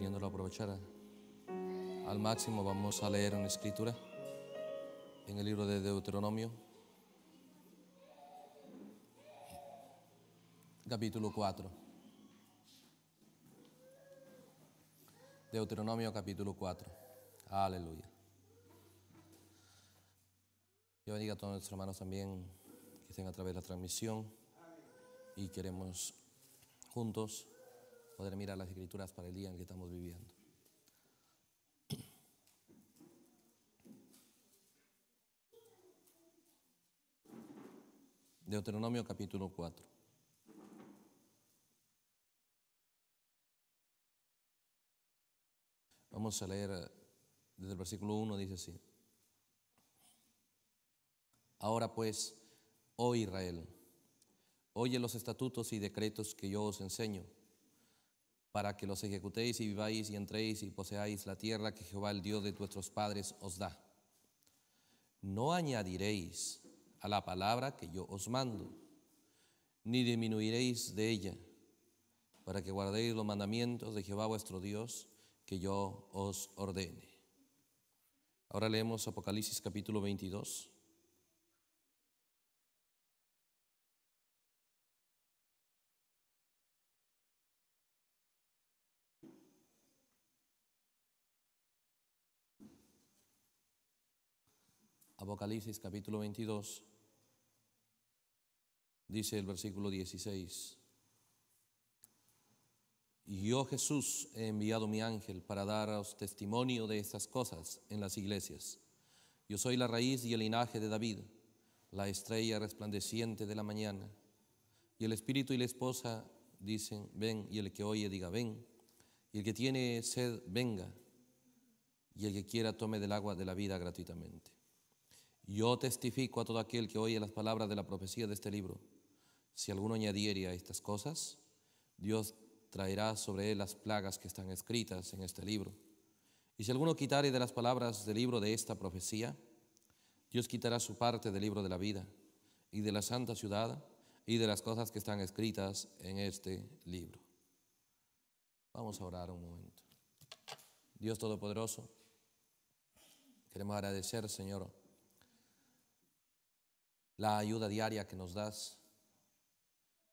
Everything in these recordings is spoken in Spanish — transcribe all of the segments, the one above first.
queriéndolo aprovechar al máximo, vamos a leer una escritura en el libro de Deuteronomio, capítulo 4. Deuteronomio capítulo 4. Aleluya. Yo bendiga a todos nuestros hermanos también que estén a través de la transmisión y queremos juntos poder mirar las escrituras para el día en que estamos viviendo. Deuteronomio capítulo 4. Vamos a leer desde el versículo 1, dice así. Ahora pues, oh Israel, oye los estatutos y decretos que yo os enseño para que los ejecutéis y viváis y entréis y poseáis la tierra que Jehová el Dios de vuestros padres os da. No añadiréis a la palabra que yo os mando, ni disminuiréis de ella, para que guardéis los mandamientos de Jehová vuestro Dios que yo os ordene. Ahora leemos Apocalipsis capítulo 22. Apocalipsis capítulo 22, dice el versículo 16, yo Jesús he enviado mi ángel para daros testimonio de estas cosas en las iglesias. Yo soy la raíz y el linaje de David, la estrella resplandeciente de la mañana. Y el espíritu y la esposa dicen, ven, y el que oye diga, ven. Y el que tiene sed, venga. Y el que quiera, tome del agua de la vida gratuitamente. Yo testifico a todo aquel que oye las palabras de la profecía de este libro. Si alguno añadiere a estas cosas, Dios traerá sobre él las plagas que están escritas en este libro. Y si alguno quitare de las palabras del libro de esta profecía, Dios quitará su parte del libro de la vida y de la santa ciudad y de las cosas que están escritas en este libro. Vamos a orar un momento. Dios Todopoderoso, queremos agradecer, Señor, la ayuda diaria que nos das,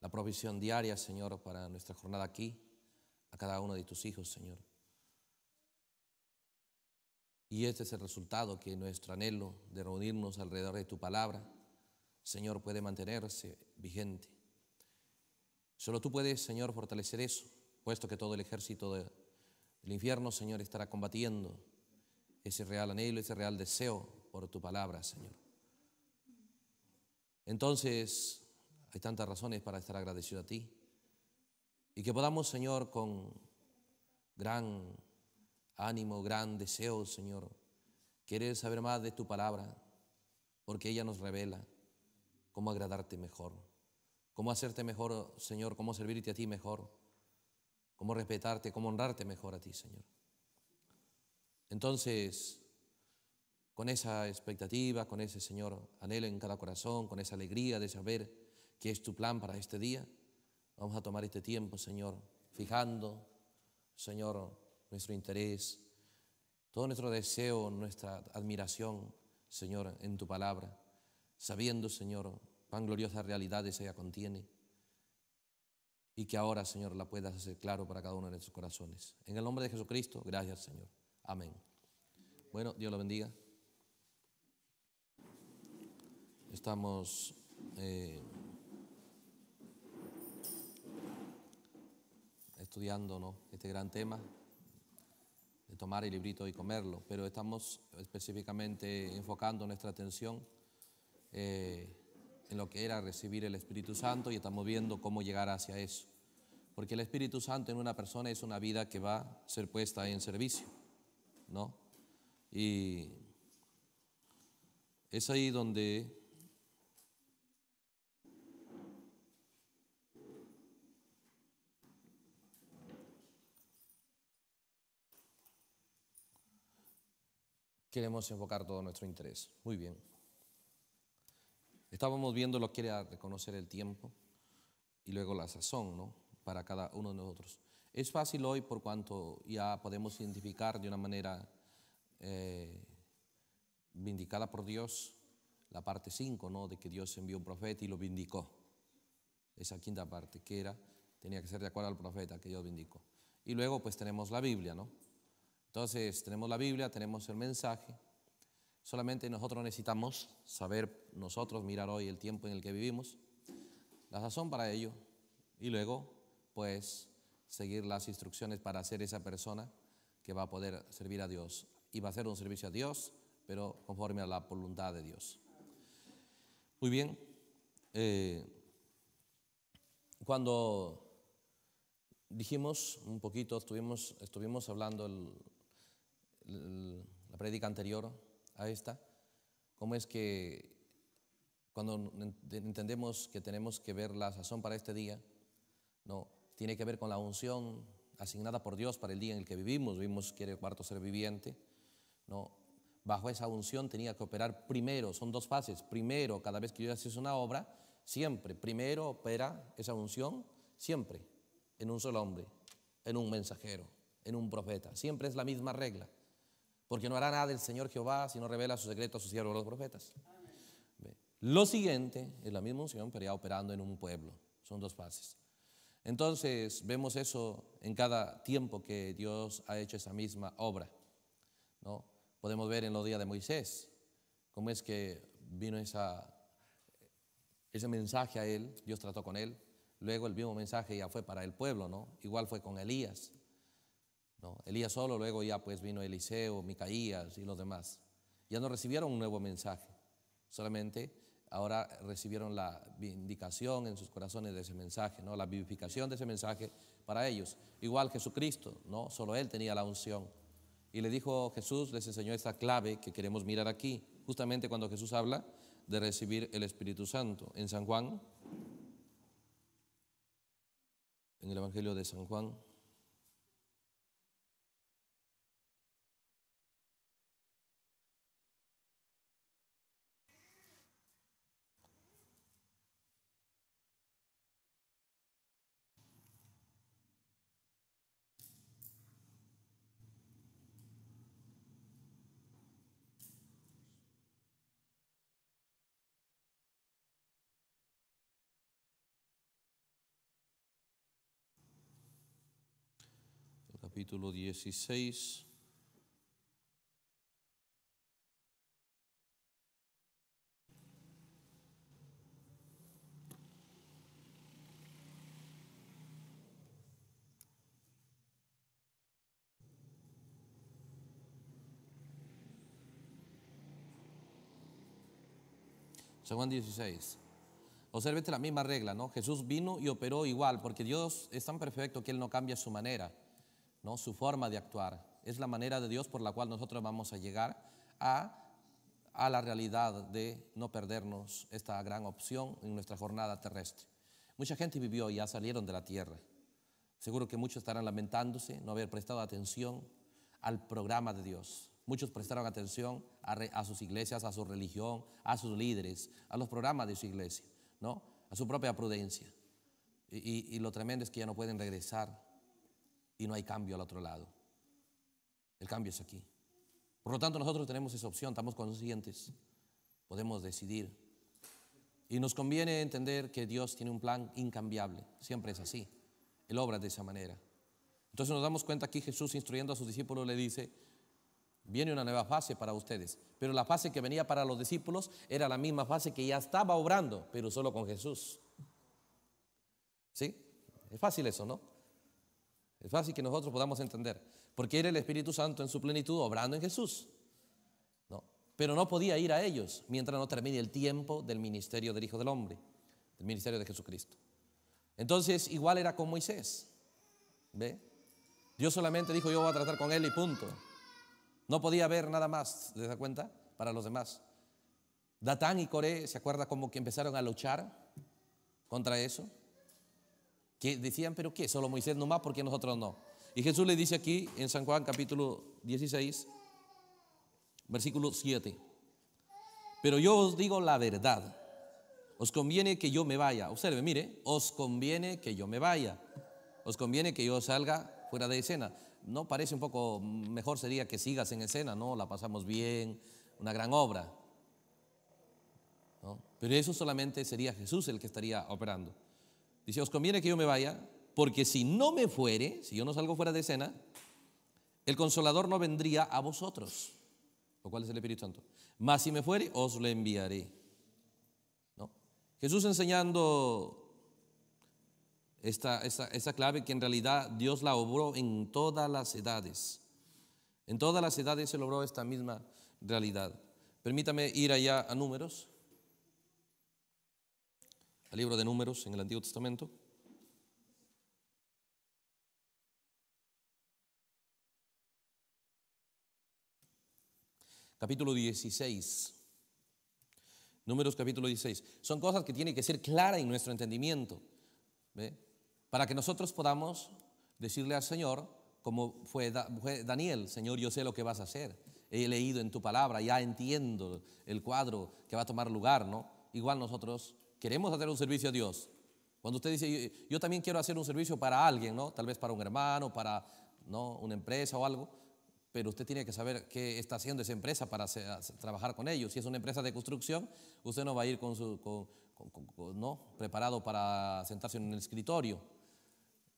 la provisión diaria, Señor, para nuestra jornada aquí, a cada uno de tus hijos, Señor. Y este es el resultado que nuestro anhelo de reunirnos alrededor de tu palabra, Señor, puede mantenerse vigente. Solo tú puedes, Señor, fortalecer eso, puesto que todo el ejército del infierno, Señor, estará combatiendo ese real anhelo, ese real deseo por tu palabra, Señor. Entonces, hay tantas razones para estar agradecido a ti. Y que podamos, Señor, con gran ánimo, gran deseo, Señor, querer saber más de tu palabra, porque ella nos revela cómo agradarte mejor, cómo hacerte mejor, Señor, cómo servirte a ti mejor, cómo respetarte, cómo honrarte mejor a ti, Señor. Entonces, con esa expectativa, con ese Señor anhelo en cada corazón, con esa alegría de saber que es tu plan para este día. Vamos a tomar este tiempo, Señor, fijando, Señor, nuestro interés, todo nuestro deseo, nuestra admiración, Señor, en tu palabra, sabiendo, Señor, cuán gloriosa realidades ella contiene y que ahora, Señor, la puedas hacer claro para cada uno de nuestros corazones. En el nombre de Jesucristo, gracias, Señor. Amén. Bueno, Dios lo bendiga. Estamos eh, estudiando ¿no? este gran tema de tomar el librito y comerlo, pero estamos específicamente enfocando nuestra atención eh, en lo que era recibir el Espíritu Santo y estamos viendo cómo llegar hacia eso. Porque el Espíritu Santo en una persona es una vida que va a ser puesta en servicio, ¿no? Y es ahí donde queremos enfocar todo nuestro interés. Muy bien. Estábamos viendo lo que era reconocer el tiempo y luego la sazón, ¿no? Para cada uno de nosotros. Es fácil hoy por cuanto ya podemos identificar de una manera eh, vindicada por Dios la parte 5, ¿no? De que Dios envió un profeta y lo vindicó. Esa quinta parte, que era, tenía que ser de acuerdo al profeta que Dios vindicó. Y luego pues tenemos la Biblia, ¿no? Entonces, tenemos la Biblia, tenemos el mensaje. Solamente nosotros necesitamos saber, nosotros mirar hoy el tiempo en el que vivimos, la razón para ello y luego, pues, seguir las instrucciones para ser esa persona que va a poder servir a Dios. Y va a hacer un servicio a Dios, pero conforme a la voluntad de Dios. Muy bien. Eh, cuando dijimos un poquito, estuvimos, estuvimos hablando el, la prédica anterior a esta, cómo es que cuando entendemos que tenemos que ver la sazón para este día, no, tiene que ver con la unción asignada por Dios para el día en el que vivimos, vimos que el cuarto ser viviente, no, bajo esa unción tenía que operar primero, son dos fases, primero cada vez que yo haces una obra, siempre, primero opera esa unción, siempre, en un solo hombre, en un mensajero, en un profeta, siempre es la misma regla porque no hará nada el Señor Jehová si no revela su secreto a sus siervos los profetas. Lo siguiente es la misma unción, pero ya operando en un pueblo. Son dos fases. Entonces vemos eso en cada tiempo que Dios ha hecho esa misma obra. ¿no? Podemos ver en los días de Moisés cómo es que vino esa, ese mensaje a él, Dios trató con él. Luego el mismo mensaje ya fue para el pueblo, ¿no? Igual fue con Elías. Elías solo, luego ya pues vino Eliseo, Micaías y los demás. Ya no recibieron un nuevo mensaje, solamente ahora recibieron la vindicación en sus corazones de ese mensaje, ¿no? la vivificación de ese mensaje para ellos. Igual Jesucristo, ¿no? solo Él tenía la unción. Y le dijo Jesús, les enseñó esta clave que queremos mirar aquí, justamente cuando Jesús habla de recibir el Espíritu Santo. En San Juan, en el Evangelio de San Juan, capítulo 16. según 16. Observe la misma regla, ¿no? Jesús vino y operó igual, porque Dios es tan perfecto que Él no cambia su manera. ¿no? su forma de actuar. Es la manera de Dios por la cual nosotros vamos a llegar a, la realidad de no perdernos esta gran opción en nuestra jornada terrestre. Mucha gente vivió y ya salieron de la tierra. Seguro que muchos estarán lamentándose no haber prestado atención al programa de Dios. Muchos prestaron atención a, sus iglesias, a su religión, a sus líderes, a los programas de su iglesia, ¿no? a su propia prudencia. y lo tremendo es que ya no pueden regresar y no hay cambio al otro lado. El cambio es aquí. Por lo tanto, nosotros tenemos esa opción, estamos conscientes, podemos decidir. Y nos conviene entender que Dios tiene un plan incambiable, siempre es así. Él obra de esa manera. Entonces nos damos cuenta aquí Jesús instruyendo a sus discípulos le dice, viene una nueva fase para ustedes, pero la fase que venía para los discípulos era la misma fase que ya estaba obrando, pero solo con Jesús. ¿Sí? Es fácil eso, ¿no? Es fácil que nosotros podamos entender, porque era el Espíritu Santo en su plenitud obrando en Jesús. ¿no? Pero no podía ir a ellos mientras no termine el tiempo del ministerio del Hijo del Hombre, del ministerio de Jesucristo. Entonces, igual era con Moisés. ¿Ve? Dios solamente dijo, yo voy a tratar con él y punto. No podía haber nada más, de da cuenta? Para los demás. Datán y Coré, ¿se acuerda cómo que empezaron a luchar contra eso? Que decían, pero ¿qué? Solo Moisés nomás, porque nosotros no. Y Jesús le dice aquí en San Juan capítulo 16, versículo 7. Pero yo os digo la verdad. Os conviene que yo me vaya. Observe, mire, os conviene que yo me vaya. Os conviene que yo salga fuera de escena. No parece un poco mejor sería que sigas en escena, ¿no? La pasamos bien, una gran obra. Pero eso solamente sería Jesús el que estaría operando. Dice, os conviene que yo me vaya, porque si no me fuere, si yo no salgo fuera de cena, el consolador no vendría a vosotros, lo cual es el Espíritu Santo. Mas si me fuere, os le enviaré. ¿No? Jesús enseñando esta, esta, esta, clave que en realidad Dios la obró en todas las edades. En todas las edades se logró esta misma realidad. Permítame ir allá a números. El libro de números en el Antiguo Testamento. Capítulo 16. Números capítulo 16. Son cosas que tienen que ser claras en nuestro entendimiento. ¿ve? Para que nosotros podamos decirle al Señor, como fue, Daniel, Señor, yo sé lo que vas a hacer. He leído en tu palabra, ya entiendo el cuadro que va a tomar lugar, ¿no? Igual nosotros queremos hacer un servicio a Dios. Cuando usted dice, yo, también quiero hacer un servicio para alguien, ¿no? Tal vez para un hermano, para una empresa o algo, pero usted tiene que saber qué está haciendo esa empresa para trabajar con ellos. Si es una empresa de construcción, usted no va a ir con su, ¿no? preparado para sentarse en el escritorio.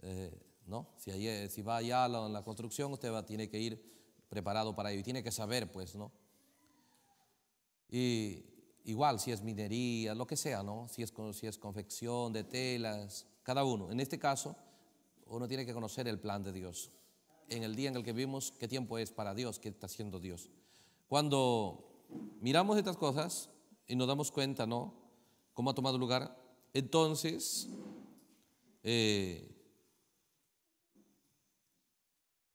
Eh, ¿no? Eh, si, va allá en la construcción, usted tiene que ir preparado para ello tiene que saber, pues, ¿no? Y igual si es minería, lo que sea, ¿no? Si es, si es confección de telas, cada uno. En este caso, uno tiene que conocer el plan de Dios. En el día en el que vivimos, qué tiempo es para Dios, qué está haciendo Dios. Cuando miramos estas cosas y nos damos cuenta, ¿no? Cómo ha tomado lugar, entonces eh,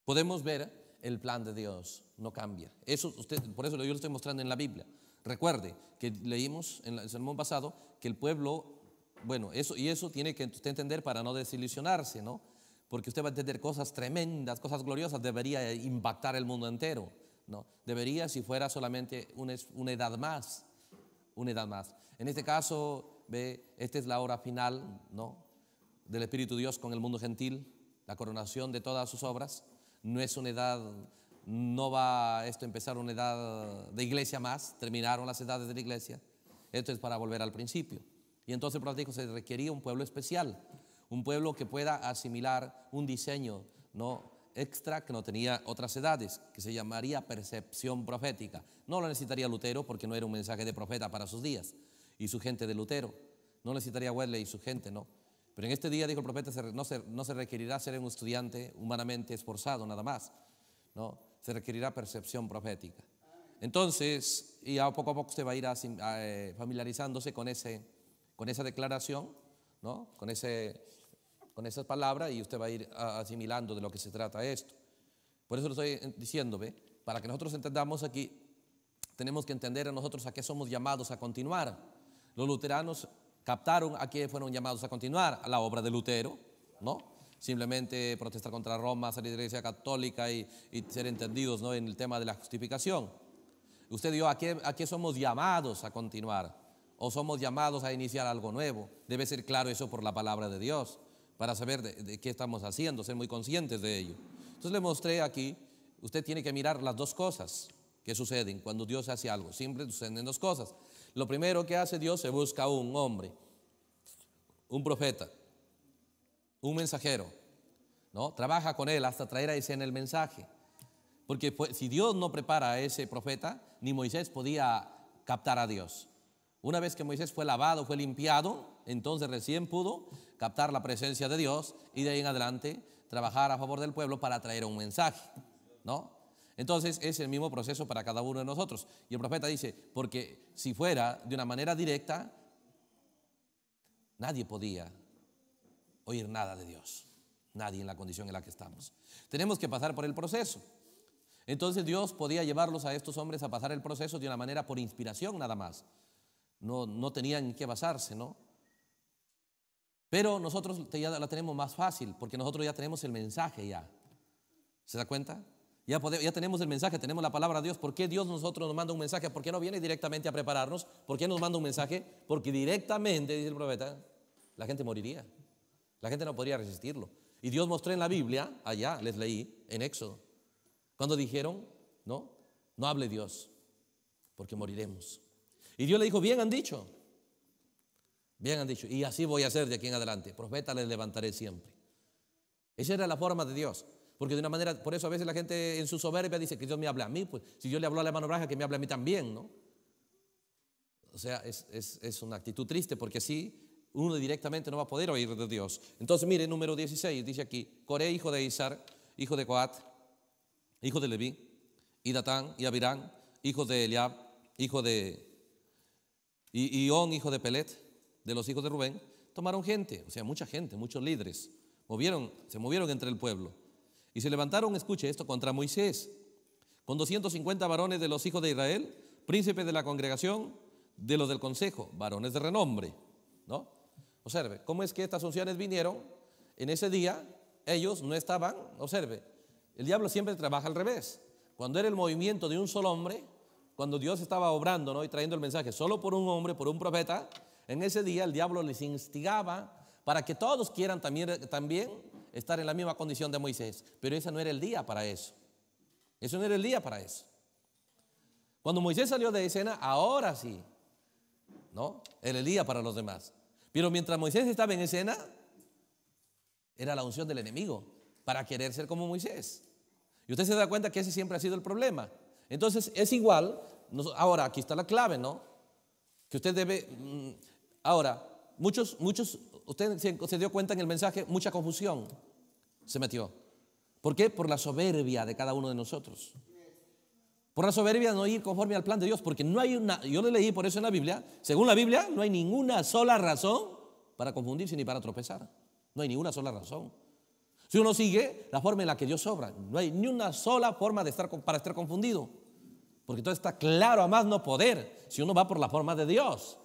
podemos ver el plan de Dios, no cambia. Eso por eso yo lo estoy mostrando en la Biblia. Recuerde que leímos en el sermón pasado que el pueblo, bueno, eso y eso tiene que usted entender para no desilusionarse, ¿no? Porque usted va a entender cosas tremendas, cosas gloriosas, debería impactar el mundo entero, ¿no? Debería si fuera solamente una, una edad más, una edad más. En este caso, ve, esta es la hora final, ¿no? Del Espíritu Dios con el mundo gentil, la coronación de todas sus obras. No es una edad no va esto a empezar una edad de iglesia más, terminaron las edades de la iglesia, esto es para volver al principio. Y entonces, el profeta dijo, se requería un pueblo especial, un pueblo que pueda asimilar un diseño no extra que no tenía otras edades, que se llamaría percepción profética. No lo necesitaría Lutero porque no era un mensaje de profeta para sus días y su gente de Lutero. No necesitaría Wesley y su gente, no. Pero en este día, dijo el profeta, no no se requerirá ser un estudiante humanamente esforzado, nada más. ¿no? se requerirá percepción profética. Entonces, y a poco a poco usted va a ir eh, familiarizándose con, ese, con esa declaración, ¿no? con, ese, con esas palabras, y usted va a ir asimilando de lo que se trata esto. Por eso lo estoy eh, diciendo, para que nosotros entendamos aquí, tenemos que entender a nosotros a qué somos llamados a continuar. Los luteranos captaron a qué fueron llamados a continuar, a la obra de Lutero, ¿no? simplemente protestar contra Roma, salir de la iglesia católica y, ser entendidos ¿no? en el tema de la justificación. Usted dijo ¿a qué, a somos llamados a continuar o somos llamados a iniciar algo nuevo. Debe ser claro eso por la palabra de Dios, para saber de, qué estamos haciendo, ser muy conscientes de ello. Entonces le mostré aquí, usted tiene que mirar las dos cosas que suceden cuando Dios hace algo. Siempre suceden dos cosas. Lo primero que hace Dios se busca un hombre, un profeta, un mensajero, ¿no? Trabaja con él hasta traer a ese en el mensaje. Porque si Dios no prepara a ese profeta, ni Moisés podía captar a Dios. Una vez que Moisés fue lavado, fue limpiado, entonces recién pudo captar la presencia de Dios y de ahí en adelante trabajar a favor del pueblo para traer un mensaje, ¿no? Entonces es el mismo proceso para cada uno de nosotros. Y el profeta dice, porque si fuera de una manera directa, nadie podía oír nada de Dios. Nadie en la condición en la que estamos. Tenemos que pasar por el proceso. Entonces Dios podía llevarlos a estos hombres a pasar el proceso de una manera por inspiración nada más. No, no tenían que basarse, ¿no? Pero nosotros ya la tenemos más fácil porque nosotros ya tenemos el mensaje ya. ¿Se da cuenta? Ya, ya tenemos el mensaje, tenemos la palabra de Dios. ¿Por qué Dios nosotros nos manda un mensaje? ¿Por qué no viene directamente a prepararnos? ¿Por qué nos manda un mensaje? Porque directamente, dice el profeta, la gente moriría. La gente no podría resistirlo. Y Dios mostró en la Biblia, allá les leí, en Éxodo, cuando dijeron, no, no hable Dios, porque moriremos. Y Dios le dijo, bien han dicho, bien han dicho, y así voy a hacer de aquí en adelante, profeta les levantaré siempre. Esa era la forma de Dios. Porque de una manera, por eso a veces la gente en su soberbia dice que Dios me habla a mí, pues si yo le hablo a la mano Braja, que me habla a mí también, ¿no? O sea, es, es una actitud triste porque sí, uno directamente no va a poder oír de Dios. Entonces, mire, número 16, dice aquí, Coré, hijo de Izar, hijo de Coat, hijo de Leví, y Datán, y Abirán, hijo de Eliab, hijo de y Ión, hijo de Pelet, de los hijos de Rubén, tomaron gente, o sea, mucha gente, muchos líderes, movieron, se movieron entre el pueblo. Y se levantaron, escuche esto, contra Moisés, con 250 varones de los hijos de Israel, príncipes de la congregación, de los del consejo, varones de renombre, ¿no? Observe, ¿cómo es que estas unciones vinieron en ese día? Ellos no estaban, observe, el diablo siempre trabaja al revés. Cuando era el movimiento de un solo hombre, cuando Dios estaba obrando ¿no? y trayendo el mensaje solo por un hombre, por un profeta, en ese día el diablo les instigaba para que todos quieran también, también estar en la misma condición de Moisés. Pero ese no era el día para eso. Eso no era el día para eso. Cuando Moisés salió de escena, ahora sí, ¿no? Era el día para los demás. Pero mientras Moisés estaba en escena, era la unción del enemigo para querer ser como Moisés. Y usted se da cuenta que ese siempre ha sido el problema. Entonces es igual, ahora aquí está la clave, ¿no? Que usted debe, mm, ahora, muchos, muchos, usted se dio cuenta en el mensaje, mucha confusión se metió. ¿Por qué? Por la soberbia de cada uno de nosotros. Por la soberbia no ir conforme al plan de Dios, porque no hay una, yo le leí por eso en la Biblia, según la Biblia no hay ninguna sola razón para confundirse ni para tropezar. No hay ninguna sola razón. Si uno sigue la forma en la que Dios obra, no hay ni una sola forma de estar, para estar confundido. Porque todo está claro, a más no poder, si uno va por la forma de Dios.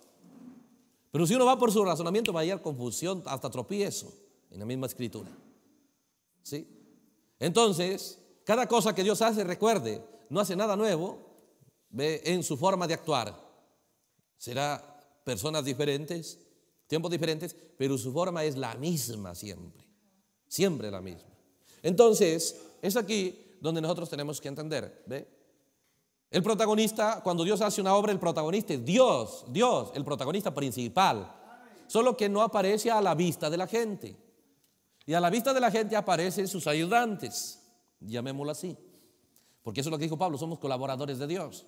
Pero si uno va por su razonamiento, va a hallar confusión hasta tropiezo en la misma escritura. ¿Sí? Entonces, cada cosa que Dios hace, recuerde, no hace nada nuevo ¿ve? en su forma de actuar. Será personas diferentes, tiempos diferentes, pero su forma es la misma siempre. Siempre la misma. Entonces, es aquí donde nosotros tenemos que entender. ¿ve? El protagonista, cuando Dios hace una obra, el protagonista es Dios, Dios, el protagonista principal. Solo que no aparece a la vista de la gente. Y a la vista de la gente aparecen sus ayudantes, llamémoslo así. Porque eso es lo que dijo Pablo, somos colaboradores de Dios.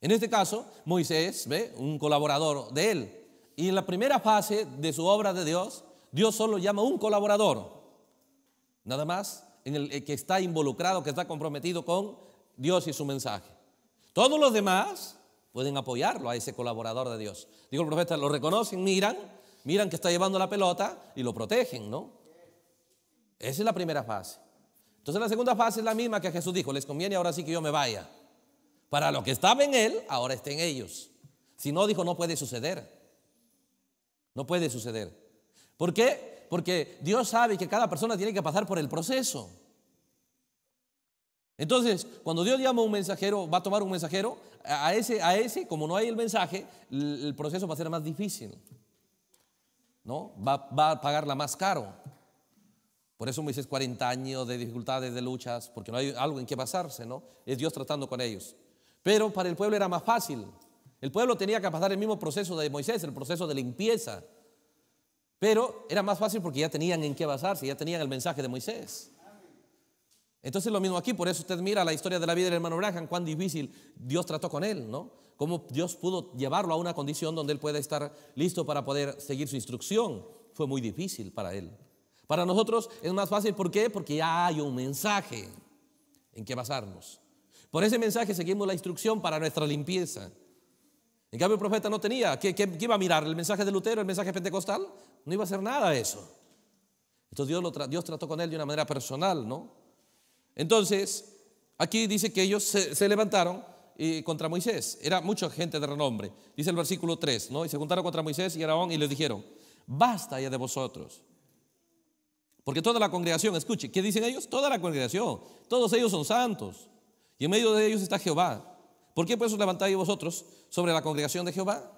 En este caso, Moisés, ¿ve? un colaborador de él. Y en la primera fase de su obra de Dios, Dios solo llama un colaborador. Nada más en el eh, que está involucrado, que está comprometido con Dios y su mensaje. Todos los demás pueden apoyarlo a ese colaborador de Dios. Digo el profeta, lo reconocen, miran, miran que está llevando la pelota y lo protegen, ¿no? Esa es la primera fase. Entonces la segunda fase es la misma que Jesús dijo, les conviene ahora sí que yo me vaya. Para lo que estaba en él, ahora está en ellos. Si no, dijo, no puede suceder. No puede suceder. ¿Por qué? Porque Dios sabe que cada persona tiene que pasar por el proceso. Entonces, cuando Dios llama a un mensajero, va a tomar un mensajero, a ese, a ese, como no hay el mensaje, el proceso va a ser más difícil. ¿No? Va, va a pagarla más caro. Por eso Moisés 40 años de dificultades, de luchas, porque no hay algo en qué basarse, ¿no? Es Dios tratando con ellos. Pero para el pueblo era más fácil. El pueblo tenía que pasar el mismo proceso de Moisés, el proceso de limpieza. Pero era más fácil porque ya tenían en qué basarse, ya tenían el mensaje de Moisés. Entonces lo mismo aquí, por eso usted mira la historia de la vida del hermano Abraham cuán difícil Dios trató con él, ¿no? Cómo Dios pudo llevarlo a una condición donde él pueda estar listo para poder seguir su instrucción. Fue muy difícil para él. Para nosotros es más fácil, ¿por qué? Porque ya hay un mensaje en que basarnos. Por ese mensaje seguimos la instrucción para nuestra limpieza. En cambio, el profeta no tenía. ¿Qué, iba a mirar? ¿El mensaje de Lutero? ¿El mensaje pentecostal? No iba a hacer nada eso. Entonces Dios, trató con él de una manera personal, ¿no? Entonces, aquí dice que ellos se, levantaron y eh, contra Moisés. Era mucha gente de renombre. Dice el versículo 3, ¿no? Y se juntaron contra Moisés y Araón y les dijeron, basta ya de vosotros porque toda la congregación, escuche, ¿qué dicen ellos? Toda la congregación, todos ellos son santos. Y en medio de ellos está Jehová. ¿Por qué pues os levantáis vosotros sobre la congregación de Jehová?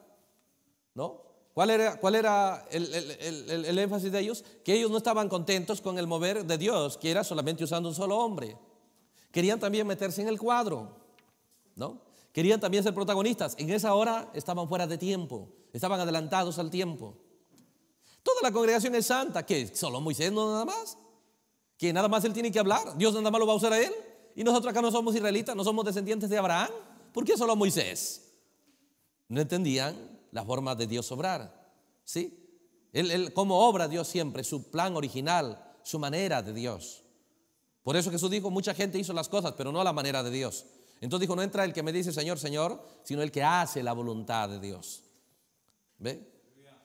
¿No? ¿Cuál era, cuál era el, énfasis de ellos? Que ellos no estaban contentos con el mover de Dios, que era solamente usando un solo hombre. Querían también meterse en el cuadro, ¿no? Querían también ser protagonistas. En esa hora estaban fuera de tiempo, estaban adelantados al tiempo. Toda la congregación es santa, que solo Moisés no nada más, que nada más él tiene que hablar, Dios nada más lo va a usar a él. Y nosotros acá no somos israelitas, no somos descendientes de Abraham, ¿por qué solo Moisés? No entendían la forma de Dios obrar, ¿sí? cómo obra Dios siempre, su plan original, su manera de Dios. Por eso Jesús dijo, mucha gente hizo las cosas, pero no a la manera de Dios. Entonces dijo, no entra el que me dice Señor, Señor, sino el que hace la voluntad de Dios. ¿Ve?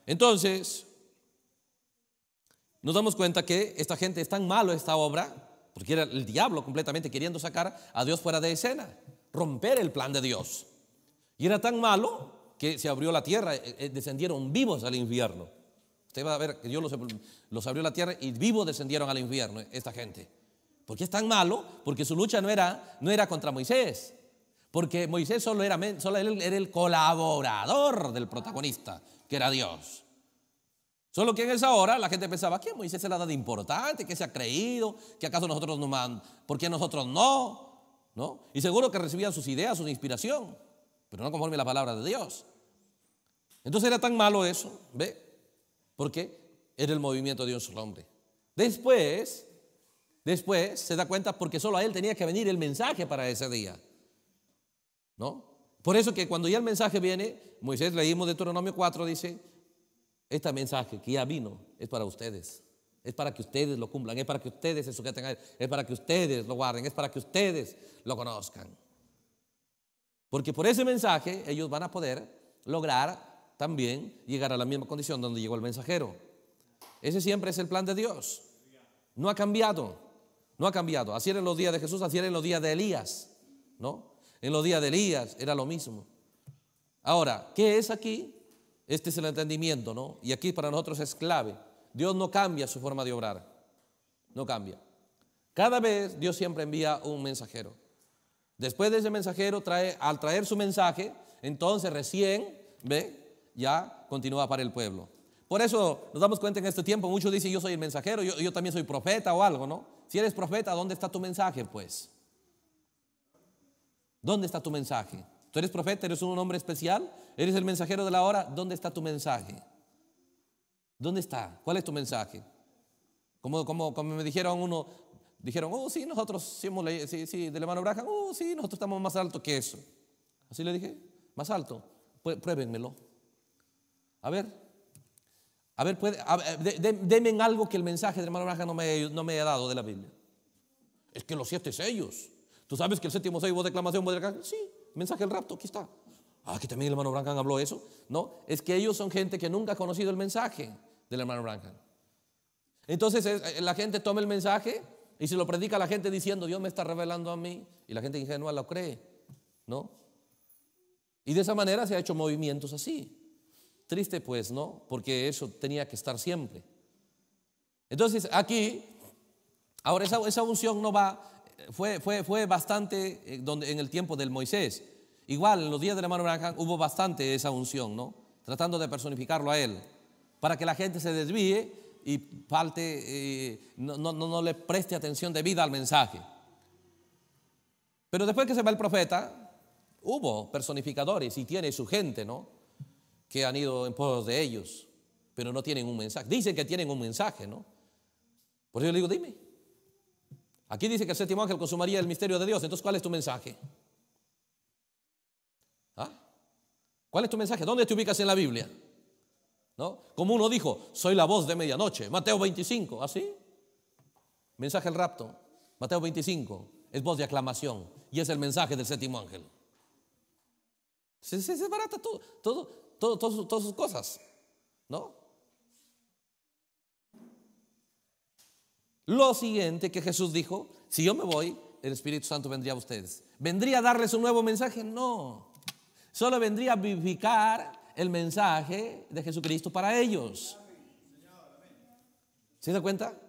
Entonces, nos damos cuenta que esta gente es tan malo esta obra, porque era el diablo completamente queriendo sacar a Dios fuera de escena, romper el plan de Dios. Y era tan malo que se abrió la tierra, eh, eh, descendieron vivos al infierno. Usted va a ver que Dios los, abrió la tierra y vivos descendieron al infierno esta gente. porque es tan malo? Porque su lucha no era, no era contra Moisés. Porque Moisés solo era, solo era el colaborador del protagonista, que era Dios. Solo que en esa hora la gente pensaba, ¿qué? Moisés se la da de importante? ¿Qué se ha creído? ¿Que acaso nosotros no mandan? ¿Por qué nosotros no? ¿No? Y seguro que recibían sus ideas, su inspiración, pero no conforme a la palabra de Dios. Entonces era tan malo eso, ¿ve? Porque era el movimiento de un solo hombre. Después, después se da cuenta porque solo a él tenía que venir el mensaje para ese día. ¿No? Por eso que cuando ya el mensaje viene, Moisés leímos Deuteronomio 4, dice, este mensaje que ya vino es para ustedes. Es para que ustedes lo cumplan, es para que ustedes se sujeten a él, es para que ustedes lo guarden, es para que ustedes lo conozcan. Porque por ese mensaje ellos van a poder lograr también llegar a la misma condición donde llegó el mensajero. Ese siempre es el plan de Dios. No ha cambiado, no ha cambiado. Así en los días de Jesús, así en los días de Elías, ¿no? En los días de Elías era lo mismo. Ahora, ¿qué es aquí? Este es el entendimiento, ¿no? Y aquí para nosotros es clave. Dios no cambia su forma de obrar. No cambia. Cada vez Dios siempre envía un mensajero. Después de ese mensajero, trae, al traer su mensaje, entonces recién, ¿ve? Ya continúa para el pueblo. Por eso nos damos cuenta en este tiempo, muchos dicen yo soy el mensajero, yo, yo también soy profeta o algo, ¿no? Si eres profeta, ¿dónde está tu mensaje, pues? ¿Dónde está tu mensaje? Tú eres profeta, eres un hombre especial, eres el mensajero de la hora. ¿Dónde está tu mensaje? ¿Dónde está? ¿Cuál es tu mensaje? Como, como, me dijeron uno, dijeron, oh, sí, nosotros sí, hemos leído, sí, la Braja, oh, sí, nosotros estamos más alto que eso. Así le dije, más alto, pruébenmelo. A ver, a ver, puede, eh, algo que el mensaje la mano Braja no me, no me haya dado de la Biblia. Es que los siete sellos. ¿Tú sabes que el séptimo sello vos declamación, vos declamación? Sí. Mensaje del rapto, aquí está. Ah, que también el hermano Branham habló eso. No, es que ellos son gente que nunca ha conocido el mensaje del hermano Branham. Entonces eh, la gente toma el mensaje y se lo predica a la gente diciendo, Dios me está revelando a mí. Y la gente ingenua lo cree, ¿no? Y de esa manera se ha hecho movimientos así. Triste pues, ¿no? Porque eso tenía que estar siempre. Entonces aquí, ahora esa, esa unción no va fue, fue, bastante eh, donde, en el tiempo del Moisés. Igual en los días del hermano Abraham hubo bastante esa unción, ¿no? Tratando de personificarlo a él, para que la gente se desvíe y falte eh, no, no le preste atención debida al mensaje. Pero después que se va el profeta, hubo personificadores y tiene su gente, ¿no? Que han ido en pos de ellos, pero no tienen un mensaje. Dicen que tienen un mensaje, ¿no? Por eso yo le digo, dime, Aquí dice que el séptimo ángel consumaría el misterio de Dios. Entonces, ¿cuál es tu mensaje? ¿Ah? ¿Cuál es tu mensaje? ¿Dónde te ubicas en la Biblia? ¿No? Como uno dijo, soy la voz de medianoche. Mateo 25, ¿así? ¿ah, mensaje del rapto. Mateo 25, es voz de aclamación. Y es el mensaje del séptimo ángel. Se, se, barata todo, todas sus cosas. ¿No? Lo siguiente que Jesús dijo, si yo me voy, el Espíritu Santo vendría a ustedes. ¿Vendría a darles un nuevo mensaje? No. Solo vendría a vivificar el mensaje de Jesucristo para ellos. ¿Se da cuenta?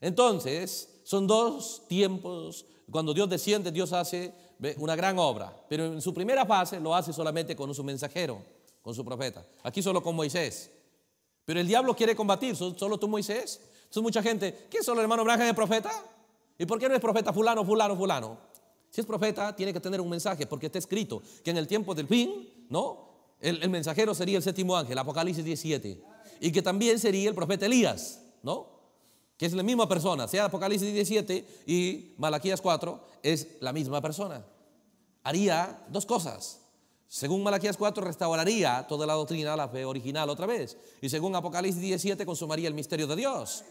Entonces, son dos tiempos. Cuando Dios desciende, Dios hace una gran obra. Pero en su primera fase lo hace solamente con su mensajero, con su profeta. Aquí solo con Moisés. Pero el diablo quiere combatir. Solo tú, Moisés. Entonces mucha gente, que solo el hermano Branham es profeta? ¿Y por qué no es profeta fulano, fulano, fulano? Si es profeta, tiene que tener un mensaje, porque está escrito que en el tiempo del fin, ¿no? El, mensajero sería el séptimo ángel, Apocalipsis 17. Y que también sería el profeta Elías, ¿no? Que es la misma persona, sea Apocalipsis 17 y Malaquías 4, es la misma persona. Haría dos cosas. Según Malaquías 4, restauraría toda la doctrina, la fe original otra vez. Y según Apocalipsis 17, consumaría el misterio de Dios.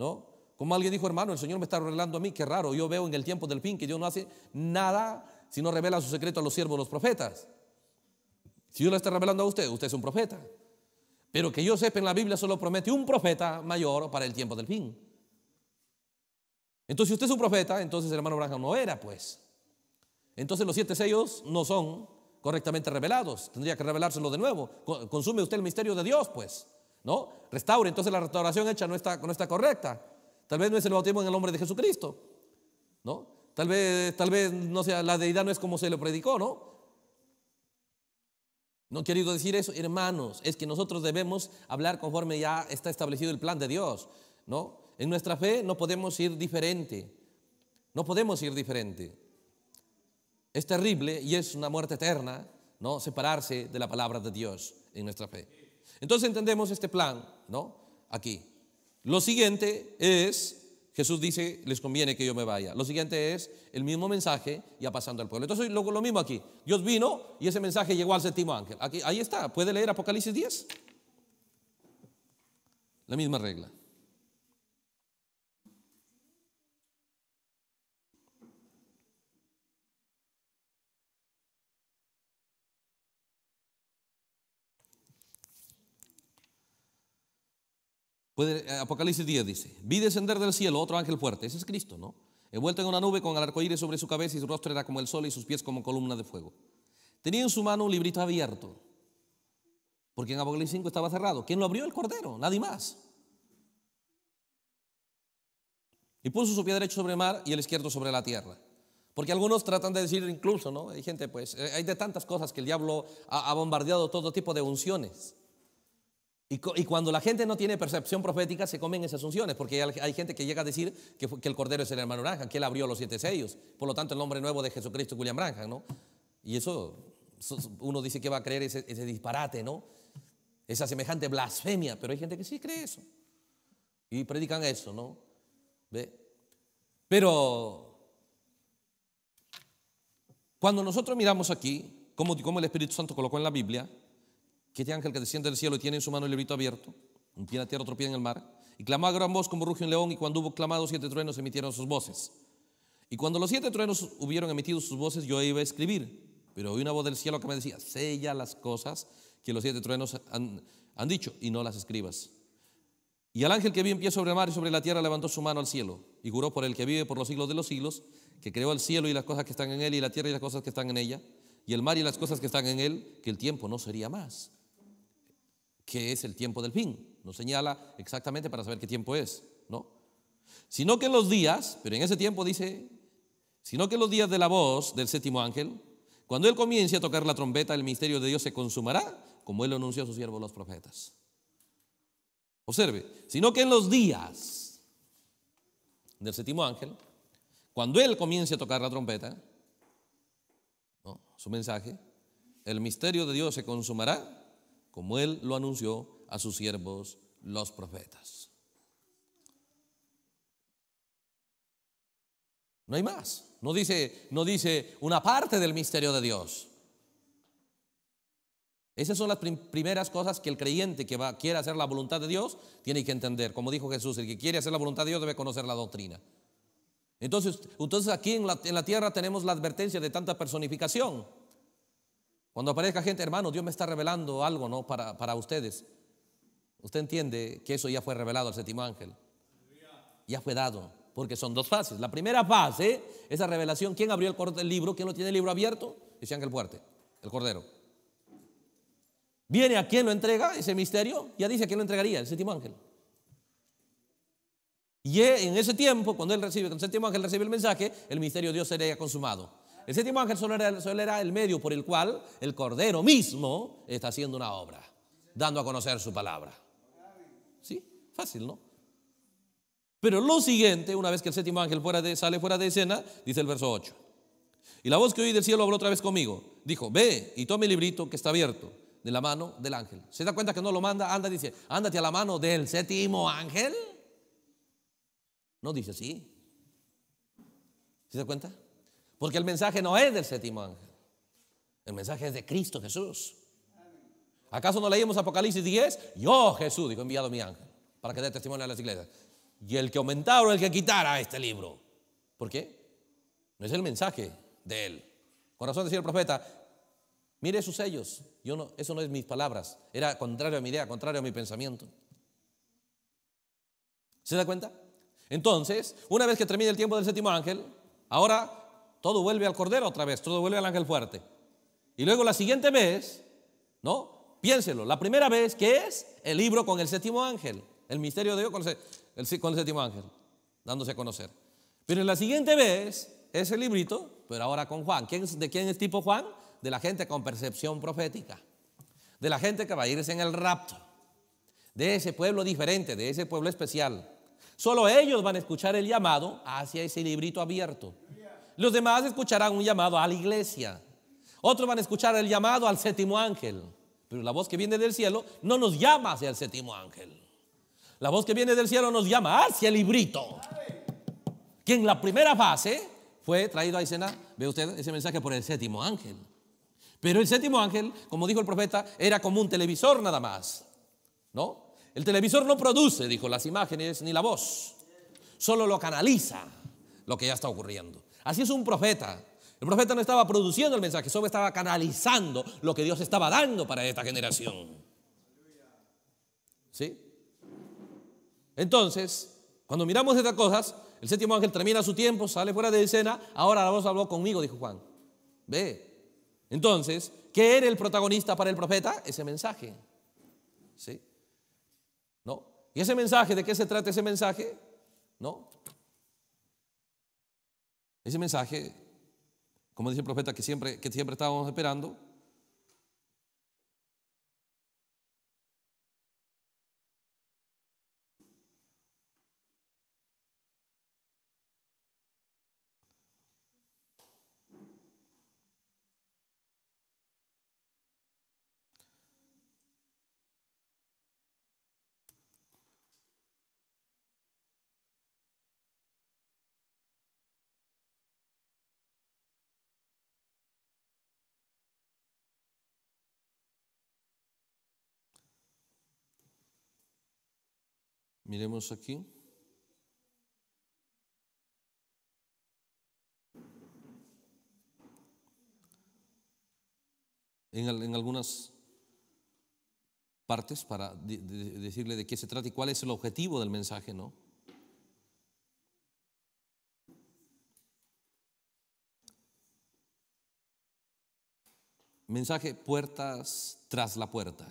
¿no? Como alguien dijo, hermano, el Señor me está revelando a mí, qué raro, yo veo en el tiempo del fin que Dios no hace nada, si no revela su secreto a los siervos, los profetas. Si Dios lo está revelando a usted, usted es un profeta. Pero que yo sepa, en la Biblia solo promete un profeta mayor para el tiempo del fin. Entonces, si usted es un profeta, entonces el hermano Abraham no era, pues. Entonces los siete sellos no son correctamente revelados. Tendría que revelárselo de nuevo. Consume usted el misterio de Dios, pues. ¿no? Restaure. Entonces la restauración hecha no está, correcta. Tal vez no es el bautismo en el nombre de Jesucristo, ¿no? Tal vez, tal vez no sea, la deidad no es como se lo predicó, ¿no? No he querido decir eso, hermanos, es que nosotros debemos hablar conforme ya está establecido el plan de Dios, ¿no? En nuestra fe no podemos ir diferente, no podemos ir diferente. Es terrible y es una muerte eterna, ¿no? Separarse de la palabra de Dios en nuestra fe. Entonces entendemos este plan, ¿no? Aquí. Lo siguiente es, Jesús dice, les conviene que yo me vaya. Lo siguiente es el mismo mensaje ya pasando al pueblo. Entonces lo, lo mismo aquí. Dios vino y ese mensaje llegó al séptimo ángel. Aquí, ahí está, puede leer Apocalipsis 10. La misma regla. Eh, Apocalipsis 10 dice, vi descender del cielo otro ángel fuerte, ese es Cristo, ¿no? Envuelto en una nube con el arcoíris sobre su cabeza y su rostro era como el sol y sus pies como columna de fuego. Tenía en su mano un librito abierto, porque en Apocalipsis 5 estaba cerrado. ¿Quién lo abrió? El Cordero, nadie más. Y puso su pie derecho sobre el mar y el izquierdo sobre la tierra. Porque algunos tratan de decir incluso, ¿no? Hay gente, pues, eh, hay de tantas cosas que el diablo ha bombardeado todo tipo de unciones. Y, cuando la gente no tiene percepción profética, se comen esas unciones, porque hay, gente que llega a decir que, el Cordero es el hermano Branham, que él abrió los siete sellos. Por lo tanto, el nombre nuevo de Jesucristo es William Branham, ¿no? Y eso, uno dice que va a creer ese, disparate, ¿no? Esa semejante blasfemia, pero hay gente que sí cree eso. Y predican eso, ¿no? Pero cuando nosotros miramos aquí, como, como el Espíritu Santo colocó en la Biblia, que este ángel que desciende del cielo y tiene en su mano el librito abierto, un pie en la tierra, otro pie en el mar, y clamó a gran voz como ruge un león, y cuando hubo clamado siete truenos emitieron sus voces. Y cuando los siete truenos hubieron emitido sus voces, yo iba a escribir, pero oí una voz del cielo que me decía, sella las cosas que los siete truenos han, dicho y no las escribas. Y al ángel que vi en pie sobre el mar y sobre la tierra levantó su mano al cielo y juró por el que vive por los siglos de los siglos, que creó el cielo y las cosas que están en él y la tierra y las cosas que están en ella, y el mar y las cosas que están en él, que el tiempo no sería más que es el tiempo del fin. Nos señala exactamente para saber qué tiempo es, ¿no? Sino que en los días, pero en ese tiempo dice, sino que en los días de la voz del séptimo ángel, cuando él comience a tocar la trompeta, el misterio de Dios se consumará, como él lo anunció a sus siervos los profetas. Observe, sino que en los días del séptimo ángel, cuando él comience a tocar la trompeta, su mensaje, el misterio de Dios se consumará como él lo anunció a sus siervos los profetas. No hay más. No dice, no dice una parte del misterio de Dios. Esas son las primeras cosas que el creyente que va, quiere hacer la voluntad de Dios tiene que entender. Como dijo Jesús, el que quiere hacer la voluntad de Dios debe conocer la doctrina. Entonces, entonces aquí en la tierra tenemos la advertencia de tanta personificación. Cuando aparezca gente, hermano, Dios me está revelando algo, ¿no? Para, ustedes. Usted entiende que eso ya fue revelado al séptimo ángel. Ya fue dado, porque son dos fases. La primera fase, esa revelación, ¿quién abrió el, libro? ¿Quién lo tiene el libro abierto? Dice ángel fuerte, el cordero. Viene a quien lo entrega, ese misterio, ya dice a quién lo entregaría, el séptimo ángel. Y en ese tiempo, cuando él recibe, cuando el séptimo ángel recibe el mensaje, el misterio de Dios sería consumado. El séptimo ángel solo era, el medio por el cual el Cordero mismo está haciendo una obra, dando a conocer su palabra. ¿Sí? Fácil, ¿no? Pero lo siguiente, una vez que el séptimo ángel sale fuera de escena, dice el verso 8. Y la voz que oí del cielo habló otra vez conmigo. Dijo, ve y tome el librito que está abierto de la mano del ángel. ¿Se da cuenta que no lo manda? Anda, dice, ándate a la mano del séptimo ángel. No dice así. ¿Se da cuenta? Porque el mensaje no es del séptimo ángel. El mensaje es de Cristo Jesús. ¿Acaso no leímos Apocalipsis 10? Yo, Jesús, dijo, enviado mi ángel, para que dé testimonio a las iglesias. Y el que aumentara o el que quitara este libro. ¿Por qué? No es el mensaje de él. Con razón decía el profeta, mire sus sellos. Yo no, eso no es mis palabras. Era contrario a mi idea, contrario a mi pensamiento. ¿Se da cuenta? Entonces, una vez que termine el tiempo del séptimo ángel, ahora todo vuelve al cordero otra vez, todo vuelve al ángel fuerte. Y luego la siguiente vez, ¿no? Piénselo, la primera vez que es el libro con el séptimo ángel, el misterio de Dios con el, séptimo ángel, dándose a conocer. Pero la siguiente vez es el librito, pero ahora con Juan. ¿De quién es tipo Juan? De la gente con percepción profética, de la gente que va a irse en el rapto, de ese pueblo diferente, de ese pueblo especial. Solo ellos van a escuchar el llamado hacia ese librito abierto. Los demás escucharán un llamado a la iglesia. Otros van a escuchar el llamado al séptimo ángel. Pero la voz que viene del cielo no nos llama hacia el séptimo ángel. La voz que viene del cielo nos llama hacia el librito. Que en la primera fase fue traído a escena, ve usted ese mensaje por el séptimo ángel. Pero el séptimo ángel, como dijo el profeta, era como un televisor nada más. ¿No? El televisor no produce, dijo, las imágenes ni la voz. Solo lo canaliza lo que ya está ocurriendo. Así es un profeta. El profeta no estaba produciendo el mensaje, solo estaba canalizando lo que Dios estaba dando para esta generación. ¿Sí? Entonces, cuando miramos estas cosas, el séptimo ángel termina su tiempo, sale fuera de escena, ahora la voz habló conmigo, dijo Juan. Ve. Entonces, ¿qué era el protagonista para el profeta? Ese mensaje. ¿Sí? ¿No? ¿Y ese mensaje, de qué se trata ese mensaje? ¿No? Ese mensaje, como dice el profeta, que siempre, que siempre estábamos esperando, Miremos aquí. En, algunas partes para decirle de qué se trata y cuál es el objetivo del mensaje, ¿no? Mensaje puertas tras la puerta.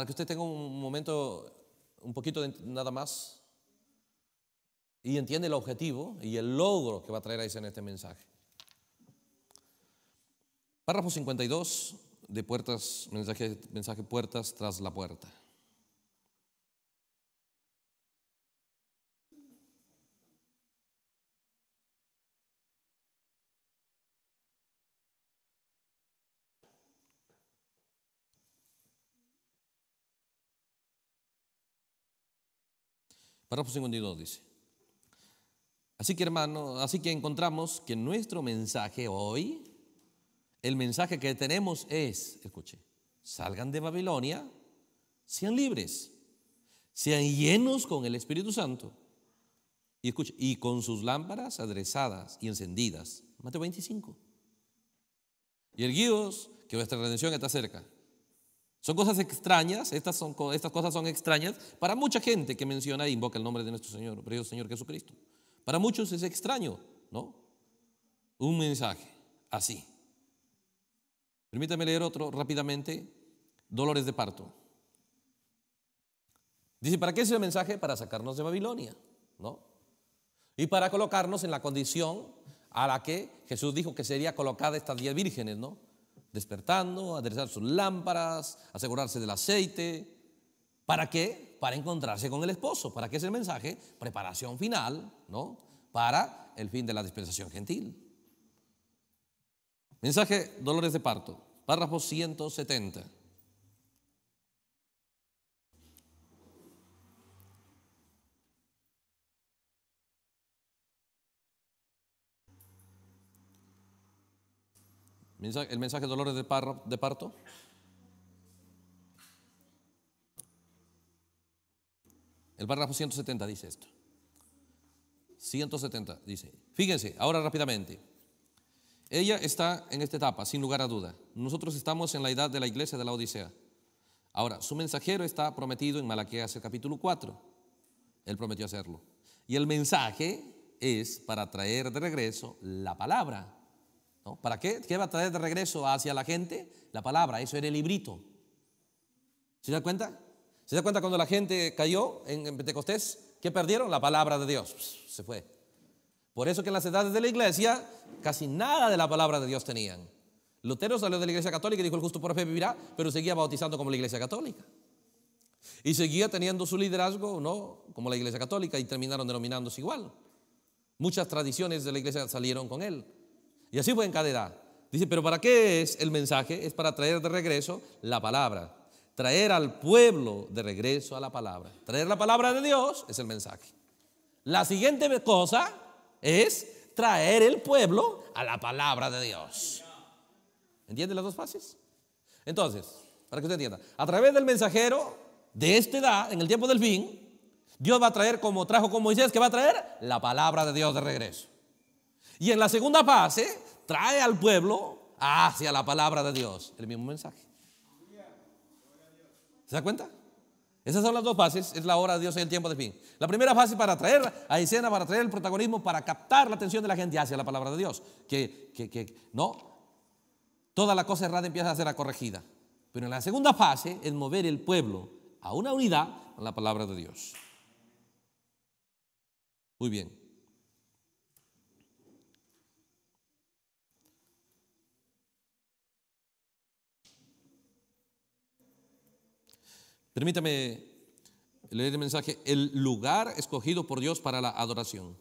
Para que usted tenga un momento, un poquito nada más, y entiende el objetivo y el logro que va a traer a en este mensaje. Párrafo 52 de Puertas, mensaje, mensaje Puertas tras la puerta. Párrafo 52 dice. Así que hermano, así que encontramos que nuestro mensaje hoy, el mensaje que tenemos es, escuche, salgan de Babilonia, sean libres, sean llenos con el Espíritu Santo. Y escuche, y con sus lámparas aderezadas y encendidas. Mateo 25. Y el guíos que vuestra redención está cerca. Son cosas extrañas, estas, cosas son extrañas para mucha gente que menciona e invoca el nombre de nuestro Señor, precioso Señor Jesucristo. Para muchos es extraño, ¿no? Un mensaje así. Permítame leer otro rápidamente, Dolores de Parto. Dice, ¿para qué es el mensaje? Para sacarnos de Babilonia, ¿no? Y para colocarnos en la condición a la que Jesús dijo que sería colocada estas diez vírgenes, ¿no? despertando, aderezar sus lámparas, asegurarse del aceite. ¿Para qué? Para encontrarse con el esposo. ¿Para qué es el mensaje? Preparación final, ¿no? Para el fin de la dispensación gentil. Mensaje Dolores de Parto, párrafo 170. ¿El mensaje de dolores de, parto? El párrafo 170 dice esto. 170 dice. Fíjense, ahora rápidamente. Ella está en esta etapa, sin lugar a duda. Nosotros estamos en la edad de la iglesia de la Odisea. Ahora, su mensajero está prometido en Malaquías el capítulo 4. Él prometió hacerlo. Y el mensaje es para traer de regreso la palabra. ¿Para qué? ¿Qué va a traer de regreso hacia la gente? La palabra, eso era el librito. ¿Se da cuenta? ¿Se da cuenta cuando la gente cayó en, Pentecostés? ¿Qué perdieron? La palabra de Dios. se fue. Por eso que en las edades de la iglesia casi nada de la palabra de Dios tenían. Lutero salió de la iglesia católica y dijo el justo por fe vivirá, pero seguía bautizando como la iglesia católica. Y seguía teniendo su liderazgo, ¿no? Como la iglesia católica y terminaron denominándose igual. Muchas tradiciones de la iglesia salieron con él. Y así fue en edad. Dice, pero ¿para qué es el mensaje? Es para traer de regreso la palabra. Traer al pueblo de regreso a la palabra. Traer la palabra de Dios es el mensaje. La siguiente cosa es traer el pueblo a la palabra de Dios. ¿Entienden las dos fases? Entonces, para que usted entienda, a través del mensajero de esta edad, en el tiempo del fin, Dios va a traer como trajo con Moisés, que va a traer la palabra de Dios de regreso. Y en la segunda fase trae al pueblo hacia la palabra de Dios, el mismo mensaje. ¿Se da cuenta? Esas son las dos fases, es la hora de Dios y el tiempo de fin. La primera fase para traer a escena, para traer el protagonismo, para captar la atención de la gente hacia la palabra de Dios. Que, no, toda la cosa errada empieza a ser corregida. Pero en la segunda fase es mover el pueblo a una unidad con la palabra de Dios. Muy bien. Permítame leer el mensaje, el lugar escogido por Dios para la adoración.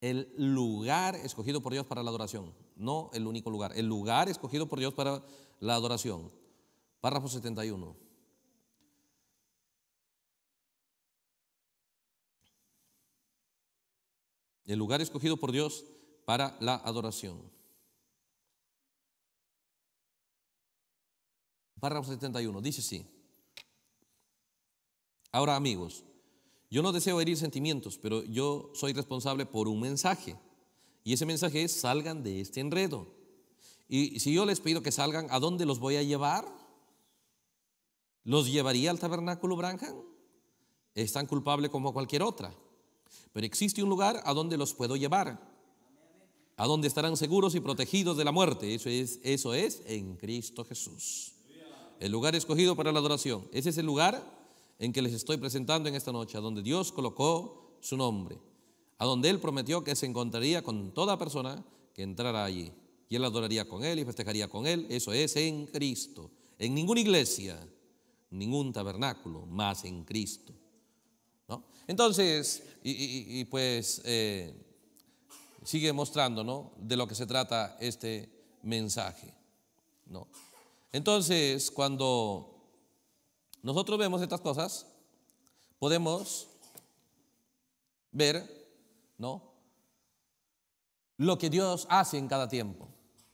El lugar escogido por Dios para la adoración, no el único lugar, el lugar escogido por Dios para la adoración. Párrafo 71. El lugar escogido por Dios para la adoración. Párrafo 71, dice sí. Ahora amigos, yo no deseo herir sentimientos, pero yo soy responsable por un mensaje. Y ese mensaje es salgan de este enredo. Y si yo les pido que salgan, ¿a dónde los voy a llevar? ¿Los llevaría al tabernáculo Branham? Es tan culpable como cualquier otra. Pero existe un lugar a donde los puedo llevar. A donde estarán seguros y protegidos de la muerte. Eso es, eso es en Cristo Jesús. El lugar escogido para la adoración. Ese es el lugar en que les estoy presentando en esta noche, a donde Dios colocó su nombre, a donde Él prometió que se encontraría con toda persona que entrara allí. Y Él adoraría con Él y festejaría con Él. Eso es en Cristo. En ninguna iglesia, ningún tabernáculo, más en Cristo. Entonces, y, pues eh, sigue mostrando de lo que se trata este mensaje. ¿no? Entonces, cuando nosotros vemos estas cosas, podemos ver, ¿no? Lo que Dios hace en cada tiempo.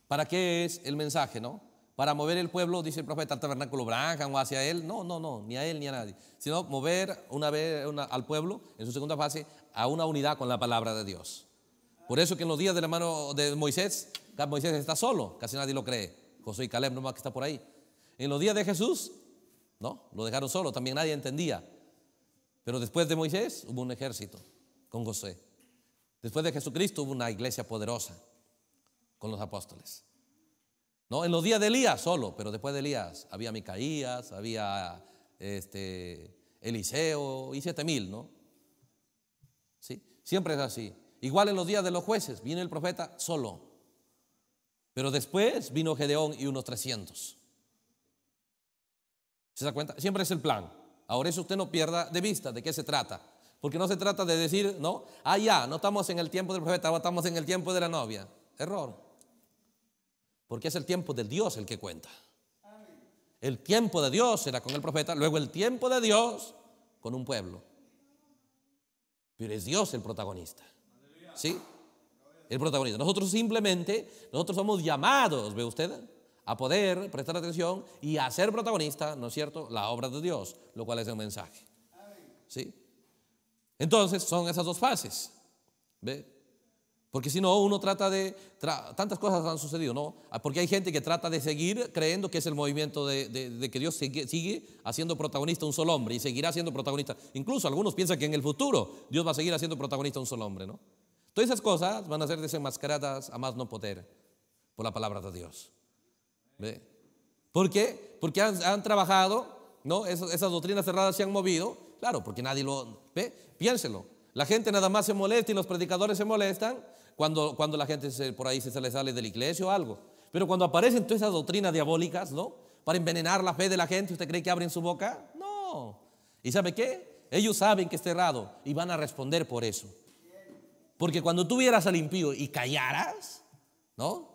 ¿Para qué es el mensaje, no? Para mover el pueblo, dice el profeta, al tabernáculo Branham o hacia él. No, no, no, ni a él ni a nadie. Sino mover una vez al pueblo, en su segunda fase, a una unidad con la palabra de Dios. Por eso que en los días de la mano de Moisés, Moisés está solo, casi nadie lo cree. José y Caleb nomás que está por ahí. En los días de Jesús, no, lo dejaron solo, también nadie entendía. Pero después de Moisés hubo un ejército con José. Después de Jesucristo hubo una iglesia poderosa con los apóstoles. No, en los días de Elías solo, pero después de Elías había Micaías, había este, Eliseo y 7000 ¿no? ¿Sí? Siempre es así. Igual en los días de los jueces, vino el profeta solo. Pero después vino Gedeón y unos 300. ¿Se da cuenta? Siempre es el plan. Ahora eso usted no pierda de vista de qué se trata. Porque no se trata de decir, no, ah, ya, no estamos en el tiempo del profeta, estamos en el tiempo de la novia. Error. Porque es el tiempo del Dios el que cuenta. El tiempo de Dios será con el profeta, luego el tiempo de Dios con un pueblo. Pero es Dios el protagonista. ¿Sí? El protagonista. Nosotros simplemente, nosotros somos llamados, ¿ve usted? a poder prestar atención y a ser protagonista, ¿no es cierto?, la obra de Dios, lo cual es el mensaje. ¿Sí? Entonces son esas dos fases. ¿Ve? Porque si no, uno trata de... tantas cosas han sucedido, ¿no? Ah, porque hay gente que trata de seguir creyendo que es el movimiento de, que Dios sigue, sigue, haciendo protagonista un solo hombre y seguirá siendo protagonista. Incluso algunos piensan que en el futuro Dios va a seguir haciendo protagonista un solo hombre, ¿no? Todas esas cosas van a ser desenmascaradas a más no poder por la palabra de Dios. ¿Ve? ¿Por qué? Porque han, trabajado, ¿no? Esas, doctrinas cerradas se han movido. Claro, porque nadie lo... ¿Ve? Piénselo. La gente nada más se molesta y los predicadores se molestan cuando, cuando la gente por ahí se le sale de la iglesia o algo. Pero cuando aparecen todas esas doctrinas diabólicas, ¿no? Para envenenar la fe de la gente, ¿usted cree que abren su boca? No. ¿Y sabe qué? Ellos saben que está errado y van a responder por eso. Porque cuando tú vieras al impío y callaras, ¿no?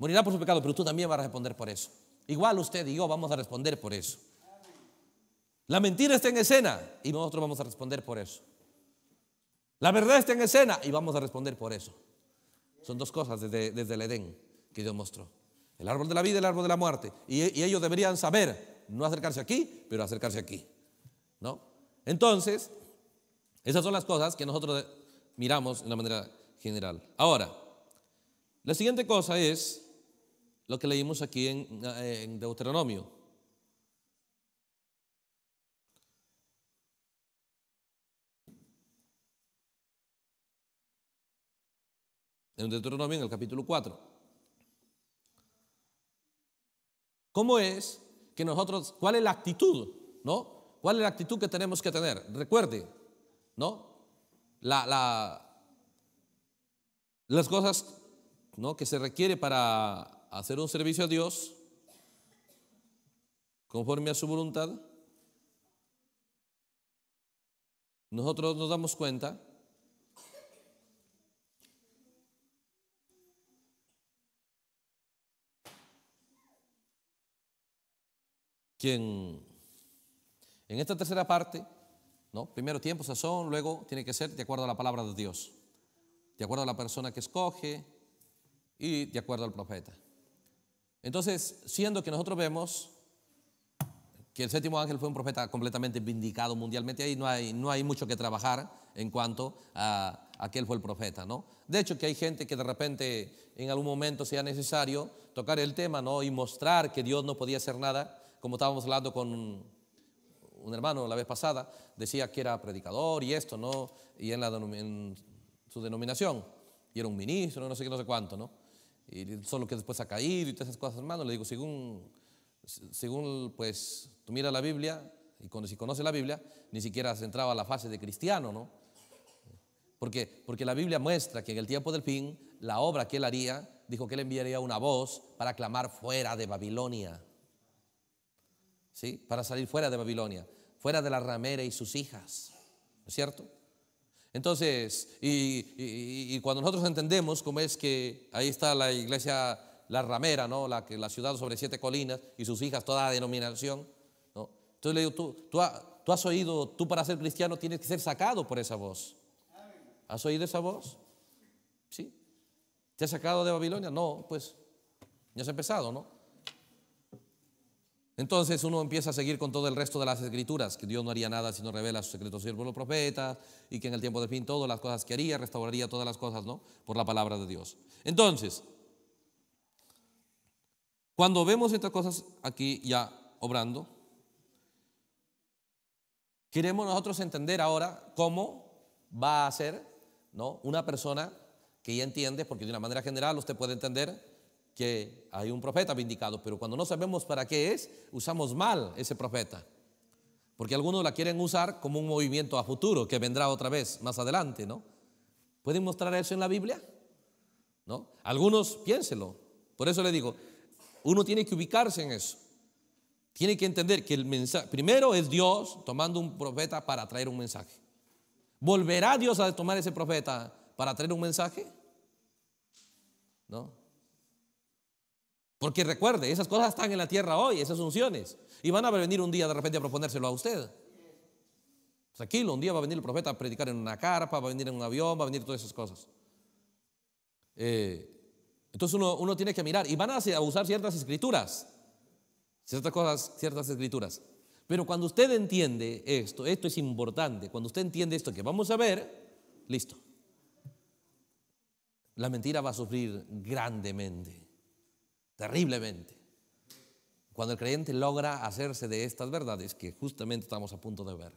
Morirá por su pecado, pero tú también vas a responder por eso. Igual usted y yo vamos a responder por eso. La mentira está en escena y nosotros vamos a responder por eso. La verdad está en escena y vamos a responder por eso. Son dos cosas desde, el Edén que Dios mostró. El árbol de la vida y el árbol de la muerte. Y, y ellos deberían saber, no acercarse aquí, pero acercarse aquí. ¿No? Entonces, esas son las cosas que nosotros miramos de una manera general. Ahora, la siguiente cosa es lo que leímos aquí en, Deuteronomio. En Deuteronomio, en el capítulo 4. ¿Cómo es que nosotros, cuál es la actitud, no? ¿Cuál es la actitud que tenemos que tener? Recuerde, ¿no? las cosas ¿no? que se requiere para hacer un servicio a Dios conforme a su voluntad, nosotros nos damos cuenta quien en esta tercera parte, ¿no? primero tiempo, sazón, luego tiene que ser de acuerdo a la palabra de Dios, de acuerdo a la persona que escoge y de acuerdo al profeta. Entonces, siendo que nosotros vemos que el séptimo ángel fue un profeta completamente vindicado mundialmente, ahí no hay, no hay mucho que trabajar en cuanto a, aquel que él fue el profeta, ¿no? De hecho, que hay gente que de repente en algún momento sea necesario tocar el tema, ¿no? Y mostrar que Dios no podía hacer nada, como estábamos hablando con, un hermano la vez pasada decía que era predicador y esto, ¿no? Y en, en su denominación. Y era un ministro, no sé qué, no sé cuánto, ¿no? y solo que después pues ha caído y todas esas cosas, hermano. Le digo, según, según pues tú mira la Biblia, y cuando, si conoce la Biblia, ni siquiera has entrado a la fase de cristiano, ¿no? Porque, porque la Biblia muestra que en el tiempo del fin, la obra que él haría, dijo que él enviaría una voz para clamar fuera de Babilonia. ¿Sí? Para salir fuera de Babilonia, fuera de la ramera y sus hijas. ¿No es cierto? Entonces, y, cuando nosotros entendemos cómo es que ahí está la iglesia, la ramera, ¿no? La, la ciudad sobre siete colinas y sus hijas, toda denominación, ¿no? Entonces le digo, tú, has oído, tú para ser cristiano tienes que ser sacado por esa voz. ¿Has oído esa voz? ¿Sí? ¿Te has sacado de Babilonia? No, pues ya has empezado, ¿no? Entonces uno empieza a seguir con todo el resto de las escrituras, que Dios no haría nada si no revela sus secretos siervos los profetas, y que en el tiempo de fin todas las cosas que haría, restauraría todas las cosas, ¿no? Por la palabra de Dios. Entonces, cuando vemos estas cosas aquí ya obrando, queremos nosotros entender ahora cómo va a ser, ¿no? Una persona que ya entiende, porque de una manera general usted puede entender que hay un profeta vindicado, pero cuando no sabemos para qué es, usamos mal ese profeta. Porque algunos la quieren usar como un movimiento a futuro que vendrá otra vez más adelante, ¿no? ¿Pueden mostrar eso en la Biblia? ¿No? Algunos piénselo. Por eso le digo, uno tiene que ubicarse en eso. Tiene que entender que el mensaje, primero es Dios tomando un profeta para traer un mensaje. ¿Volverá Dios a tomar ese profeta para traer un mensaje? ¿No? Porque recuerde, esas cosas están en la tierra hoy, esas unciones. Y van a venir un día de repente a proponérselo a usted. Tranquilo, un día va a venir el profeta a predicar en una carpa, va a venir en un avión, va a venir todas esas cosas. Eh, entonces uno, uno, tiene que mirar y van a usar ciertas escrituras, ciertas cosas, ciertas escrituras. Pero cuando usted entiende esto, esto es importante, cuando usted entiende esto que vamos a ver, listo. La mentira va a sufrir grandemente terriblemente. Cuando el creyente logra hacerse de estas verdades que justamente estamos a punto de ver,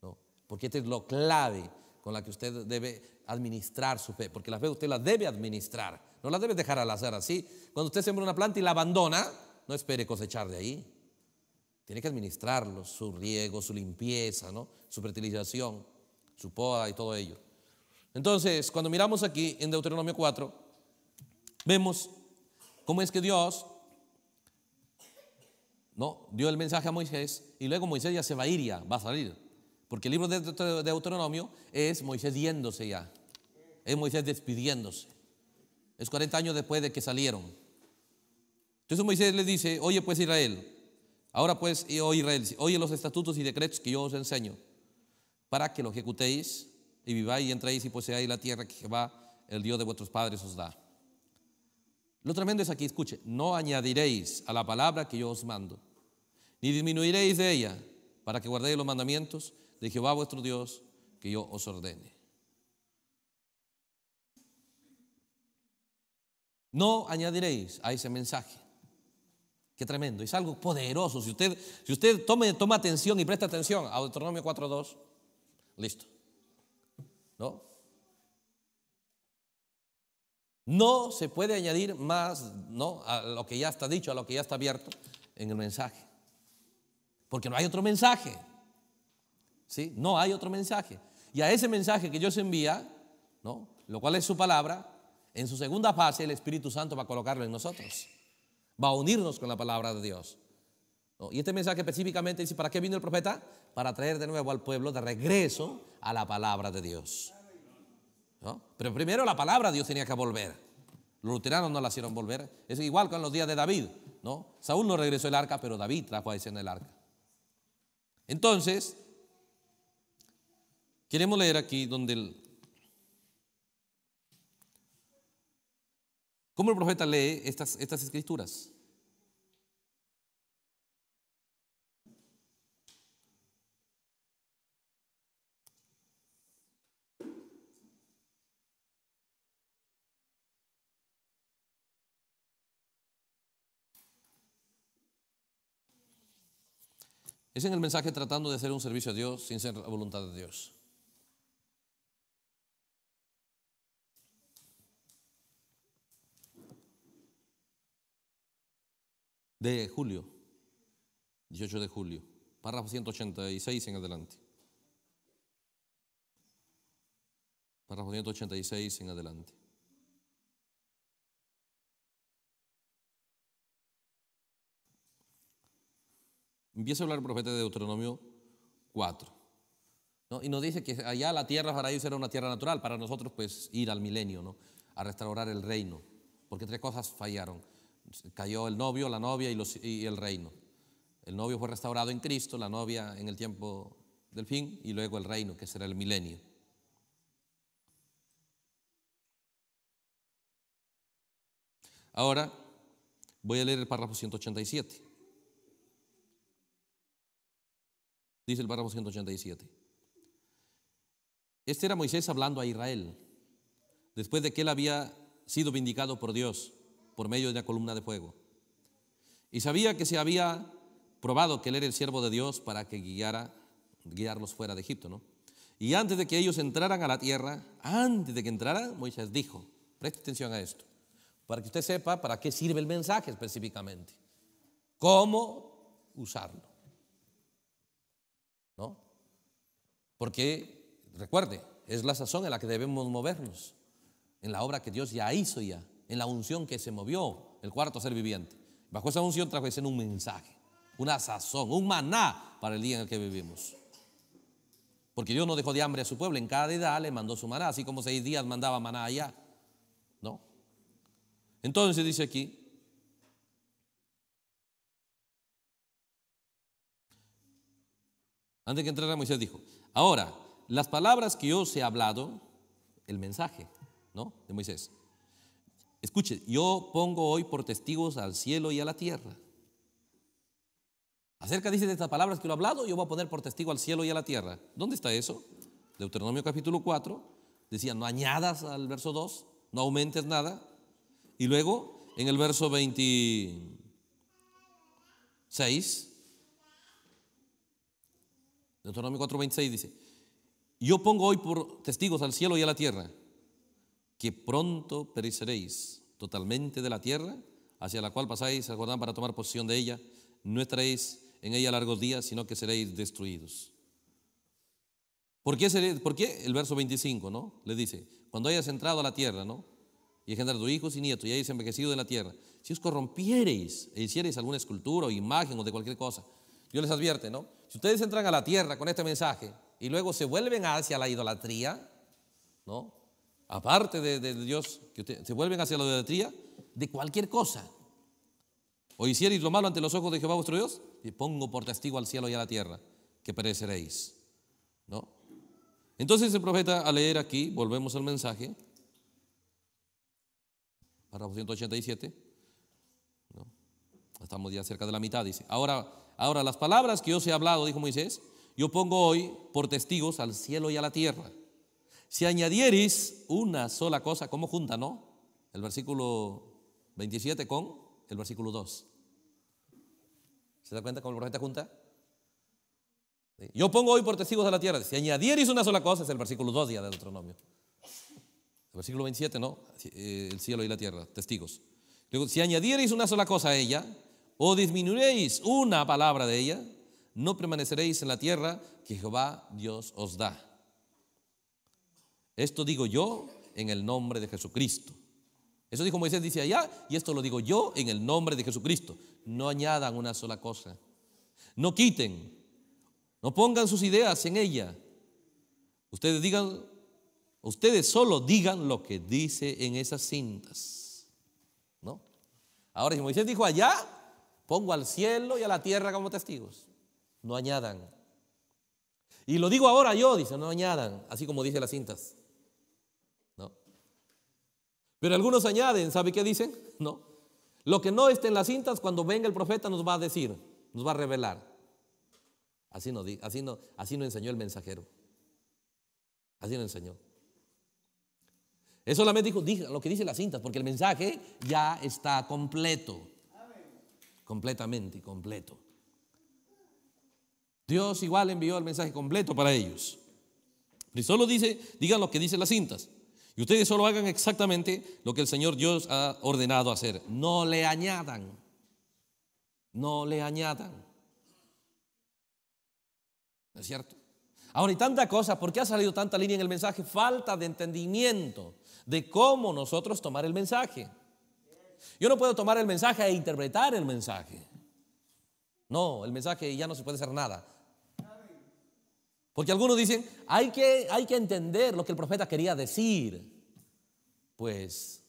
¿no? porque esta es lo clave con la que usted debe administrar su fe, porque la fe usted la debe administrar, no la debe dejar al azar así. Cuando usted siembra una planta y la abandona, no espere cosechar de ahí. Tiene que administrarlo, su riego, su limpieza, ¿no? su fertilización, su poda y todo ello. Entonces, cuando miramos aquí en Deuteronomio 4, vemos ¿Cómo es que Dios no dio el mensaje a Moisés y luego Moisés ya se va a ir ya, va a salir? Porque el libro de Deuteronomio es Moisés yéndose ya, es Moisés despidiéndose. Es 40 años después de que salieron. Entonces Moisés le dice, oye pues Israel, ahora pues, oh Israel, oye los estatutos y decretos que yo os enseño, para que lo ejecutéis y viváis y entréis y poseáis la tierra que Jehová, el Dios de vuestros padres, os da. Lo tremendo es aquí, escuche, no añadiréis a la palabra que yo os mando, ni disminuiréis de ella para que guardéis los mandamientos de Jehová vuestro Dios que yo os ordene. No añadiréis a ese mensaje. Qué tremendo, es algo poderoso. Si usted, si usted tome, toma atención y presta atención a Deuteronomio 4.2, listo. ¿No? No se puede añadir más ¿no? a lo que ya está dicho, a lo que ya está abierto en el mensaje. Porque no hay otro mensaje. ¿Sí? No hay otro mensaje. Y a ese mensaje que Dios envía, ¿no? lo cual es su palabra, en su segunda fase el Espíritu Santo va a colocarlo en nosotros. Va a unirnos con la palabra de Dios. Y este mensaje específicamente dice, ¿para qué vino el profeta? Para traer de nuevo al pueblo de regreso a la palabra de Dios. Pero primero la palabra de Dios tenía que volver. Los luteranos no la hicieron volver. Es igual con los días de David. ¿no? Saúl no regresó el arca, pero David trajo a en el arca. Entonces, queremos leer aquí donde el, cómo el profeta lee estas, estas escrituras. Es en el mensaje tratando de hacer un servicio a Dios sin ser la voluntad de Dios. De julio, 18 de julio, párrafo 186 en adelante. Párrafo 186 en adelante. Empieza a hablar el profeta de Deuteronomio 4. Y nos dice que allá la tierra para ellos era una tierra natural, para nosotros pues ir al milenio, ¿no? a restaurar el reino, porque tres cosas fallaron. Cayó el novio, la novia y el reino. El novio fue restaurado en Cristo, la novia en el tiempo del fin y luego el reino, que será el milenio. Ahora voy a leer el párrafo 187. dice el párrafo 187. Este era Moisés hablando a Israel, después de que él había sido vindicado por Dios por medio de una columna de fuego. Y sabía que se había probado que él era el siervo de Dios para que guiara, guiarlos fuera de Egipto, ¿no? Y antes de que ellos entraran a la tierra, antes de que entraran, Moisés dijo, preste atención a esto, para que usted sepa para qué sirve el mensaje específicamente, cómo usarlo. ¿no? Porque, recuerde, es la sazón en la que debemos movernos, en la obra que Dios ya hizo ya, en la unción que se movió el cuarto ser viviente. Bajo esa unción trajo ese un mensaje, una sazón, un maná para el día en el que vivimos. Porque Dios no dejó de hambre a su pueblo, en cada edad le mandó su maná, así como seis días mandaba maná allá, ¿no? Entonces dice aquí, Antes que entrara Moisés dijo, ahora, las palabras que yo os he hablado, el mensaje, ¿no? De Moisés. Escuche, yo pongo hoy por testigos al cielo y a la tierra. Acerca, dice, de estas palabras que lo he hablado, yo voy a poner por testigo al cielo y a la tierra. ¿Dónde está eso? Deuteronomio capítulo 4, decía, no añadas al verso 2, no aumentes nada. Y luego, en el verso 26, Deuteronomio 4:26 dice, yo pongo hoy por testigos al cielo y a la tierra, que pronto pereceréis totalmente de la tierra hacia la cual pasáis a Jordán para tomar posesión de ella, no estaréis en ella largos días, sino que seréis destruidos. ¿Por qué, el verso 25, no? Le dice, cuando hayas entrado a la tierra, ¿no? Y tu hijos y nietos, y hayas envejecido de la tierra, si os corrompiereis e hiciereis alguna escultura o imagen o de cualquier cosa, yo les advierte, ¿no? Si ustedes entran a la tierra con este mensaje y luego se vuelven hacia la idolatría, ¿no? Aparte de, Dios, que se vuelven hacia la idolatría de cualquier cosa. O hicierais lo malo ante los ojos de Jehová vuestro Dios, y pongo por testigo al cielo y a la tierra que pereceréis. ¿No? Entonces el profeta, a leer aquí, volvemos al mensaje, párrafo 187, ¿no? estamos ya cerca de la mitad, dice. Ahora Ahora, las palabras que yo os he hablado, dijo Moisés, yo pongo hoy por testigos al cielo y a la tierra. Si añadieris una sola cosa, ¿cómo junta, no? El versículo 27 con el versículo 2. ¿Se da cuenta cómo el profeta junta? Yo pongo hoy por testigos a la tierra. Si añadieris una sola cosa, es el versículo 2 ya de Deuteronomio. El versículo 27, ¿no? Eh, el cielo y la tierra, testigos. si añadieris una sola cosa a ella, o disminuiréis una palabra de ella, no permaneceréis en la tierra que Jehová Dios os da. Esto digo yo en el nombre de Jesucristo. Eso dijo Moisés, dice allá, y esto lo digo yo en el nombre de Jesucristo. No añadan una sola cosa. No quiten. No pongan sus ideas en ella. Ustedes digan, ustedes solo digan lo que dice en esas cintas. ¿No? Ahora, si Moisés dijo allá, Pongo al cielo y a la tierra como testigos. No añadan. Y lo digo ahora yo, dice, no añadan, así como dice las cintas. No. Pero algunos añaden, ¿sabe qué dicen? No. Lo que no esté en las cintas, cuando venga el profeta nos va a decir, nos va a revelar. Así no, así no, así no enseñó el mensajero. Así no enseñó. Él solamente dijo, lo que dice las cintas, porque el mensaje ya está completo completamente y completo. Dios igual envió el mensaje completo para ellos. Y solo dice, digan lo que dicen las cintas. Y ustedes solo hagan exactamente lo que el Señor Dios ha ordenado hacer. No le añadan. No le añadan. es cierto? Ahora, y tanta cosa, ¿por qué ha salido tanta línea en el mensaje? Falta de entendimiento de cómo nosotros tomar el mensaje. Yo no puedo tomar el mensaje e interpretar el mensaje. No, el mensaje ya no se puede hacer nada. Porque algunos dicen, hay que, hay que entender lo que el profeta quería decir. Pues,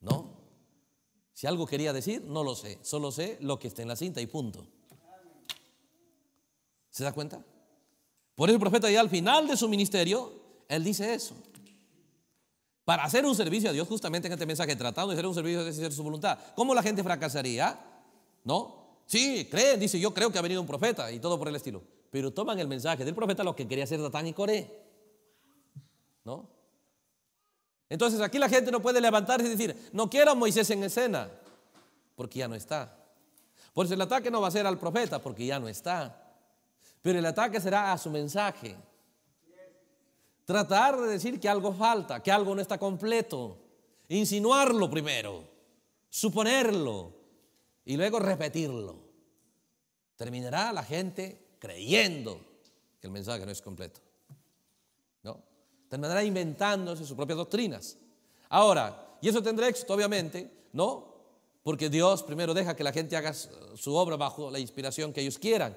no. Si algo quería decir, no lo sé. Solo sé lo que está en la cinta y punto. ¿Se da cuenta? Por eso el profeta ya al final de su ministerio, él dice eso. Para hacer un servicio a Dios, justamente en este mensaje, tratando de hacer un servicio a Dios y hacer su voluntad, ¿cómo la gente fracasaría? ¿No? Sí, creen, dice, yo creo que ha venido un profeta y todo por el estilo. Pero toman el mensaje del profeta lo que quería hacer Datán y Coré. ¿No? Entonces aquí la gente no puede levantarse y decir, no quiero a Moisés en escena, porque ya no está. Por el ataque no va a ser al profeta, porque ya no está. Pero el ataque será a su mensaje. Tratar de decir que algo falta, que algo no está completo. Insinuarlo primero, suponerlo y luego repetirlo. Terminará la gente creyendo que el mensaje no es completo. ¿No? Terminará inventándose sus propias doctrinas. Ahora, y eso tendrá éxito, obviamente, ¿no? Porque Dios primero deja que la gente haga su obra bajo la inspiración que ellos quieran.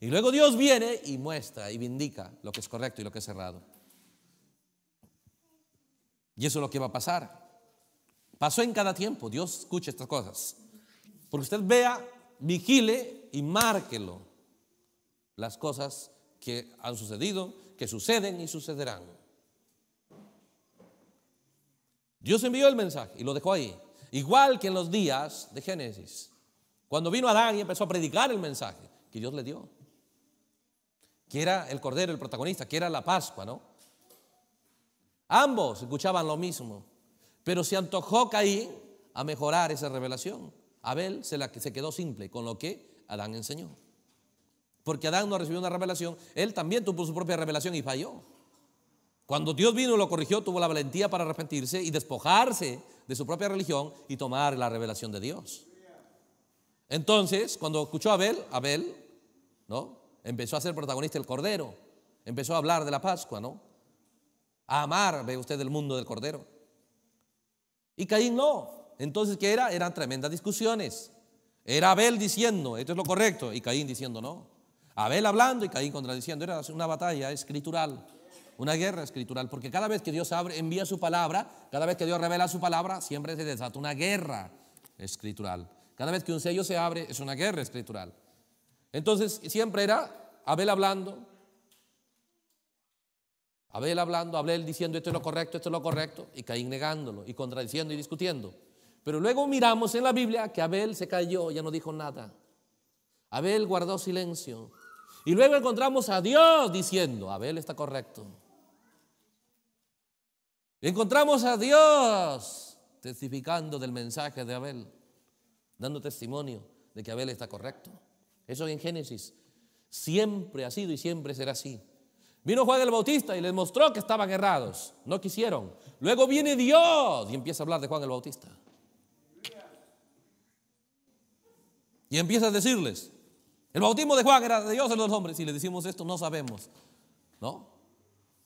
Y luego Dios viene y muestra y vindica lo que es correcto y lo que es errado. Y eso es lo que va a pasar. Pasó en cada tiempo. Dios escucha estas cosas. Porque usted vea, vigile y márquelo. Las cosas que han sucedido, que suceden y sucederán. Dios envió el mensaje y lo dejó ahí. Igual que en los días de Génesis. Cuando vino Adán y empezó a predicar el mensaje que Dios le dio. Que era el cordero, el protagonista, que era la Pascua, ¿no? Ambos escuchaban lo mismo, pero se antojó Caín a mejorar esa revelación. Abel se, la, quedó simple con lo que Adán enseñó. Porque Adán no recibió una revelación, él también tuvo su propia revelación y falló. Cuando Dios vino y lo corrigió, tuvo la valentía para arrepentirse y despojarse de su propia religión y tomar la revelación de Dios. Entonces, cuando escuchó a Abel, Abel, ¿no? Empezó a ser protagonista el Cordero, empezó a hablar de la Pascua, ¿no? amar, ve usted, el mundo del Cordero. Y Caín no. Entonces, ¿qué era? Eran tremendas discusiones. Era Abel diciendo, esto es lo correcto, y Caín diciendo no. Abel hablando y Caín contradiciendo. Era una batalla escritural, una guerra escritural, porque cada vez que Dios abre, envía su palabra, cada vez que Dios revela su palabra, siempre se desata una guerra escritural. Cada vez que un sello se abre, es una guerra escritural. Entonces, siempre era Abel hablando, Abel hablando, Abel diciendo esto es lo correcto, esto es lo correcto, y Caín negándolo y contradiciendo y discutiendo. Pero luego miramos en la Biblia que Abel se cayó, ya no dijo nada. Abel guardó silencio. Y luego encontramos a Dios diciendo, Abel está correcto. Encontramos a Dios testificando del mensaje de Abel, dando testimonio de que Abel está correcto. Eso en Génesis siempre ha sido y siempre será así. Vino Juan el Bautista y les mostró que estaban errados. No quisieron. Luego viene Dios y empieza a hablar de Juan el Bautista. Y empieza a decirles, el bautismo de Juan era de Dios o de los hombres. Si le decimos esto, no sabemos. ¿No?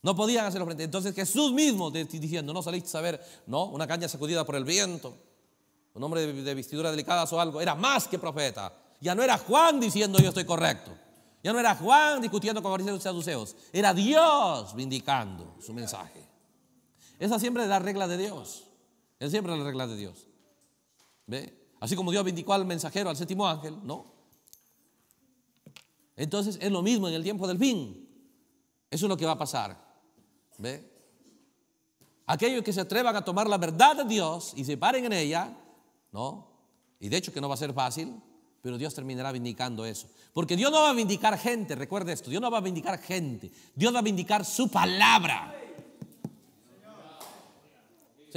No podían hacerlo frente. Entonces Jesús mismo diciendo, no saliste a ver, ¿no? Una caña sacudida por el viento, un hombre de vestidura delicada o algo. Era más que profeta. Ya no era Juan diciendo yo estoy correcto. Ya no era Juan discutiendo con los saduceos, era Dios vindicando su mensaje. Esa siempre es la regla de Dios. es siempre la regla de Dios. ¿Ve? Así como Dios vindicó al mensajero, al séptimo ángel, ¿no? Entonces es lo mismo en el tiempo del fin. Eso es lo que va a pasar. ¿Ve? Aquellos que se atrevan a tomar la verdad de Dios y se paren en ella, ¿no? Y de hecho que no va a ser fácil, pero Dios terminará vindicando eso. Porque Dios no va a vindicar gente, recuerde esto, Dios no va a vindicar gente, Dios va a vindicar su palabra.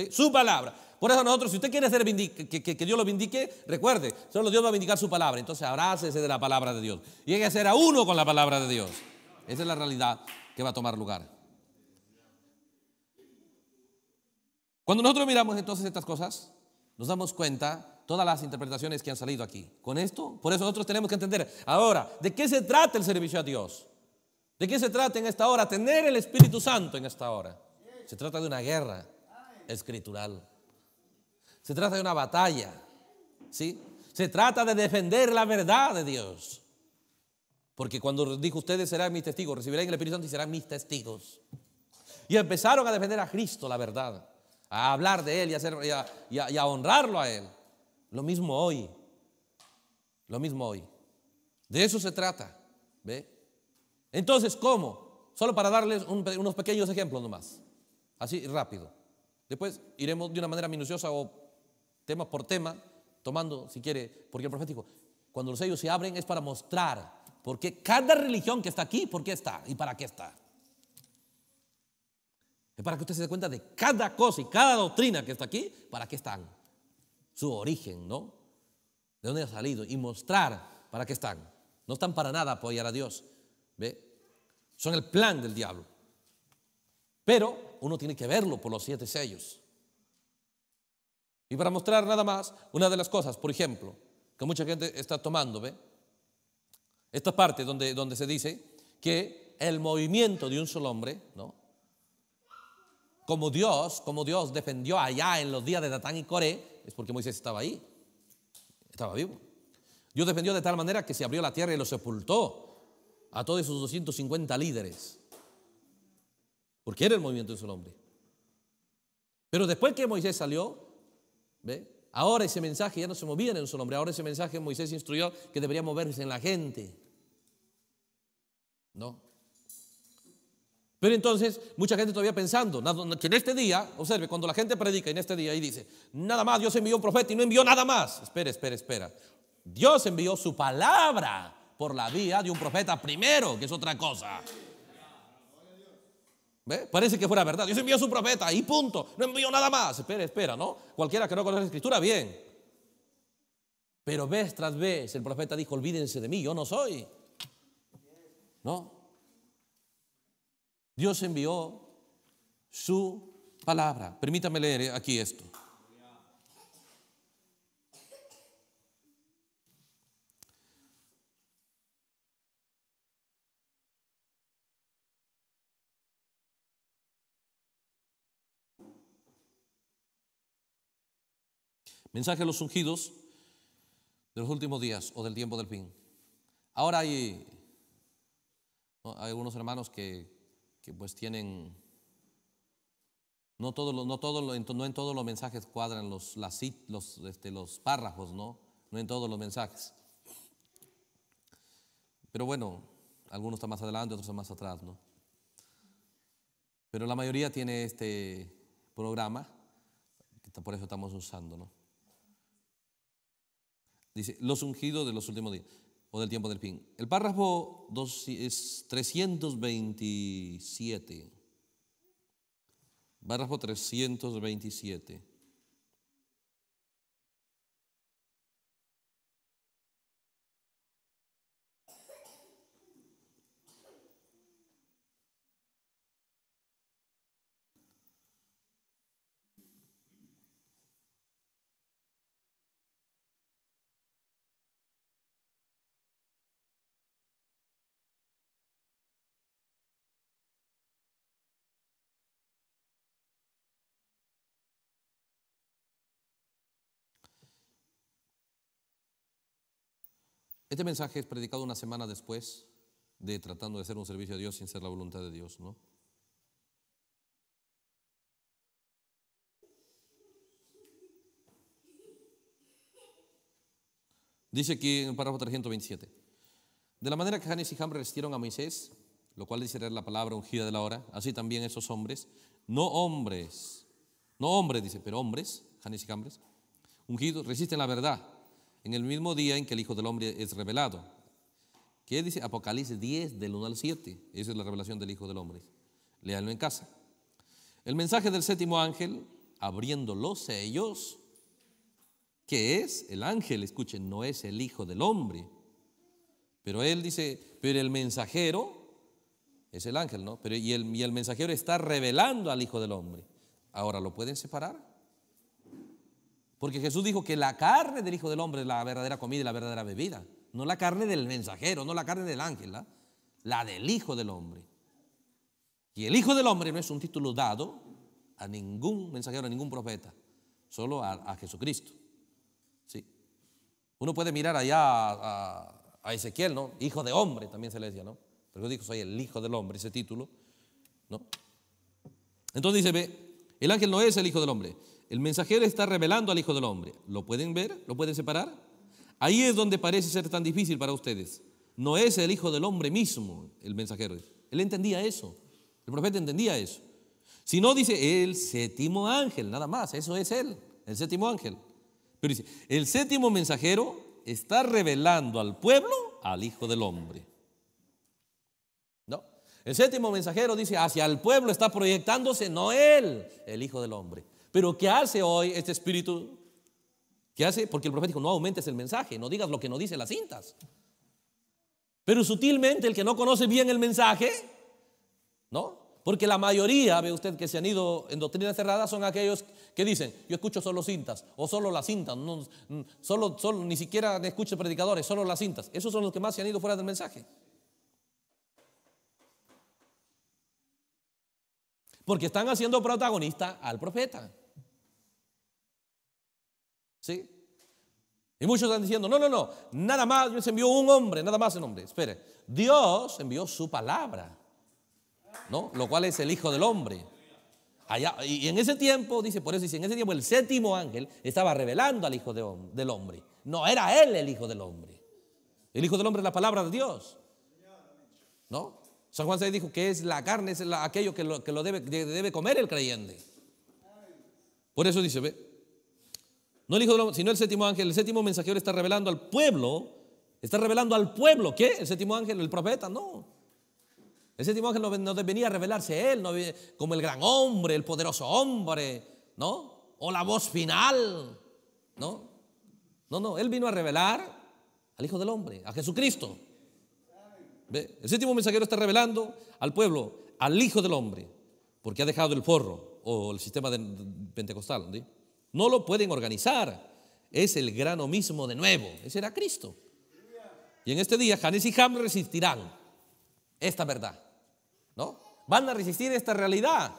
Su palabra. Por eso nosotros, si usted quiere ser que, Dios lo vindique, recuerde, solo Dios va a vindicar su palabra. Entonces abrácese de la palabra de Dios. Y Llegue a ser a uno con la palabra de Dios. Esa es la realidad que va a tomar lugar. Cuando nosotros miramos entonces estas cosas, nos damos cuenta todas las interpretaciones que han salido aquí. Con esto, por eso nosotros tenemos que entender ahora de qué se trata el servicio a Dios. ¿De qué se trata en esta hora? Tener el Espíritu Santo en esta hora. Se trata de una guerra escritural. Se trata de una batalla. ¿Sí? Se trata de defender la verdad de Dios. Porque cuando dijo ustedes serán mis testigos, recibirán el Espíritu Santo y serán mis testigos. Y empezaron a defender a Cristo, la verdad, a hablar de Él y y a honrarlo a Él. Lo mismo hoy. Lo mismo hoy. De eso se trata. ¿Ve? Entonces, ¿cómo? Solo para darles unos pequeños ejemplos nomás. Así rápido. Después iremos de una manera minuciosa o tema por tema, tomando, si quiere, porque el profético, cuando los sellos se abren es para mostrar por qué cada religión que está aquí, por qué está y para qué está. Es para que usted se dé cuenta de cada cosa y cada doctrina que está aquí, para qué están su origen, ¿no? De dónde ha salido y mostrar para qué están. No están para nada apoyar a Dios. ¿Ve? Son el plan del diablo. Pero uno tiene que verlo por los siete sellos. Y para mostrar nada más, una de las cosas, por ejemplo, que mucha gente está tomando, ¿ve? Esta parte donde, donde se dice que el movimiento de un solo hombre, ¿no? como Dios, como Dios defendió allá en los días de Datán y Coré, es porque Moisés estaba ahí, estaba vivo. Dios defendió de tal manera que se abrió la tierra y lo sepultó a todos esos 250 líderes, porque era el movimiento de su nombre. Pero después que Moisés salió, ¿ve? ahora ese mensaje ya no se movía en su nombre, ahora ese mensaje Moisés instruyó que debería moverse en la gente. No, pero entonces, mucha gente todavía pensando que en este día, observe, cuando la gente predica en este día y dice, nada más, Dios envió un profeta y no envió nada más. Espera, espera, espera. Dios envió su palabra por la vía de un profeta primero, que es otra cosa. ¿Ve? Parece que fuera verdad. Dios envió a su profeta y punto. No envió nada más. Espera, espera, ¿no? Cualquiera que no conoce la escritura, bien. Pero vez tras vez el profeta dijo, olvídense de mí, yo no soy. ¿No? Dios envió su palabra. Permítame leer aquí esto. Mensaje a los ungidos de los últimos días o del tiempo del fin. Ahora hay, hay algunos hermanos que que pues tienen, no, todo no, en todos los mensajes cuadran los, las, los, este, los párrafos, ¿no? No en todos los mensajes. Pero bueno, algunos están más adelante, otros están más atrás, ¿no? Pero la mayoría tiene este programa, por eso estamos usando, ¿no? Dice, los ungidos de los últimos días. O del tiempo del fin. El párrafo es 327. Párrafo 327. Este mensaje es predicado una semana después de tratando de hacer un servicio a Dios sin ser la voluntad de Dios, ¿no? Dice aquí en el párrafo 327. De la manera que Janes y Ham resistieron a Moisés, lo cual dice la palabra ungida de la hora, así también esos hombres, no hombres, no hombres, dice, pero hombres, Janes y Hambres, ungidos, resisten la verdad, en el mismo día en que el Hijo del Hombre es revelado. ¿Qué dice? Apocalipsis 10, del 1 al 7. Esa es la revelación del Hijo del Hombre. Leanlo en casa. El mensaje del séptimo ángel, abriendo los sellos, ¿qué es el ángel, escuchen, no es el Hijo del Hombre. Pero él dice, pero el mensajero es el ángel, ¿no? Pero, y, y el mensajero está revelando al Hijo del Hombre. Ahora, ¿lo pueden separar? Porque Jesús dijo que la carne del Hijo del Hombre es la verdadera comida y la verdadera bebida. No la carne del mensajero, no la carne del ángel, ¿la? del Hijo del Hombre. Y el Hijo del Hombre no es un título dado a ningún mensajero, a ningún profeta, solo a, Jesucristo. ¿Sí? Uno puede mirar allá a, Ezequiel, ¿no? Hijo de hombre, también se le decía, ¿no? Pero yo digo, soy el Hijo del Hombre, ese título, ¿no? Entonces dice, ve, el ángel no es el Hijo del Hombre. El mensajero está revelando al Hijo del Hombre. ¿Lo pueden ver? ¿Lo pueden separar? Ahí es donde parece ser tan difícil para ustedes. No es el Hijo del Hombre mismo el mensajero. Él entendía eso. El profeta entendía eso. Si no dice el séptimo ángel, nada más, eso es él, el séptimo ángel. Pero dice, el séptimo mensajero está revelando al pueblo al Hijo del Hombre. ¿No? El séptimo mensajero dice, hacia el pueblo está proyectándose, no él, el Hijo del Hombre. Pero ¿qué hace hoy este espíritu? ¿Qué hace? Porque el profeta dijo, no aumentes el mensaje, no digas lo que no dice las cintas. Pero sutilmente el que no conoce bien el mensaje, ¿no? Porque la mayoría, ve usted, que se han ido en doctrina cerrada son aquellos que dicen, yo escucho solo cintas, o solo las cintas, mm, solo, solo, ni siquiera escucho predicadores, solo las cintas. Esos son los que más se han ido fuera del mensaje. Porque están haciendo protagonista al profeta. Y muchos están diciendo, no, no, no, nada más, Dios envió un hombre, nada más el hombre. Espere, Dios envió su palabra, ¿no? Lo cual es el Hijo del Hombre. Allá, y en ese tiempo, dice, por eso dice, en ese tiempo el séptimo ángel estaba revelando al Hijo del Hombre. No, era él el Hijo del Hombre. El Hijo del Hombre es la palabra de Dios. ¿No? San Juan se dijo que es la carne, es aquello que lo, debe, debe comer el creyente. Por eso dice, ve, no el hijo del hombre, sino el séptimo ángel. El séptimo mensajero está revelando al pueblo. Está revelando al pueblo. ¿Qué? El séptimo ángel, el profeta, no. El séptimo ángel no, venía a revelarse él, no, como el gran hombre, el poderoso hombre, ¿no? O la voz final, ¿no? No, no, él vino a revelar al Hijo del Hombre, a Jesucristo. El séptimo mensajero está revelando al pueblo, al Hijo del Hombre, porque ha dejado el forro o el sistema pentecostal. No lo pueden organizar. Es el grano mismo de nuevo. Ese era Cristo. Y en este día Janes y Ham resistirán esta verdad. ¿No? Van a resistir esta realidad.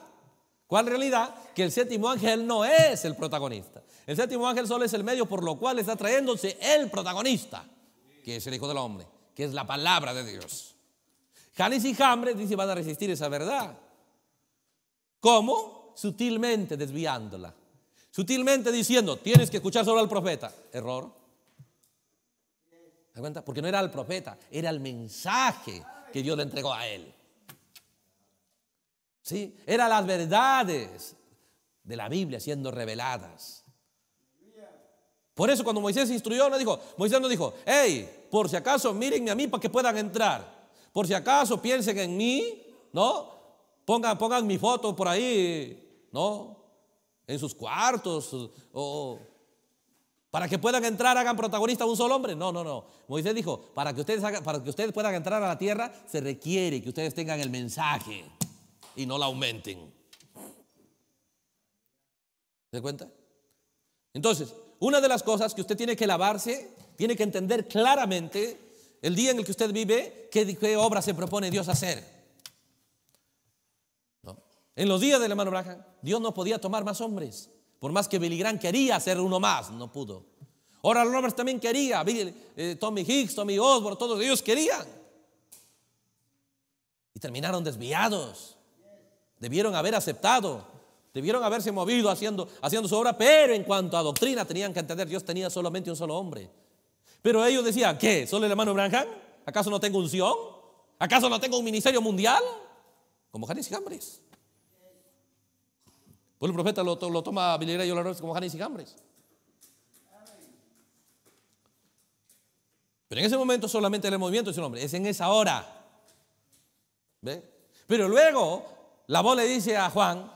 ¿Cuál realidad? Que el séptimo ángel no es el protagonista. El séptimo ángel solo es el medio por lo cual está trayéndose el protagonista, que es el Hijo del Hombre, que es la palabra de Dios. Janes y Hambre dice van a resistir esa verdad. ¿Cómo? Sutilmente desviándola. Sutilmente diciendo, tienes que escuchar solo al profeta. Error. ¿Te cuenta? Porque no era al profeta, era el mensaje que Dios le entregó a él. ¿Sí? Eran las verdades de la Biblia siendo reveladas. Por eso cuando Moisés instruyó, no dijo, Moisés no dijo, hey, por si acaso mírenme a mí para que puedan entrar. Por si acaso piensen en mí, ¿no? Pongan, pongan mi foto por ahí, ¿no? en sus cuartos o para que puedan entrar hagan protagonista a un solo hombre. No, no, no. Moisés dijo, para que ustedes para que ustedes puedan entrar a la tierra se requiere que ustedes tengan el mensaje y no la aumenten. ¿Se cuenta? Entonces, una de las cosas que usted tiene que lavarse, tiene que entender claramente el día en el que usted vive, qué obra se propone Dios hacer. En los días del hermano Branham, Dios no podía tomar más hombres. Por más que Billy quería hacer uno más, no pudo. los Roberts también quería, eh, Tommy Hicks, Tommy Osborne, todos ellos querían. Y terminaron desviados. Debieron haber aceptado, debieron haberse movido haciendo, haciendo su obra, pero en cuanto a doctrina tenían que entender, Dios tenía solamente un solo hombre. Pero ellos decían, ¿qué? ¿Solo el hermano Branham? ¿Acaso no tengo unción? ¿Acaso no tengo un ministerio mundial? Como Janice Jambres. Pues el profeta lo, lo toma Bilera y como Janes y Jambres. Pero en ese momento solamente el movimiento es un hombre es en esa hora. Pero luego la voz le dice a Juan,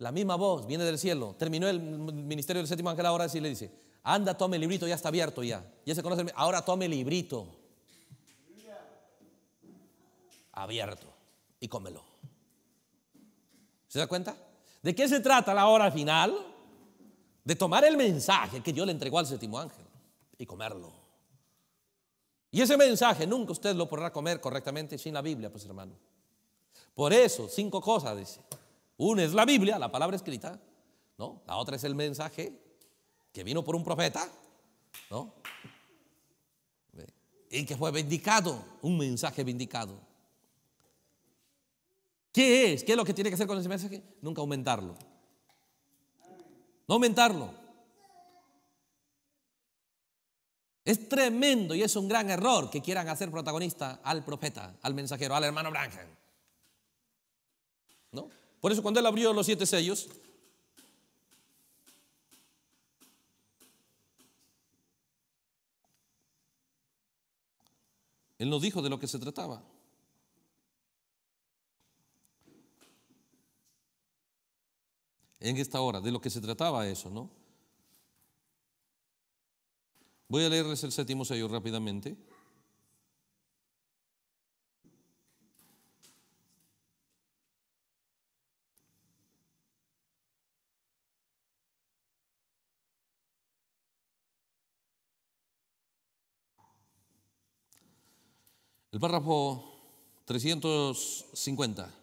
la misma voz viene del cielo. Terminó el ministerio del séptimo ángel ahora sí le dice, anda, tome el librito, ya está abierto ya. Ya se conoce, ahora tome el librito. Abierto y cómelo. ¿Se da cuenta? ¿De qué se trata la hora final? De tomar el mensaje que yo le entregó al séptimo ángel y comerlo. Y ese mensaje nunca usted lo podrá comer correctamente sin la Biblia, pues hermano. Por eso, cinco cosas dice. Una es la Biblia, la palabra escrita, ¿no? La otra es el mensaje que vino por un profeta, ¿no? Y que fue vindicado, un mensaje vindicado. ¿Qué es? ¿Qué es lo que tiene que hacer con ese mensaje? Nunca aumentarlo. No aumentarlo. Es tremendo y es un gran error que quieran hacer protagonista al profeta, al mensajero, al hermano Branham. ¿No? Por eso cuando él abrió los siete sellos, él nos dijo de lo que se trataba. en esta hora, de lo que se trataba eso, ¿no? Voy a leerles el séptimo sello rápidamente. El párrafo 350.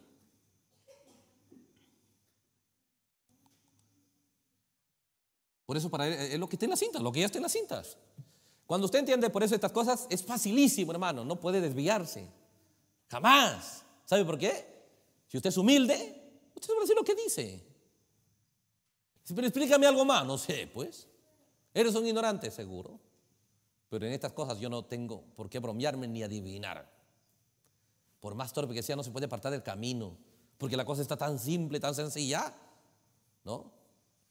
Por eso para él eh, es lo que está en las cintas, lo que ya está en las cintas. Cuando usted entiende por eso estas cosas, es facilísimo, hermano, no puede desviarse. Jamás. ¿Sabe por qué? Si usted es humilde, usted va a decir lo que dice. Pero explícame algo más, no sé, pues. Eres un ignorante, seguro. Pero en estas cosas yo no tengo por qué bromearme ni adivinar. Por más torpe que sea, no se puede apartar del camino. Porque la cosa está tan simple, tan sencilla. ¿No?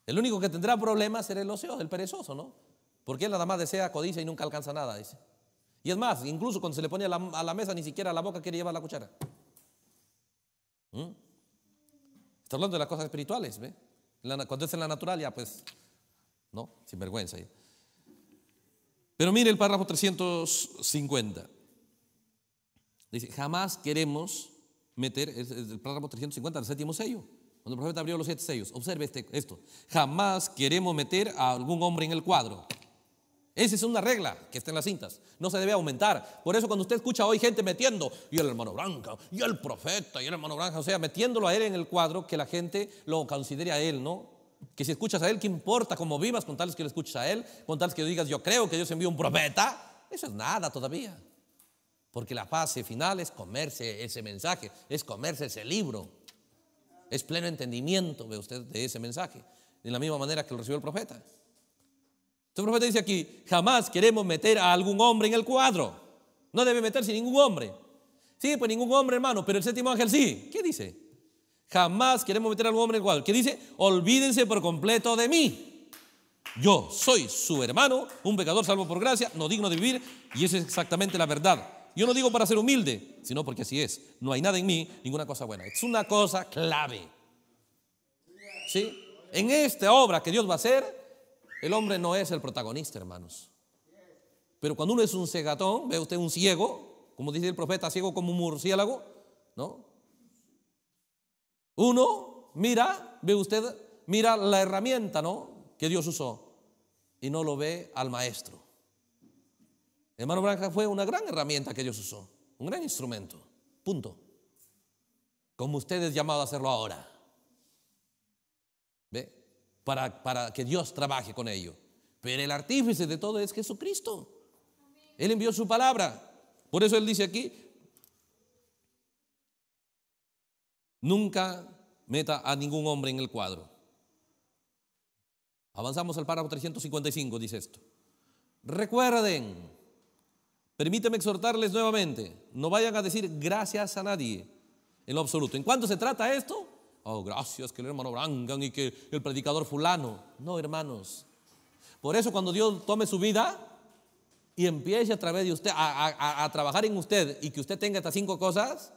El único que tendrá problemas será el ocioso, el perezoso, ¿no? Porque él nada más desea, codicia y nunca alcanza nada, dice. Y es más, incluso cuando se le pone a la, mesa, ni siquiera a la boca quiere llevar la cuchara. ¿Mm? Está hablando de las cosas espirituales, ¿ve? cuando es en la natural, ya pues, ¿no? Sin vergüenza. Pero mire el párrafo 350. Dice, jamás queremos meter, el, el párrafo 350 el séptimo sello. Cuando el profeta abrió los siete sellos, observe este, esto. Jamás queremos meter a algún hombre en el cuadro. Esa es una regla que está en las cintas. No se debe aumentar. Por eso cuando usted escucha hoy gente metiendo, y el hermano blanco y el profeta, y el hermano blanco o sea, metiéndolo a él en el cuadro, que la gente lo considere a él, ¿no? Que si escuchas a él, ¿qué importa cómo vivas? Con tales que lo escuches a él, con tales que digas, yo creo que Dios envió un profeta. Eso es nada todavía. Porque la fase final es comerse ese mensaje, es comerse ese libro. Es pleno entendimiento, ve usted, de ese mensaje, de la misma manera que lo recibió el profeta. Entonces profeta dice aquí, jamás queremos meter a algún hombre en el cuadro. No debe meterse ningún hombre. Sí, pues ningún hombre, hermano, pero el séptimo ángel sí. ¿Qué dice? Jamás queremos meter a algún hombre en el cuadro. ¿Qué dice? Olvídense por completo de mí. Yo soy su hermano, un pecador salvo por gracia, no digno de vivir, y esa es exactamente la verdad. Yo no digo para ser humilde, sino porque así es. No hay nada en mí, ninguna cosa buena. Es una cosa clave. ¿Sí? En esta obra que Dios va a hacer, el hombre no es el protagonista, hermanos. Pero cuando uno es un cegatón, ve usted un ciego, como dice el profeta, ciego como un murciélago, ¿no? Uno mira, ve usted, mira la herramienta, ¿no? Que Dios usó y no lo ve al maestro. El hermano blanca fue una gran herramienta que Dios usó, un gran instrumento. Punto. Como usted es llamado a hacerlo ahora. ¿Ve? Para, para que Dios trabaje con ello. Pero el artífice de todo es Jesucristo. Él envió su palabra. Por eso él dice aquí, nunca meta a ningún hombre en el cuadro. Avanzamos al párrafo 355, dice esto. Recuerden, Permítame exhortarles nuevamente, no vayan a decir gracias a nadie en lo absoluto. ¿En cuánto se trata esto? Oh, gracias que el hermano Brangan y que el predicador fulano. No, hermanos. Por eso cuando Dios tome su vida y empiece a través de usted a, trabajar en usted y que usted tenga estas cinco cosas,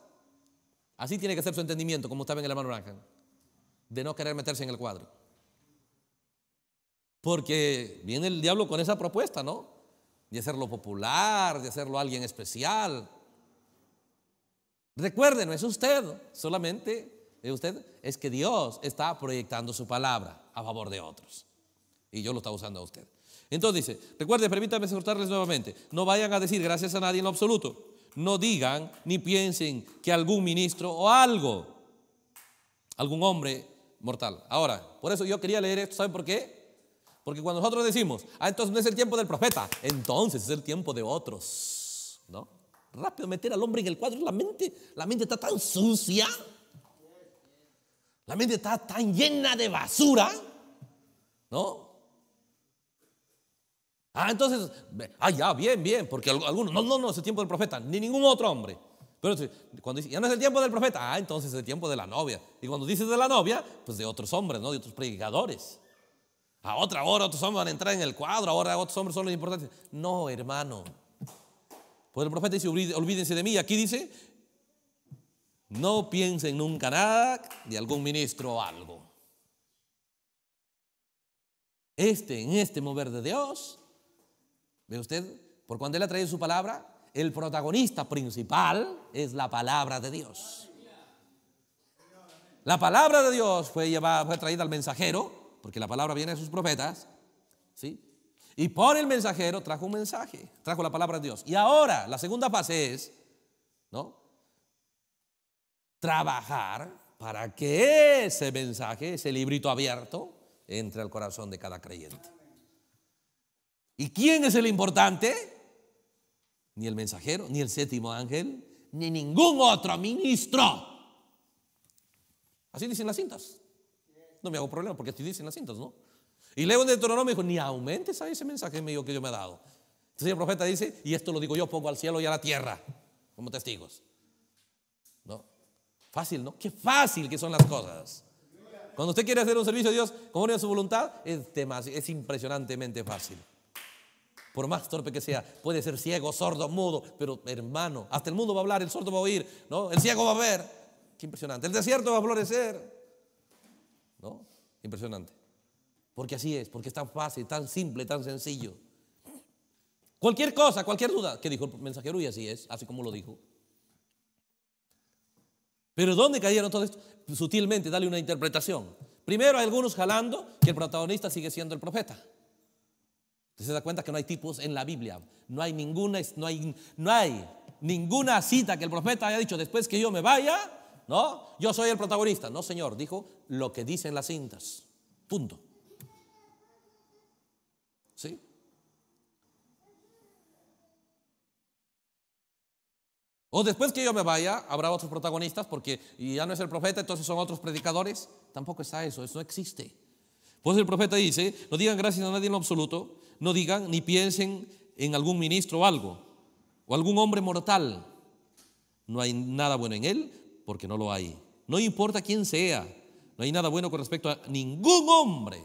así tiene que ser su entendimiento, como estaba en el hermano Brangan, de no querer meterse en el cuadro. Porque viene el diablo con esa propuesta, ¿no? de hacerlo popular, de hacerlo alguien especial. Recuerde, no es usted, solamente es usted, es que Dios está proyectando su palabra a favor de otros. Y yo lo estaba usando a usted. Entonces dice, recuerde, permítanme exhortarles nuevamente, no vayan a decir gracias a nadie en lo absoluto. No digan ni piensen que algún ministro o algo, algún hombre mortal. Ahora, por eso yo quería leer esto, ¿saben por qué? Porque cuando nosotros decimos, ah, entonces no es el tiempo del profeta, entonces es el tiempo de otros, ¿no? Rápido meter al hombre en el cuadro, la mente, la mente está tan sucia, la mente está tan llena de basura, ¿no? Ah, entonces, ah, ya, bien, bien, porque algunos, no, no, no, es el tiempo del profeta, ni ningún otro hombre. Pero cuando dice, ya no es el tiempo del profeta, ah, entonces es el tiempo de la novia. Y cuando dices de la novia, pues de otros hombres, ¿no? De otros predicadores. A otra hora otros hombres van a entrar en el cuadro, ahora otros hombres son los importantes. No, hermano. Pues el profeta dice, olvídense de mí. Aquí dice, no piensen nunca nada de algún ministro o algo. Este, en este mover de Dios, ve usted, por cuando él ha traído su palabra, el protagonista principal es la palabra de Dios. La palabra de Dios fue, llevada, fue traída al mensajero porque la palabra viene de sus profetas, ¿sí? Y por el mensajero trajo un mensaje, trajo la palabra de Dios. Y ahora, la segunda fase es, ¿no? Trabajar para que ese mensaje, ese librito abierto, entre al corazón de cada creyente. ¿Y quién es el importante? Ni el mensajero, ni el séptimo ángel, ni ningún otro ministro. Así dicen las cintas no me hago problema porque estoy dicen las cintas, ¿no? Y leo en Deuteronomio y dijo, ni aumentes a ese mensaje mío que yo me ha dado. Entonces el profeta dice, y esto lo digo yo, pongo al cielo y a la tierra como testigos. ¿No? Fácil, ¿no? Qué fácil que son las cosas. Cuando usted quiere hacer un servicio a Dios conforme a su voluntad, es, es impresionantemente fácil. Por más torpe que sea, puede ser ciego, sordo, mudo, pero hermano, hasta el mundo va a hablar, el sordo va a oír, ¿no? El ciego va a ver. Qué impresionante. El desierto va a florecer. ¿No? Impresionante. Porque así es, porque es tan fácil, tan simple, tan sencillo. Cualquier cosa, cualquier duda, que dijo el mensajero y así es, así como lo dijo. Pero ¿dónde cayeron todo esto? Sutilmente, dale una interpretación. Primero hay algunos jalando que el protagonista sigue siendo el profeta. Entonces se da cuenta que no hay tipos en la Biblia. No hay ninguna, no hay, no hay ninguna cita que el profeta haya dicho después que yo me vaya, no, yo soy el protagonista. No, señor, dijo lo que dicen las cintas. Punto. ¿Sí? O después que yo me vaya, habrá otros protagonistas porque ya no es el profeta, entonces son otros predicadores. Tampoco está eso, eso no existe. Pues el profeta dice, no digan gracias a nadie en lo absoluto, no digan ni piensen en algún ministro o algo, o algún hombre mortal. No hay nada bueno en él, porque no lo hay. No importa quién sea, no hay nada bueno con respecto a ningún hombre.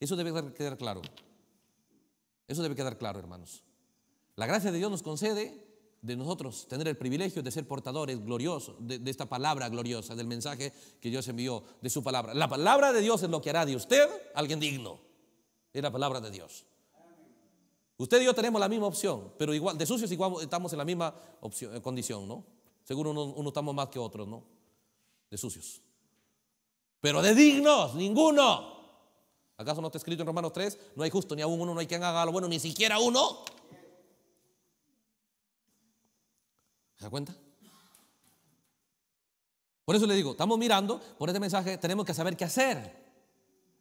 Eso debe quedar claro. Eso debe quedar claro, hermanos. La gracia de Dios nos concede de nosotros tener el privilegio de ser portadores gloriosos de, esta palabra gloriosa, del mensaje que Dios envió, de su palabra. La palabra de Dios es lo que hará de usted alguien digno. Es la palabra de Dios. Usted y yo tenemos la misma opción, pero igual de sucios igual estamos en la misma opción, condición, ¿no? Seguro uno estamos más que otros, ¿no? De sucios. Pero de dignos, ninguno. ¿Acaso no está escrito en Romanos 3? No hay justo ni a uno, no hay quien haga lo bueno, ni siquiera uno. ¿Se da cuenta? Por eso le digo, estamos mirando, por este mensaje tenemos que saber qué hacer.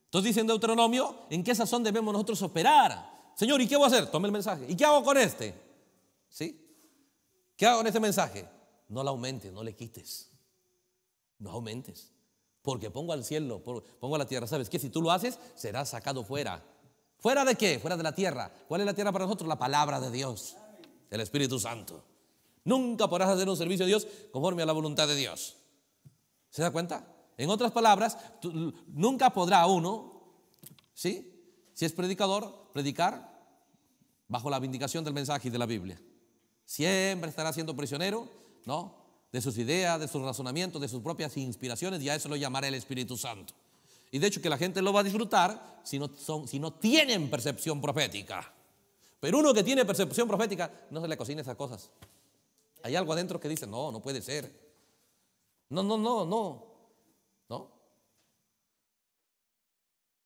Entonces dice en Deuteronomio, ¿en qué sazón debemos nosotros operar? Señor, ¿y qué voy a hacer? Tome el mensaje. ¿Y qué hago con este? ¿Sí? ¿Qué hago con este mensaje? No la aumentes, no le quites. No aumentes. Porque pongo al cielo, pongo a la tierra. ¿Sabes que Si tú lo haces, serás sacado fuera. ¿Fuera de qué? Fuera de la tierra. ¿Cuál es la tierra para nosotros? La palabra de Dios, el Espíritu Santo. Nunca podrás hacer un servicio a Dios conforme a la voluntad de Dios. ¿Se da cuenta? En otras palabras, nunca podrá uno, ¿sí? Si es predicador, predicar bajo la vindicación del mensaje y de la Biblia. Siempre estará siendo prisionero ¿no? De sus ideas, de sus razonamientos, de sus propias inspiraciones, y a eso lo llamará el Espíritu Santo. Y de hecho que la gente lo va a disfrutar si no, tienen percepción profética. Pero uno que tiene percepción profética, no se le cocina esas cosas. Hay algo adentro que dice, no, no puede ser. No, no, no, no. ¿No?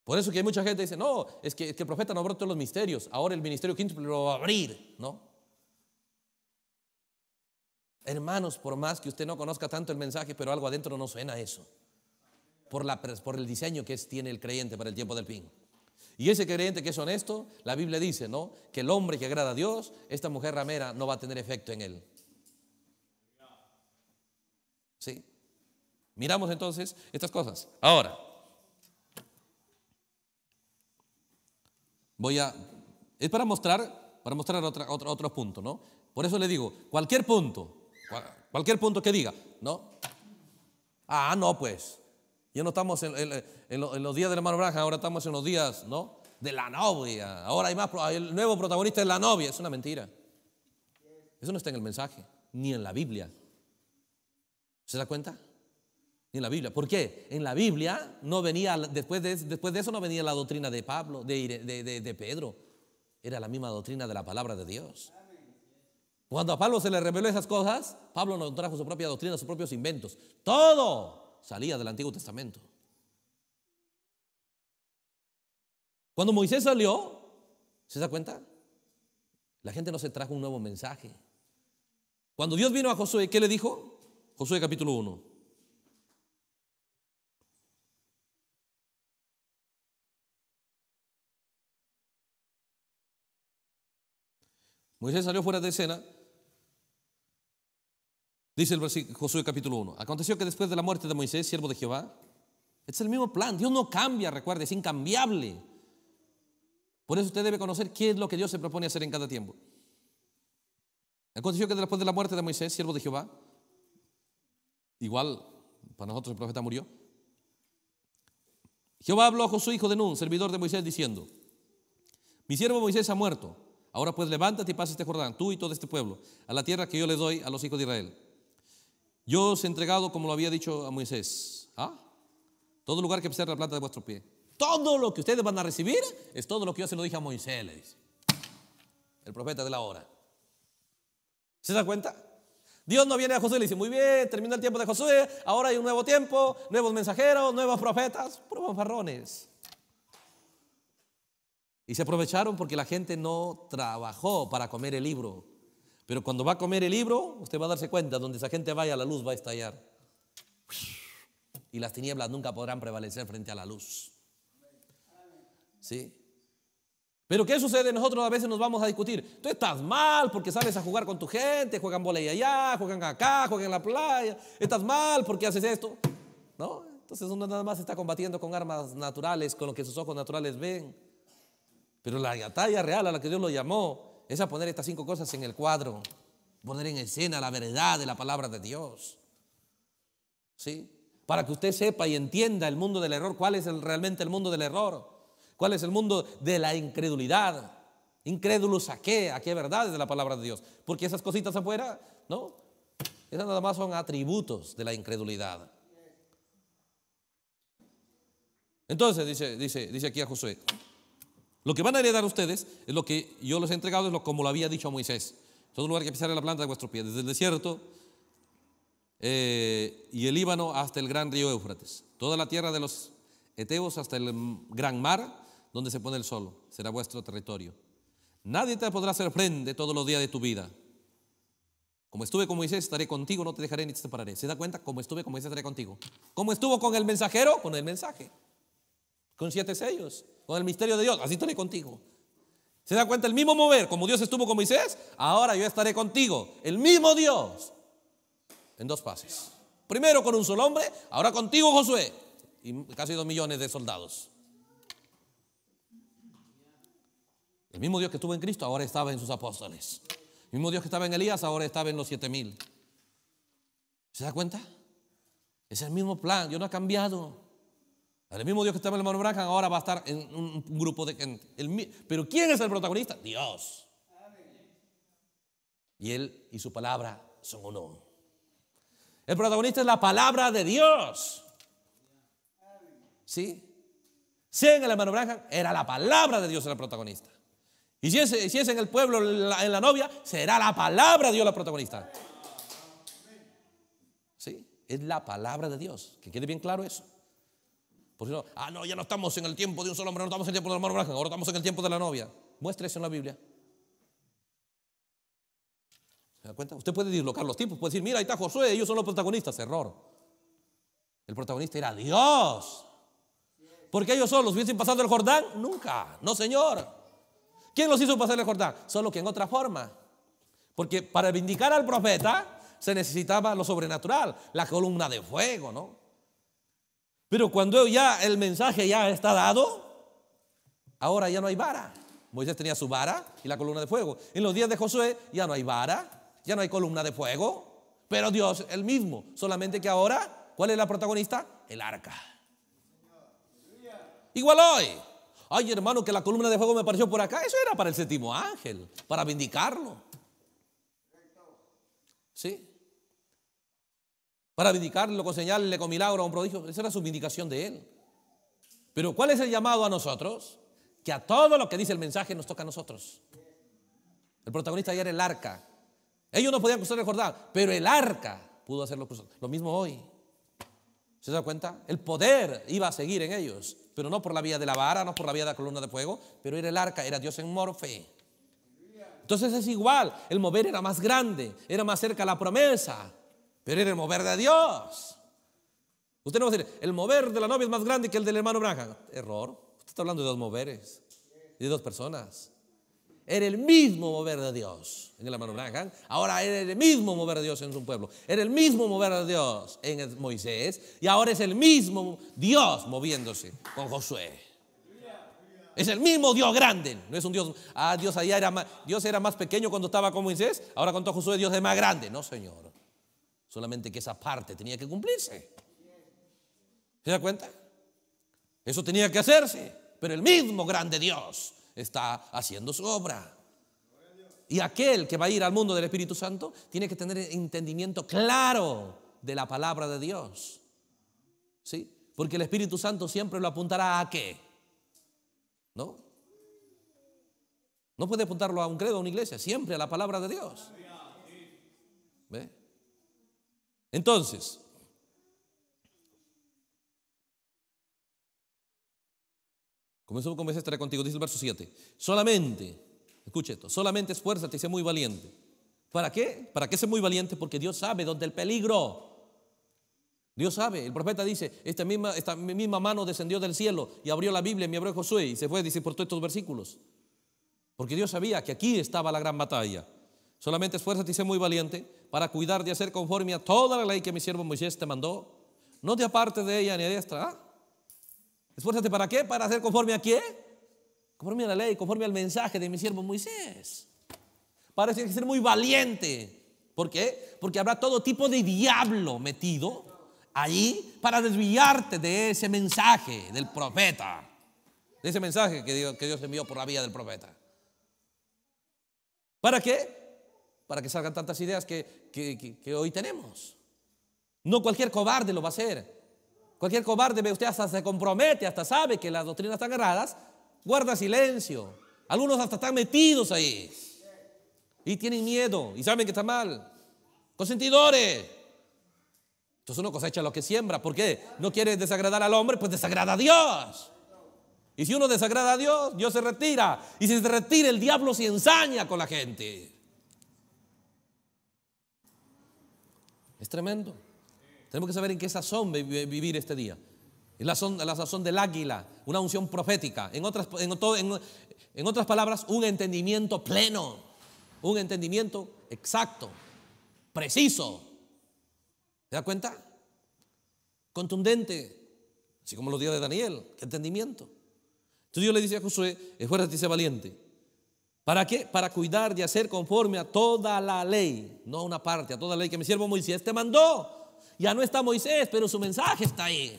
Por eso que hay mucha gente que dice, no, es que, es que el profeta no abrió todos los misterios, ahora el ministerio quinto lo va a abrir, ¿no? Hermanos, por más que usted no conozca tanto el mensaje, pero algo adentro no suena a eso. Por, la, por el diseño que tiene el creyente para el tiempo del fin. Y ese creyente que es honesto, la Biblia dice, ¿no? Que el hombre que agrada a Dios, esta mujer ramera no va a tener efecto en él. ¿Sí? Miramos entonces estas cosas. Ahora, voy a... Es para mostrar, para mostrar otro, otro, otro punto, ¿no? Por eso le digo, cualquier punto Cualquier punto que diga, ¿no? Ah, no, pues. Ya no estamos en, los días del hermano Braja ahora estamos en los días, ¿no? De la novia. Ahora hay más, el nuevo protagonista es la novia. Es una mentira. Eso no está en el mensaje, ni en la Biblia. ¿Se da cuenta? Ni en la Biblia. ¿Por qué? En la Biblia no venía, después de, después de eso no venía la doctrina de Pablo, de, de Pedro. Era la misma doctrina de la palabra de Dios. Cuando a Pablo se le reveló esas cosas, Pablo nos trajo su propia doctrina, sus propios inventos. Todo salía del Antiguo Testamento. Cuando Moisés salió, ¿se da cuenta? La gente no se trajo un nuevo mensaje. Cuando Dios vino a Josué, ¿qué le dijo? Josué capítulo 1. Moisés salió fuera de escena Dice el versículo Josué capítulo 1. Aconteció que después de la muerte de Moisés, siervo de Jehová, es el mismo plan. Dios no cambia, recuerde, es incambiable. Por eso usted debe conocer qué es lo que Dios se propone hacer en cada tiempo. Aconteció que después de la muerte de Moisés, siervo de Jehová, igual para nosotros el profeta murió, Jehová habló a Josué, hijo de Nun, servidor de Moisés, diciendo, mi siervo Moisés ha muerto, ahora pues levántate y pasa este Jordán, tú y todo este pueblo, a la tierra que yo le doy a los hijos de Israel. Yo os he entregado, como lo había dicho a Moisés, ¿ah? todo lugar que pese la planta de vuestro pie. Todo lo que ustedes van a recibir es todo lo que yo se lo dije a Moisés, El profeta de la hora. ¿Se da cuenta? Dios no viene a Josué y le dice, muy bien, termina el tiempo de Josué, ahora hay un nuevo tiempo, nuevos mensajeros, nuevos profetas, nuevos farrones. Y se aprovecharon porque la gente no trabajó para comer el libro. Pero cuando va a comer el libro, usted va a darse cuenta, donde esa gente vaya, la luz va a estallar. Y las tinieblas nunca podrán prevalecer frente a la luz. ¿Sí? Pero ¿qué sucede? Nosotros a veces nos vamos a discutir. Tú estás mal porque sales a jugar con tu gente, juegan bola y allá, juegan acá, juegan en la playa. Estás mal porque haces esto. ¿No? Entonces uno nada más está combatiendo con armas naturales, con lo que sus ojos naturales ven. Pero la batalla real a la que Dios lo llamó es a poner estas cinco cosas en el cuadro, poner en escena la verdad de la palabra de Dios. ¿Sí? Para que usted sepa y entienda el mundo del error, cuál es realmente el mundo del error, cuál es el mundo de la incredulidad. a qué, a qué verdades de la palabra de Dios. Porque esas cositas afuera, ¿no? Esas nada más son atributos de la incredulidad. Entonces dice, dice, dice aquí a Josué, lo que van a heredar ustedes es lo que yo les he entregado, es lo como lo había dicho a Moisés. Todo lugar que pisaré la planta de vuestro pie, desde el desierto eh, y el Líbano hasta el gran río Éufrates. Toda la tierra de los Eteos hasta el gran mar, donde se pone el sol, será vuestro territorio. Nadie te podrá hacer frente todos los días de tu vida. Como estuve con Moisés, estaré contigo, no te dejaré ni te separaré. ¿Se da cuenta? Como estuve con Moisés, estaré contigo. Como estuvo con el mensajero, con el mensaje con siete sellos, con el misterio de Dios. Así estaré contigo. ¿Se da cuenta? El mismo mover, como Dios estuvo con Moisés, ahora yo estaré contigo. El mismo Dios. En dos pases. Primero con un solo hombre, ahora contigo, Josué. Y casi dos millones de soldados. El mismo Dios que estuvo en Cristo ahora estaba en sus apóstoles. El mismo Dios que estaba en Elías ahora estaba en los siete mil. ¿Se da cuenta? Es el mismo plan. Dios no ha cambiado. El mismo Dios que estaba en el hermano Branham ahora va a estar en un grupo de gente. pero ¿quién es el protagonista? Dios. Y Él y su palabra son uno. El protagonista es la palabra de Dios. ¿Sí? Si en el hermano Branham era la palabra de Dios el protagonista. Y si es, en el pueblo, en la, en la novia, será la palabra de Dios la protagonista. ¿Sí? Es la palabra de Dios. Que quede bien claro eso. Por no, ah, no, ya no estamos en el tiempo de un solo hombre, no estamos en el tiempo de hermano Branham, ahora estamos en el tiempo de la novia. Muestre eso en la Biblia. ¿Se da cuenta? Usted puede dislocar los tipos, puede decir, mira, ahí está Josué, ellos son los protagonistas. Error. El protagonista era Dios. Porque ellos solos hubiesen pasando el Jordán, nunca. No, Señor. ¿Quién los hizo pasar el Jordán? Solo que en otra forma. Porque para vindicar al profeta se necesitaba lo sobrenatural, la columna de fuego, ¿no? Pero cuando ya el mensaje ya está dado, ahora ya no hay vara. Moisés tenía su vara y la columna de fuego. En los días de Josué ya no hay vara, ya no hay columna de fuego, pero Dios el mismo. Solamente que ahora, ¿cuál es la protagonista? El arca. Igual hoy. Ay, hermano, que la columna de fuego me apareció por acá. Eso era para el séptimo ángel, para vindicarlo. ¿Sí? para vindicarlo con señales, con milagros, un prodigio Esa era su vindicación de él. Pero ¿cuál es el llamado a nosotros? Que a todo lo que dice el mensaje nos toca a nosotros. El protagonista ayer era el arca. Ellos no podían cruzar el Jordán, pero el arca pudo hacerlo cruzar. Lo mismo hoy. ¿Se da cuenta? El poder iba a seguir en ellos, pero no por la vía de la vara, no por la vía de la columna de fuego, pero era el arca, era Dios en morfe. Entonces es igual, el mover era más grande, era más cerca la promesa, pero era el mover de Dios. Usted no va a decir, el mover de la novia es más grande que el del hermano Branham. Error. Usted está hablando de dos moveres, de dos personas. Era el mismo mover de Dios en el hermano Branham. Ahora era el mismo mover de Dios en su pueblo. Era el mismo mover de Dios en Moisés. Y ahora es el mismo Dios moviéndose con Josué. Es el mismo Dios grande. No es un Dios. Ah, Dios allá era más, Dios era más pequeño cuando estaba con Moisés. Ahora con todo Josué Dios es más grande. No, Señor. Solamente que esa parte tenía que cumplirse. ¿Se da cuenta? Eso tenía que hacerse. Pero el mismo grande Dios está haciendo su obra. Y aquel que va a ir al mundo del Espíritu Santo tiene que tener entendimiento claro de la palabra de Dios. ¿Sí? Porque el Espíritu Santo siempre lo apuntará a qué? ¿No? No puede apuntarlo a un credo, a una iglesia, siempre a la palabra de Dios. ¿Ve? Entonces, comenzamos con estaré contigo, dice el verso 7. Solamente, escuche esto, solamente esfuérzate y sé muy valiente. ¿Para qué? ¿Para qué ser muy valiente? Porque Dios sabe dónde el peligro. Dios sabe, el profeta dice, esta misma, esta misma mano descendió del cielo y abrió la Biblia, Y me abrió Josué y se fue, dice, por todos estos versículos. Porque Dios sabía que aquí estaba la gran batalla. Solamente esfuérzate y sé muy valiente para cuidar de hacer conforme a toda la ley que mi siervo Moisés te mandó. No te apartes de ella ni de esta. ¿ah? Esfuérzate para qué? Para hacer conforme a qué? Conforme a la ley, conforme al mensaje de mi siervo Moisés. Parece que ser muy valiente. ¿Por qué? Porque habrá todo tipo de diablo metido allí para desviarte de ese mensaje del profeta. De ese mensaje que Dios, que Dios envió por la vía del profeta. ¿Para qué? para que salgan tantas ideas que, hoy tenemos. No cualquier cobarde lo va a hacer. Cualquier cobarde, usted, hasta se compromete, hasta sabe que las doctrinas están erradas, guarda silencio. Algunos hasta están metidos ahí. Y tienen miedo y saben que está mal. Consentidores. Entonces uno cosecha lo que siembra. Porque No quiere desagradar al hombre, pues desagrada a Dios. Y si uno desagrada a Dios, Dios se retira. Y si se retira, el diablo se ensaña con la gente. Es tremendo. Tenemos que saber en qué sazón vivir este día. Es la, la sazón del águila, una unción profética. En otras, en, otras palabras, un entendimiento pleno, un entendimiento exacto, preciso. ¿Te das cuenta? Contundente, así como los días de Daniel, entendimiento. Entonces Dios le dice a Josué, esfuérzate y sé valiente. ¿Para qué? Para cuidar de hacer conforme a toda la ley, no a una parte, a toda la ley que mi siervo Moisés te mandó. Ya no está Moisés, pero su mensaje está ahí.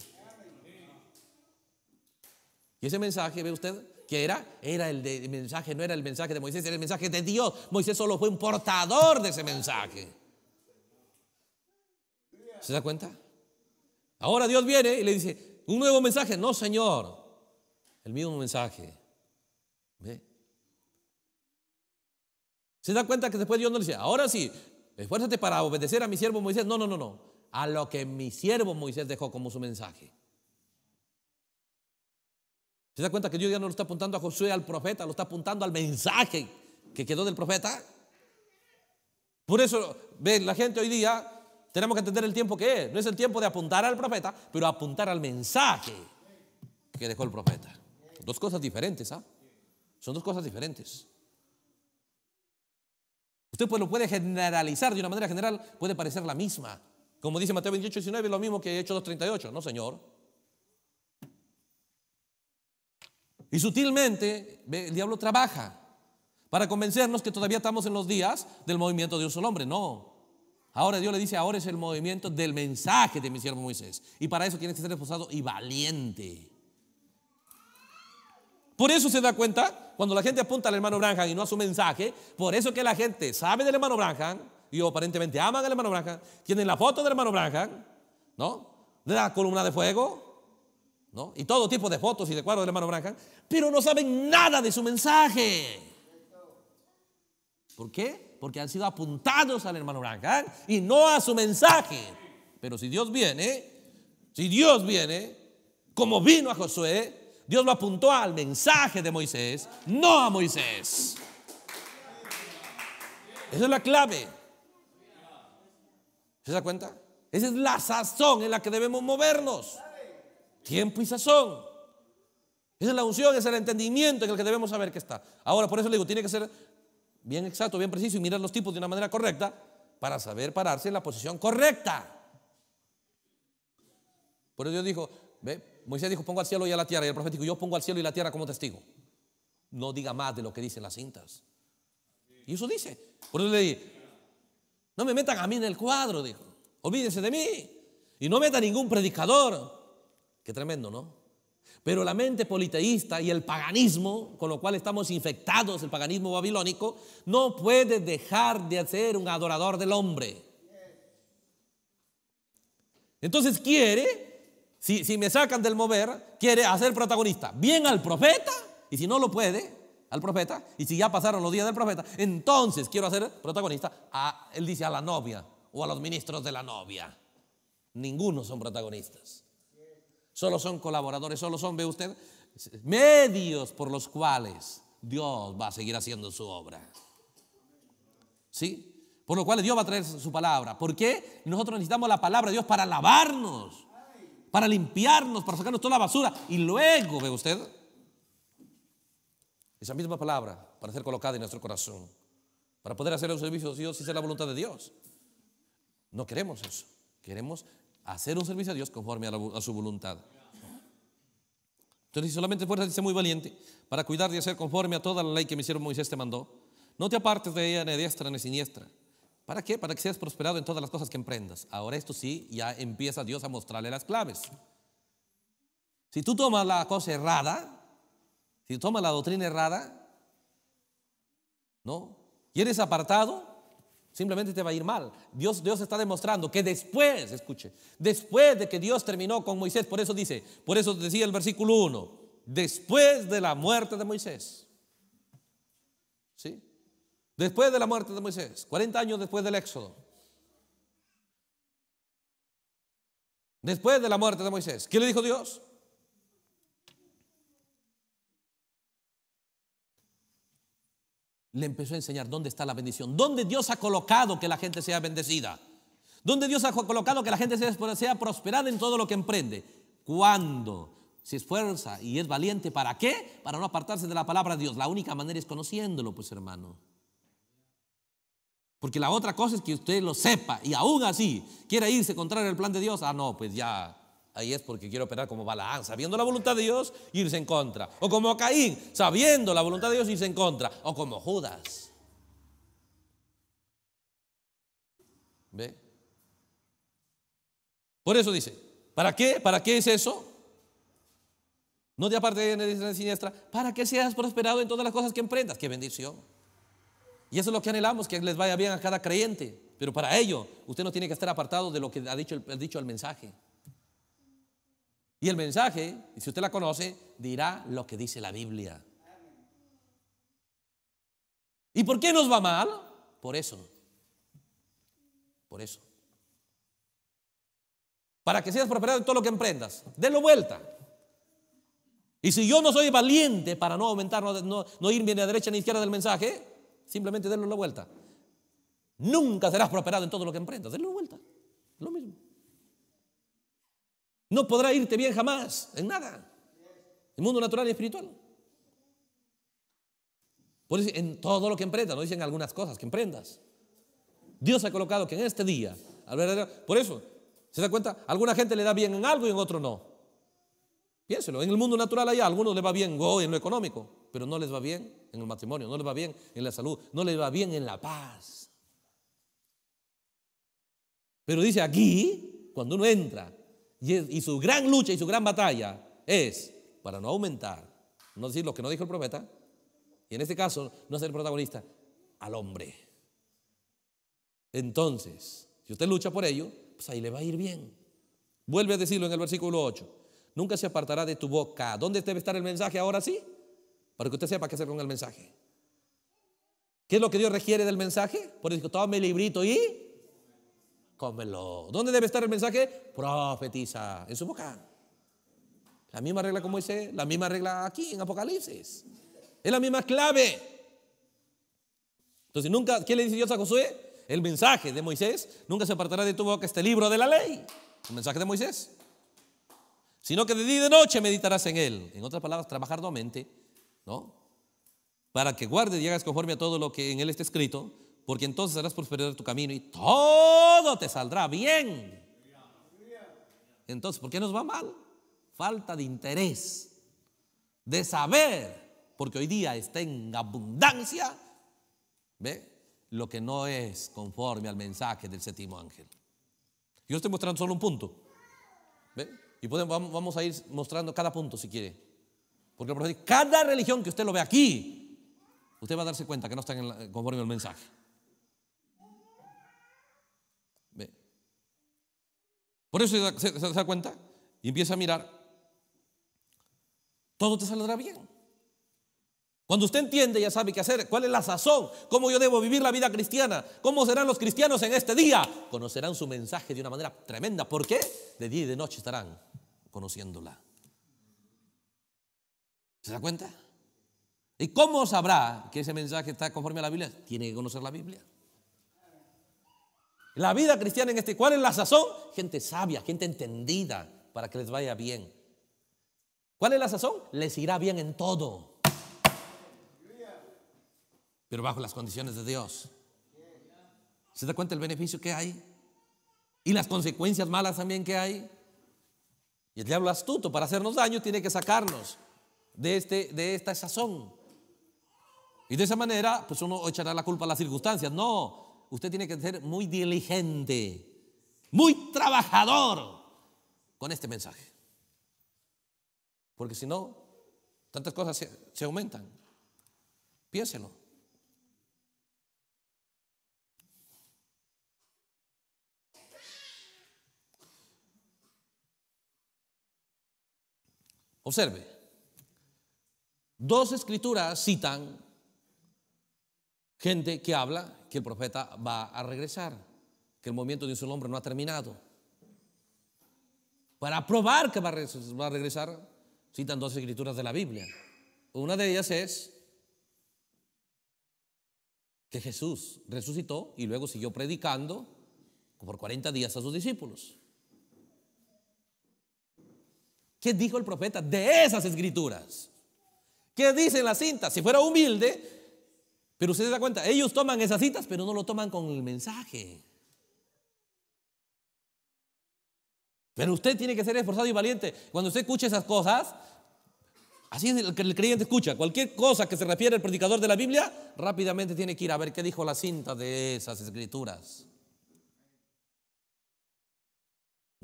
Y ese mensaje, ve usted, que era, era el, mensaje, no era el mensaje de Moisés, era el mensaje de Dios. Moisés solo fue un portador de ese mensaje. ¿Se da cuenta? Ahora Dios viene y le dice, un nuevo mensaje. No, Señor, el mismo mensaje. ¿Ve? ¿Se da cuenta que después Dios no le dice, ahora sí, esfuérzate para obedecer a mi siervo Moisés? No, no, no, no. A lo que mi siervo Moisés dejó como su mensaje. ¿Se da cuenta que Dios ya no lo está apuntando a Josué, al profeta, lo está apuntando al mensaje que quedó del profeta? Por eso, ve, la gente hoy día tenemos que entender el tiempo que es. No es el tiempo de apuntar al profeta, pero apuntar al mensaje que dejó el profeta. Dos cosas diferentes, ¿ah? Son dos cosas diferentes. Usted pues lo puede generalizar de una manera general, puede parecer la misma. Como dice Mateo 28, 19, lo mismo que Hechos 2.38. No, Señor. Y sutilmente el diablo trabaja para convencernos que todavía estamos en los días del movimiento de un solo hombre. No. Ahora Dios le dice, ahora es el movimiento del mensaje de mi siervo Moisés. Y para eso tiene que ser esposado y valiente. Por eso se da cuenta, cuando la gente apunta al hermano Branham y no a su mensaje, por eso que la gente sabe del hermano Branham y aparentemente aman al hermano Branham, tienen la foto del hermano Branham, ¿no? De la columna de fuego, ¿no? Y todo tipo de fotos y de cuadros del hermano Branham, pero no saben nada de su mensaje. ¿Por qué? Porque han sido apuntados al hermano Branham y no a su mensaje. Pero si Dios viene, si Dios viene, como vino a Josué, Dios lo apuntó al mensaje de Moisés, no a Moisés. Esa es la clave. ¿Se da cuenta? Esa es la sazón en la que debemos movernos. Tiempo y sazón. Esa es la unción, es el entendimiento en el que debemos saber que está. Ahora, por eso le digo, tiene que ser bien exacto, bien preciso y mirar los tipos de una manera correcta para saber pararse en la posición correcta. Por eso Dios dijo, ve, Moisés dijo, pongo al cielo y a la tierra. Y el profético yo pongo al cielo y la tierra como testigo. No diga más de lo que dicen las cintas. Y eso dice. Por eso le dije, no me metan a mí en el cuadro, dijo. Olvídense de mí. Y no meta ningún predicador. Qué tremendo, ¿no? Pero la mente politeísta y el paganismo, con lo cual estamos infectados, el paganismo babilónico, no puede dejar de ser un adorador del hombre. Entonces quiere si, me sacan del mover, quiere hacer protagonista bien al profeta. Y si no lo puede, al profeta, y si ya pasaron los días del profeta, entonces quiero hacer protagonista a, él dice, a la novia o a los ministros de la novia. Ninguno son protagonistas. Solo son colaboradores, solo son, ve usted, medios por los cuales Dios va a seguir haciendo su obra. ¿Sí? Por lo cual Dios va a traer su palabra. ¿Por qué? Nosotros necesitamos la palabra de Dios para lavarnos para limpiarnos, para sacarnos toda la basura. Y luego, ve usted, esa misma palabra para ser colocada en nuestro corazón, para poder hacer un servicio a Dios y ser la voluntad de Dios. No queremos eso. Queremos hacer un servicio a Dios conforme a, su voluntad. Entonces, si solamente fuerza dice muy valiente, para cuidar de hacer conforme a toda la ley que mi siervo Moisés te mandó, no te apartes de ella ni a diestra ni siniestra ¿Para qué? Para que seas prosperado en todas las cosas que emprendas. Ahora esto sí, ya empieza Dios a mostrarle las claves. Si tú tomas la cosa errada, si tomas la doctrina errada, ¿no? Y eres apartado, simplemente te va a ir mal. Dios, Dios está demostrando que después, escuche, después de que Dios terminó con Moisés, por eso dice, por eso decía el versículo 1, después de la muerte de Moisés. ¿Sí? Después de la muerte de Moisés, 40 años después del Éxodo. Después de la muerte de Moisés, ¿qué le dijo Dios? Le empezó a enseñar dónde está la bendición, dónde Dios ha colocado que la gente sea bendecida, dónde Dios ha colocado que la gente sea, sea prosperada en todo lo que emprende. cuando se esfuerza y es valiente. ¿Para qué? Para no apartarse de la palabra de Dios. La única manera es conociéndolo, pues hermano. Porque la otra cosa es que usted lo sepa y aún así quiera irse contra el plan de Dios. Ah, no, pues ya, ahí es porque quiero operar como Balaam, sabiendo la voluntad de Dios, irse en contra. O como Caín, sabiendo la voluntad de Dios, irse en contra. O como Judas. ¿Ve? Por eso dice, ¿para qué? ¿Para qué es eso? No te aparte de la siniestra, para que seas prosperado en todas las cosas que emprendas. ¡Qué bendición! Y eso es lo que anhelamos, que les vaya bien a cada creyente. Pero para ello, usted no tiene que estar apartado de lo que ha dicho, dicho el mensaje. Y el mensaje, si usted la conoce, dirá lo que dice la Biblia. ¿Y por qué nos va mal? Por eso. Por eso. Para que seas prosperado en todo lo que emprendas. Denlo vuelta. Y si yo no soy valiente para no aumentar, no, no, no ir bien a derecha ni a izquierda del mensaje, Simplemente denle la vuelta. Nunca serás prosperado en todo lo que emprendas. Denle la vuelta. Lo mismo. No podrá irte bien jamás en nada. El mundo natural y espiritual. Por eso, en todo lo que emprendas, no dicen algunas cosas que emprendas. Dios ha colocado que en este día, por eso, se da cuenta, alguna gente le da bien en algo y en otro no. Piénselo, en el mundo natural hay a algunos le va bien goy en lo económico, pero no les va bien en el matrimonio, no les va bien en la salud, no les va bien en la paz. Pero dice aquí, cuando uno entra, y, su gran lucha y su gran batalla es para no aumentar, no decir lo que no dijo el profeta, y en este caso no ser protagonista, al hombre. Entonces, si usted lucha por ello, pues ahí le va a ir bien. Vuelve a decirlo en el versículo 8 nunca se apartará de tu boca. ¿Dónde debe estar el mensaje ahora sí? Para que usted sepa qué hacer con el mensaje. ¿Qué es lo que Dios requiere del mensaje? Por eso toma el librito y cómelo. ¿Dónde debe estar el mensaje? Profetiza en su boca. La misma regla como dice, la misma regla aquí en Apocalipsis. Es la misma clave. Entonces, nunca, ¿qué le dice Dios a Josué? El mensaje de Moisés nunca se apartará de tu boca este libro de la ley. El mensaje de Moisés sino que de día y de noche meditarás en él. En otras palabras, trabajar tu ¿no? Para que guardes y hagas conforme a todo lo que en él está escrito, porque entonces harás prosperar tu camino y todo te saldrá bien. Entonces, ¿por qué nos va mal? Falta de interés, de saber, porque hoy día está en abundancia, ¿ve? Lo que no es conforme al mensaje del séptimo ángel. Yo estoy mostrando solo un punto. Y vamos a ir mostrando cada punto si quiere. Porque cada religión que usted lo ve aquí, usted va a darse cuenta que no está conforme al mensaje. ¿Ve? Por eso se da cuenta y empieza a mirar. Todo te saldrá bien. Cuando usted entiende, ya sabe qué hacer, cuál es la sazón, cómo yo debo vivir la vida cristiana, cómo serán los cristianos en este día, conocerán su mensaje de una manera tremenda. ¿Por qué? De día y de noche estarán conociéndola. ¿Se da cuenta? ¿Y cómo sabrá que ese mensaje está conforme a la Biblia? Tiene que conocer la Biblia. La vida cristiana en este, ¿cuál es la sazón? Gente sabia, gente entendida, para que les vaya bien. ¿Cuál es la sazón? Les irá bien en todo pero bajo las condiciones de Dios. ¿Se da cuenta el beneficio que hay? Y las consecuencias malas también que hay. Y el diablo astuto para hacernos daño tiene que sacarnos de, este, de esta sazón. Y de esa manera, pues uno echará la culpa a las circunstancias. No, usted tiene que ser muy diligente, muy trabajador con este mensaje. Porque si no, tantas cosas se aumentan. Piénselo. Observe, dos escrituras citan gente que habla que el profeta va a regresar, que el movimiento de su nombre no ha terminado. Para probar que va a regresar, citan dos escrituras de la Biblia. Una de ellas es que Jesús resucitó y luego siguió predicando por 40 días a sus discípulos. ¿Qué dijo el profeta de esas escrituras? ¿Qué dicen las cinta Si fuera humilde, pero usted se da cuenta, ellos toman esas citas, pero no lo toman con el mensaje. Pero usted tiene que ser esforzado y valiente. Cuando usted escucha esas cosas, así es el que el creyente escucha. Cualquier cosa que se refiere al predicador de la Biblia, rápidamente tiene que ir a ver qué dijo la cinta de esas escrituras.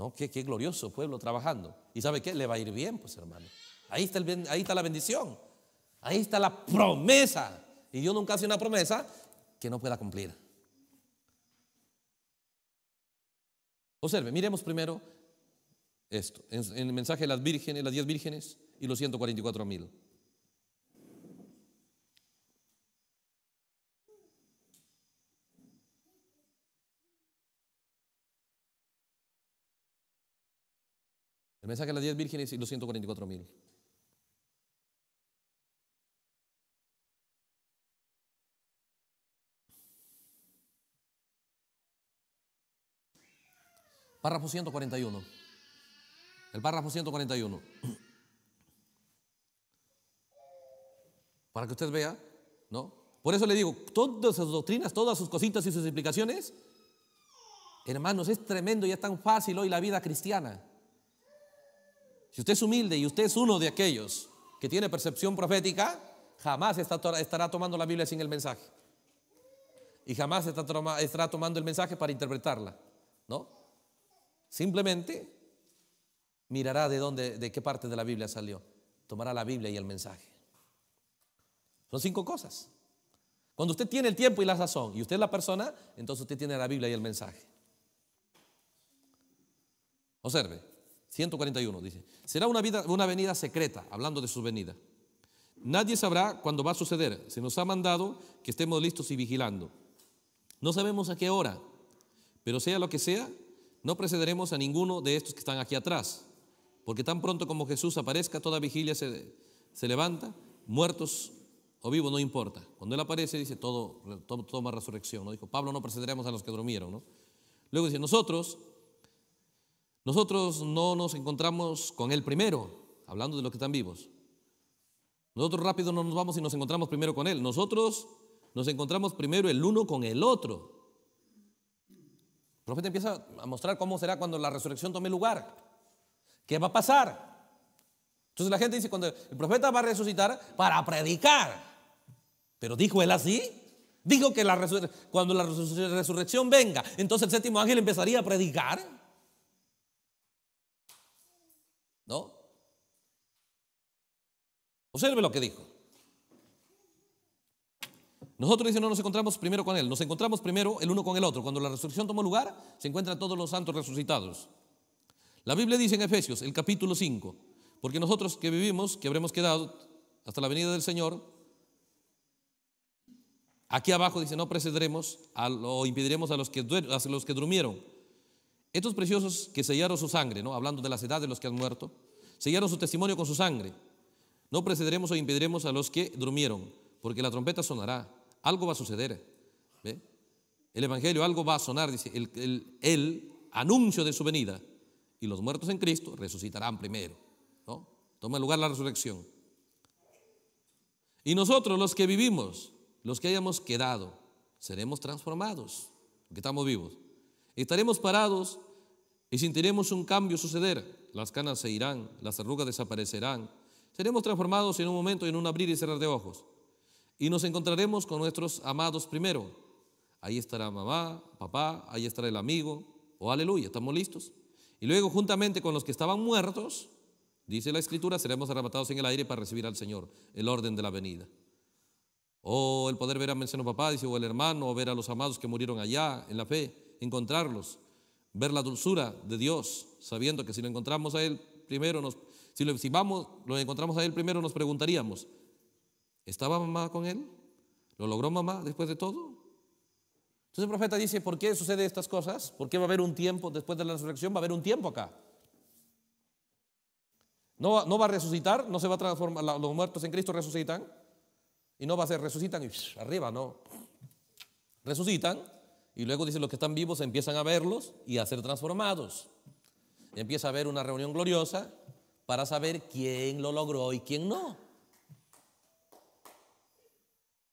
¿No? Qué, glorioso pueblo trabajando. ¿Y sabe qué? Le va a ir bien, pues hermano. Ahí está, el, ahí está la bendición. Ahí está la promesa. Y Dios nunca hace una promesa que no pueda cumplir. Observe, miremos primero esto, en, el mensaje de las vírgenes, las 10 vírgenes y los 144 mil. El mensaje de las 10 vírgenes y los 144 mil. Párrafo 141. El párrafo 141. Para que usted vea, ¿no? Por eso le digo, todas sus doctrinas, todas sus cositas y sus explicaciones hermanos, es tremendo y es tan fácil hoy la vida cristiana. Si usted es humilde y usted es uno de aquellos que tiene percepción profética, jamás estará tomando la Biblia sin el mensaje. Y jamás estará tomando el mensaje para interpretarla. ¿No? Simplemente mirará de dónde, de qué parte de la Biblia salió. Tomará la Biblia y el mensaje. Son cinco cosas. Cuando usted tiene el tiempo y la sazón y usted es la persona, entonces usted tiene la Biblia y el mensaje. Observe, 141 dice, será una, vida, una venida secreta, hablando de su venida. Nadie sabrá cuándo va a suceder. Se nos ha mandado que estemos listos y vigilando. No sabemos a qué hora, pero sea lo que sea, no precederemos a ninguno de estos que están aquí atrás, porque tan pronto como Jesús aparezca, toda vigilia se, se levanta, muertos o vivos, no importa. Cuando Él aparece, dice, todo, toma resurrección. ¿no? Dijo, Pablo, no precederemos a los que durmieron. Luego dice, nosotros nosotros no nos encontramos con Él primero, hablando de los que están vivos. Nosotros rápido no nos vamos y nos encontramos primero con Él. Nosotros nos encontramos primero el uno con el otro. El profeta empieza a mostrar cómo será cuando la resurrección tome lugar. ¿Qué va a pasar? Entonces la gente dice, cuando el profeta va a resucitar para predicar. Pero dijo él así. Dijo que cuando la resurrección venga, entonces el séptimo ángel empezaría a predicar. ¿No? Observe lo que dijo. Nosotros dice, no nos encontramos primero con Él, nos encontramos primero el uno con el otro. Cuando la resurrección tomó lugar, se encuentran todos los santos resucitados. La Biblia dice en Efesios, el capítulo 5, porque nosotros que vivimos, que habremos quedado hasta la venida del Señor, aquí abajo dice, no precederemos a, o impediremos a los que durmieron. Estos preciosos que sellaron su sangre, ¿no? hablando de las edades de los que han muerto, sellaron su testimonio con su sangre. No precederemos o impediremos a los que durmieron, porque la trompeta sonará, algo va a suceder. El Evangelio, algo va a sonar, dice, el, anuncio de su venida. Y los muertos en Cristo resucitarán primero. ¿no? Toma lugar la resurrección. Y nosotros, los que vivimos, los que hayamos quedado, seremos transformados, porque estamos vivos Estaremos parados y sentiremos un cambio suceder. Las canas se irán, las arrugas desaparecerán. Seremos transformados en un momento, en un abrir y cerrar de ojos. Y nos encontraremos con nuestros amados primero. Ahí estará mamá, papá, ahí estará el amigo. Oh, aleluya, estamos listos. Y luego, juntamente con los que estaban muertos, dice la Escritura, seremos arrebatados en el aire para recibir al Señor, el orden de la venida. O oh, el poder ver a menceno papá, dice, o el hermano, o ver a los amados que murieron allá en la fe encontrarlos, ver la dulzura de Dios, sabiendo que si lo encontramos a Él primero, nos, si, lo, vamos, lo encontramos a Él primero, nos preguntaríamos, ¿estaba mamá con Él? ¿Lo logró mamá después de todo? Entonces el profeta dice, ¿por qué sucede estas cosas? ¿Por qué va a haber un tiempo después de la resurrección? Va a haber un tiempo acá. No, no va a resucitar, no se va a transformar, los muertos en Cristo resucitan. Y no va a ser, resucitan y arriba, no. Resucitan, y luego dice, los que están vivos empiezan a verlos y a ser transformados. Empieza a haber una reunión gloriosa para saber quién lo logró y quién no.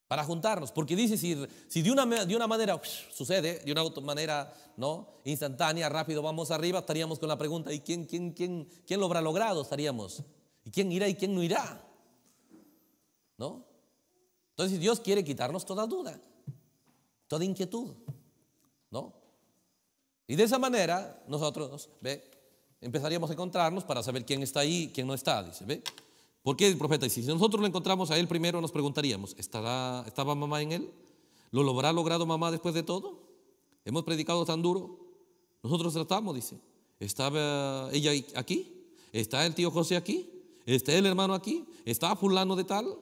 Para juntarnos, porque dice, si, si de, una, de una manera sucede, de una manera no instantánea, rápido vamos arriba, estaríamos con la pregunta, ¿y quién, quién, quién, quién lo habrá logrado? Estaríamos. ¿Y quién irá y quién no irá? ¿No? Entonces Dios quiere quitarnos toda duda, toda inquietud. ¿no? Y de esa manera nosotros, ¿ve? Empezaríamos a encontrarnos para saber quién está ahí, quién no está, dice, ¿ve? Porque el profeta dice, si nosotros lo encontramos a él primero, nos preguntaríamos, ¿estará, ¿estaba mamá en él? ¿Lo habrá logrado mamá después de todo? ¿Hemos predicado tan duro? Nosotros tratamos, dice, ¿estaba ella aquí? ¿Está el tío José aquí? ¿Está el hermano aquí? ¿Está fulano de tal?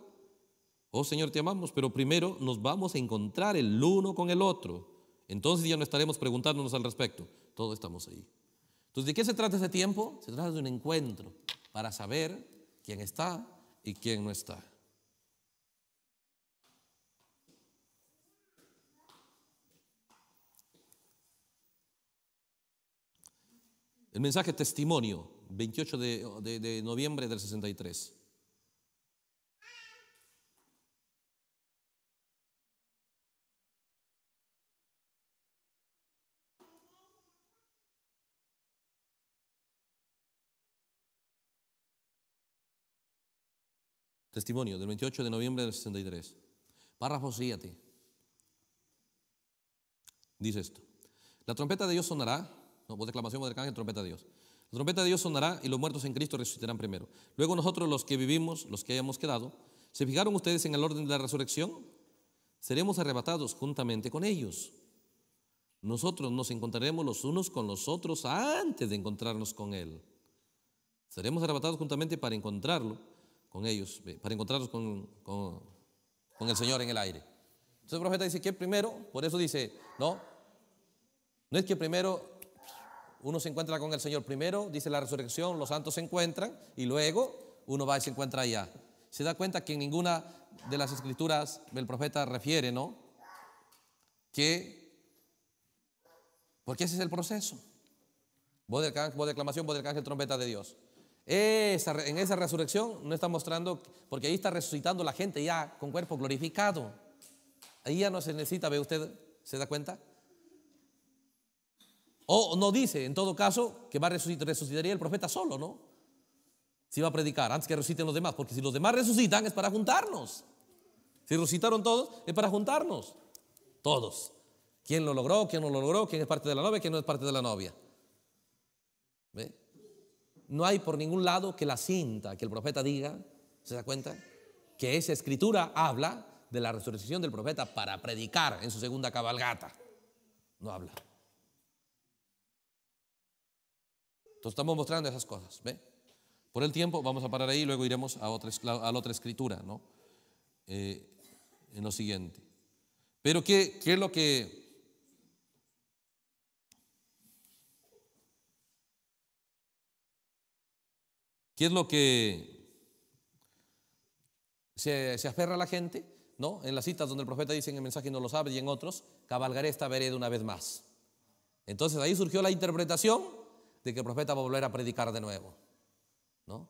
Oh Señor, te amamos, pero primero nos vamos a encontrar el uno con el otro. Entonces ya no estaremos preguntándonos al respecto. Todos estamos ahí. Entonces, ¿de qué se trata ese tiempo? Se trata de un encuentro para saber quién está y quién no está. El mensaje testimonio, 28 de, de noviembre del 63. Testimonio del 28 de noviembre del 63. Párrafo 7. Dice esto. La trompeta de Dios sonará. No, declamación de arcángel, trompeta de Dios. La trompeta de Dios sonará y los muertos en Cristo resucitarán primero. Luego nosotros los que vivimos, los que hayamos quedado, ¿se fijaron ustedes en el orden de la resurrección? Seremos arrebatados juntamente con ellos. Nosotros nos encontraremos los unos con los otros antes de encontrarnos con Él. Seremos arrebatados juntamente para encontrarlo con ellos, para encontrarnos con, el Señor en el aire. Entonces el profeta dice que primero, por eso dice, no, no es que primero uno se encuentra con el Señor, primero dice la resurrección, los santos se encuentran y luego uno va y se encuentra allá. Se da cuenta que en ninguna de las escrituras del profeta refiere, ¿no? Que, porque ese es el proceso. Voz de, voz de aclamación, voz del ángel trompeta de Dios en esa resurrección no está mostrando, porque ahí está resucitando la gente ya con cuerpo glorificado. Ahí ya no se necesita, ¿ve usted? ¿Se da cuenta? O no dice, en todo caso, que va a resucitar, el profeta solo, ¿no? Si va a predicar, antes que resuciten los demás, porque si los demás resucitan es para juntarnos. Si resucitaron todos, es para juntarnos. Todos. ¿Quién lo logró? ¿Quién no lo logró? ¿Quién es parte de la novia? ¿Quién no es parte de la novia? ¿Ve? no hay por ningún lado que la cinta que el profeta diga, ¿se da cuenta? Que esa escritura habla de la resurrección del profeta para predicar en su segunda cabalgata. No habla. Entonces estamos mostrando esas cosas. ¿ve? Por el tiempo vamos a parar ahí y luego iremos a, otra, la otra escritura, ¿no? Eh, en lo siguiente. Pero ¿qué, qué es lo que ¿Qué es lo que se, aferra a la gente? ¿No? En las citas donde el profeta dice en el mensaje no lo sabe y en otros, cabalgaré esta vereda una vez más. Entonces ahí surgió la interpretación de que el profeta va a volver a predicar de nuevo. ¿No?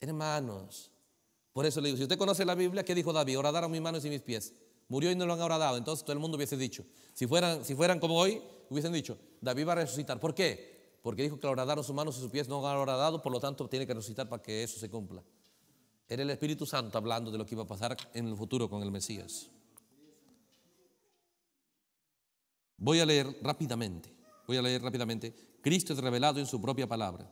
Hermanos, por eso le digo, si usted conoce la Biblia, ¿qué dijo David? oradaron mis manos y mis pies. Murió y no lo han oradado Entonces todo el mundo hubiese dicho, si fueran, si fueran como hoy, hubiesen dicho, David va a resucitar. ¿Por qué? Porque dijo que agradaron sus manos y sus pies no han dado, por lo tanto tiene que resucitar para que eso se cumpla. Era el Espíritu Santo hablando de lo que iba a pasar en el futuro con el Mesías. Voy a leer rápidamente, voy a leer rápidamente. Cristo es revelado en su propia palabra.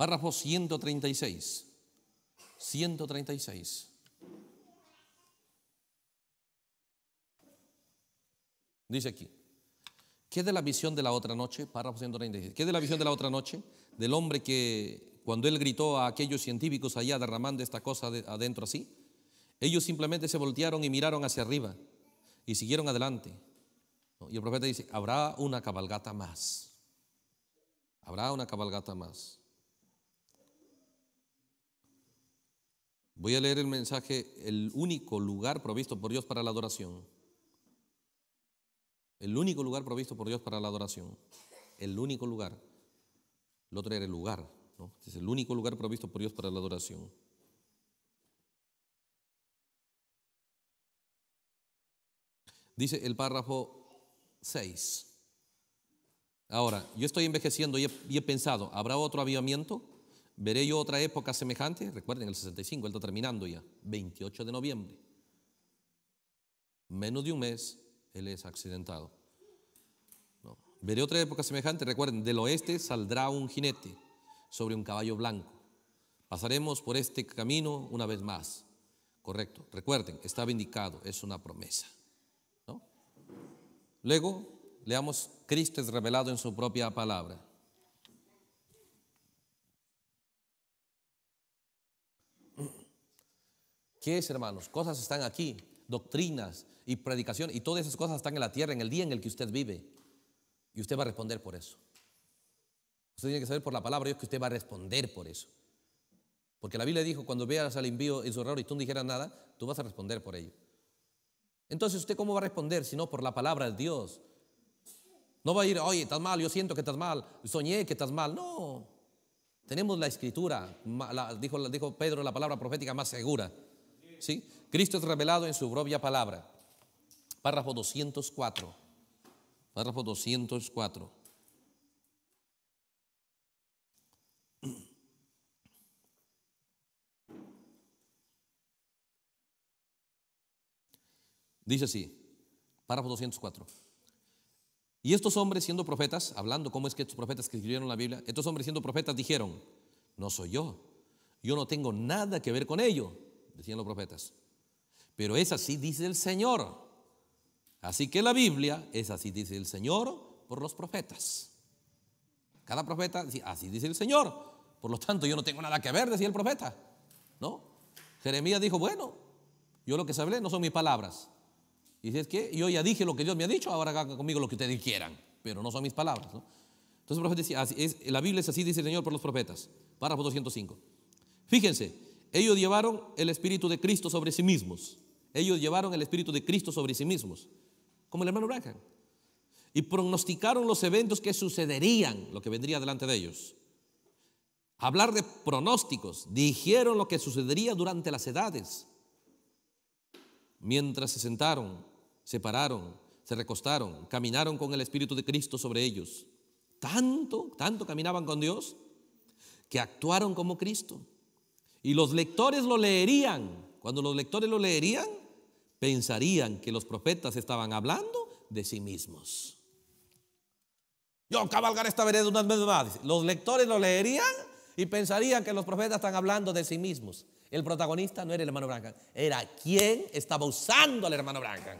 Párrafo 136. 136. Dice aquí, ¿qué de la visión de la otra noche? Párrafo 136. ¿Qué de la visión de la otra noche? Del hombre que cuando él gritó a aquellos científicos allá derramando esta cosa de, adentro así, ellos simplemente se voltearon y miraron hacia arriba y siguieron adelante. Y el profeta dice, habrá una cabalgata más. Habrá una cabalgata más. Voy a leer el mensaje, el único lugar provisto por Dios para la adoración. El único lugar provisto por Dios para la adoración. El único lugar. El otro era el lugar. ¿no? Es el único lugar provisto por Dios para la adoración. Dice el párrafo 6. Ahora, yo estoy envejeciendo y he, y he pensado, ¿habrá otro avivamiento? ¿Veré yo otra época semejante? Recuerden, el 65, él está terminando ya, 28 de noviembre. Menos de un mes, él es accidentado. ¿Veré otra época semejante? Recuerden, del oeste saldrá un jinete sobre un caballo blanco. Pasaremos por este camino una vez más. Correcto. Recuerden, está indicado, es una promesa. Luego, leamos, Cristo es revelado en su propia palabra. ¿Qué es, hermanos? Cosas están aquí, doctrinas y predicación, y todas esas cosas están en la tierra, en el día en el que usted vive. Y usted va a responder por eso. Usted tiene que saber por la palabra de Dios que usted va a responder por eso. Porque la Biblia dijo, cuando veas al envío y su error y tú no dijeras nada, tú vas a responder por ello. Entonces, ¿usted cómo va a responder si no por la palabra de Dios? No va a ir, oye, estás mal, yo siento que estás mal, soñé que estás mal. No, tenemos la escritura, dijo, dijo Pedro, la palabra profética más segura. Cristo es revelado en su propia palabra. Párrafo 204. Párrafo 204. Dice así, párrafo 204. Y estos hombres siendo profetas, hablando cómo es que estos profetas que escribieron la Biblia, estos hombres siendo profetas dijeron, no soy yo, yo no tengo nada que ver con ello decían los profetas. Pero es así, dice el Señor. Así que la Biblia es así, dice el Señor, por los profetas. Cada profeta, así dice el Señor. Por lo tanto, yo no tengo nada que ver, decía el profeta. ¿No? Jeremías dijo, bueno, yo lo que sabré no son mis palabras. Y es que yo ya dije lo que Dios me ha dicho, ahora haga conmigo lo que ustedes quieran, pero no son mis palabras. Entonces el profeta decía, la Biblia es así, dice el Señor por los profetas. Párrafo 205. Fíjense, ellos llevaron el Espíritu de Cristo sobre sí mismos. Ellos llevaron el Espíritu de Cristo sobre sí mismos, como el hermano Branham. Y pronosticaron los eventos que sucederían, lo que vendría delante de ellos. Hablar de pronósticos, dijeron lo que sucedería durante las edades. Mientras se sentaron, se pararon, se recostaron, caminaron con el Espíritu de Cristo sobre ellos. Tanto, tanto caminaban con Dios que actuaron como Cristo. Y los lectores lo leerían. Cuando los lectores lo leerían, pensarían que los profetas estaban hablando de sí mismos. Yo cabalgaré esta vereda unas veces más. Los lectores lo leerían y pensarían que los profetas están hablando de sí mismos. El protagonista no era el hermano Brancan era quien estaba usando al hermano branca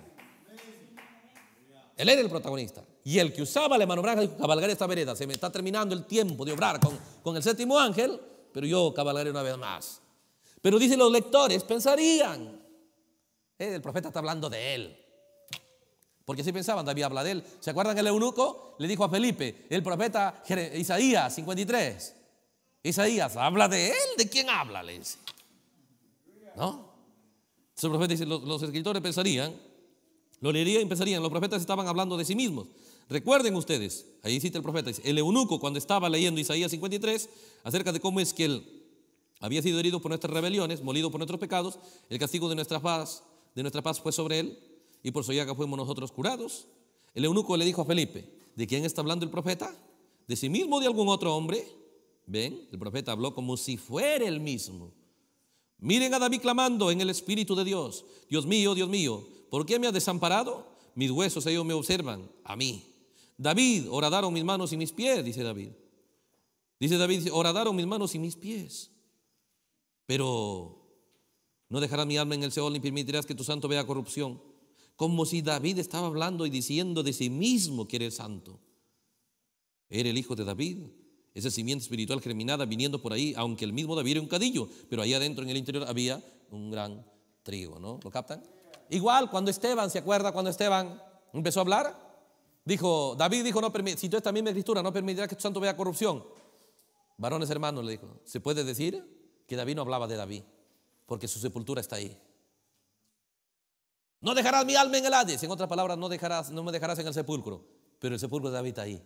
Él era el protagonista. Y el que usaba al hermano Branca, cabalgaré esta vereda, se me está terminando el tiempo de obrar con, con el séptimo ángel pero yo cabalgaré una vez más. Pero dicen los lectores, pensarían, eh, el profeta está hablando de él. Porque si pensaban, David habla de él. ¿Se acuerdan que el eunuco le dijo a Felipe, el profeta Isaías 53? Isaías, habla de él, ¿de quién habla? Le dice. ¿No? los escritores pensarían, lo leerían y pensarían, los profetas estaban hablando de sí mismos. Recuerden ustedes, ahí cita el profeta, el eunuco cuando estaba leyendo Isaías 53 acerca de cómo es que él había sido herido por nuestras rebeliones, molido por nuestros pecados, el castigo de nuestra paz, de fue sobre él y por su que fuimos nosotros curados. El eunuco le dijo a Felipe, ¿de quién está hablando el profeta? ¿De sí mismo o de algún otro hombre? Ven, el profeta habló como si fuera el mismo. Miren a David clamando en el Espíritu de Dios. Dios mío, Dios mío, ¿por qué me has desamparado? Mis huesos ellos me observan, a mí. David, oradaron mis manos y mis pies, dice David. Dice David, oradaron mis manos y mis pies. Pero no dejarás mi alma en el Seol ni permitirás que tu santo vea corrupción. Como si David estaba hablando y diciendo de sí mismo que el santo. Era el hijo de David, esa simiente espiritual germinada viniendo por ahí, aunque el mismo David era un cadillo, pero ahí adentro en el interior había un gran trigo, ¿no? ¿Lo captan? Igual cuando Esteban, ¿se acuerda cuando Esteban empezó a hablar? Dijo, David dijo, no si tú estás misma escritura, no permitirás que tu santo vea corrupción. Varones hermanos, le dijo, ¿se puede decir que David no hablaba de David? Porque su sepultura está ahí. No dejarás mi alma en el Hades. En otras palabras, no, dejarás, no me dejarás en el sepulcro. Pero el sepulcro de David está ahí.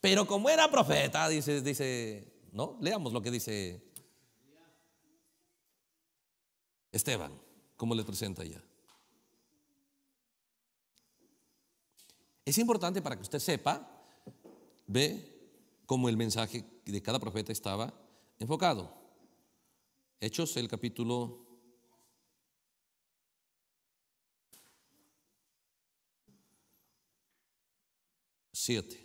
Pero como era profeta, dice, dice, ¿no? Leamos lo que dice Esteban, como le presenta ya. Es importante para que usted sepa, ve cómo el mensaje de cada profeta estaba enfocado. Hechos, el capítulo siete.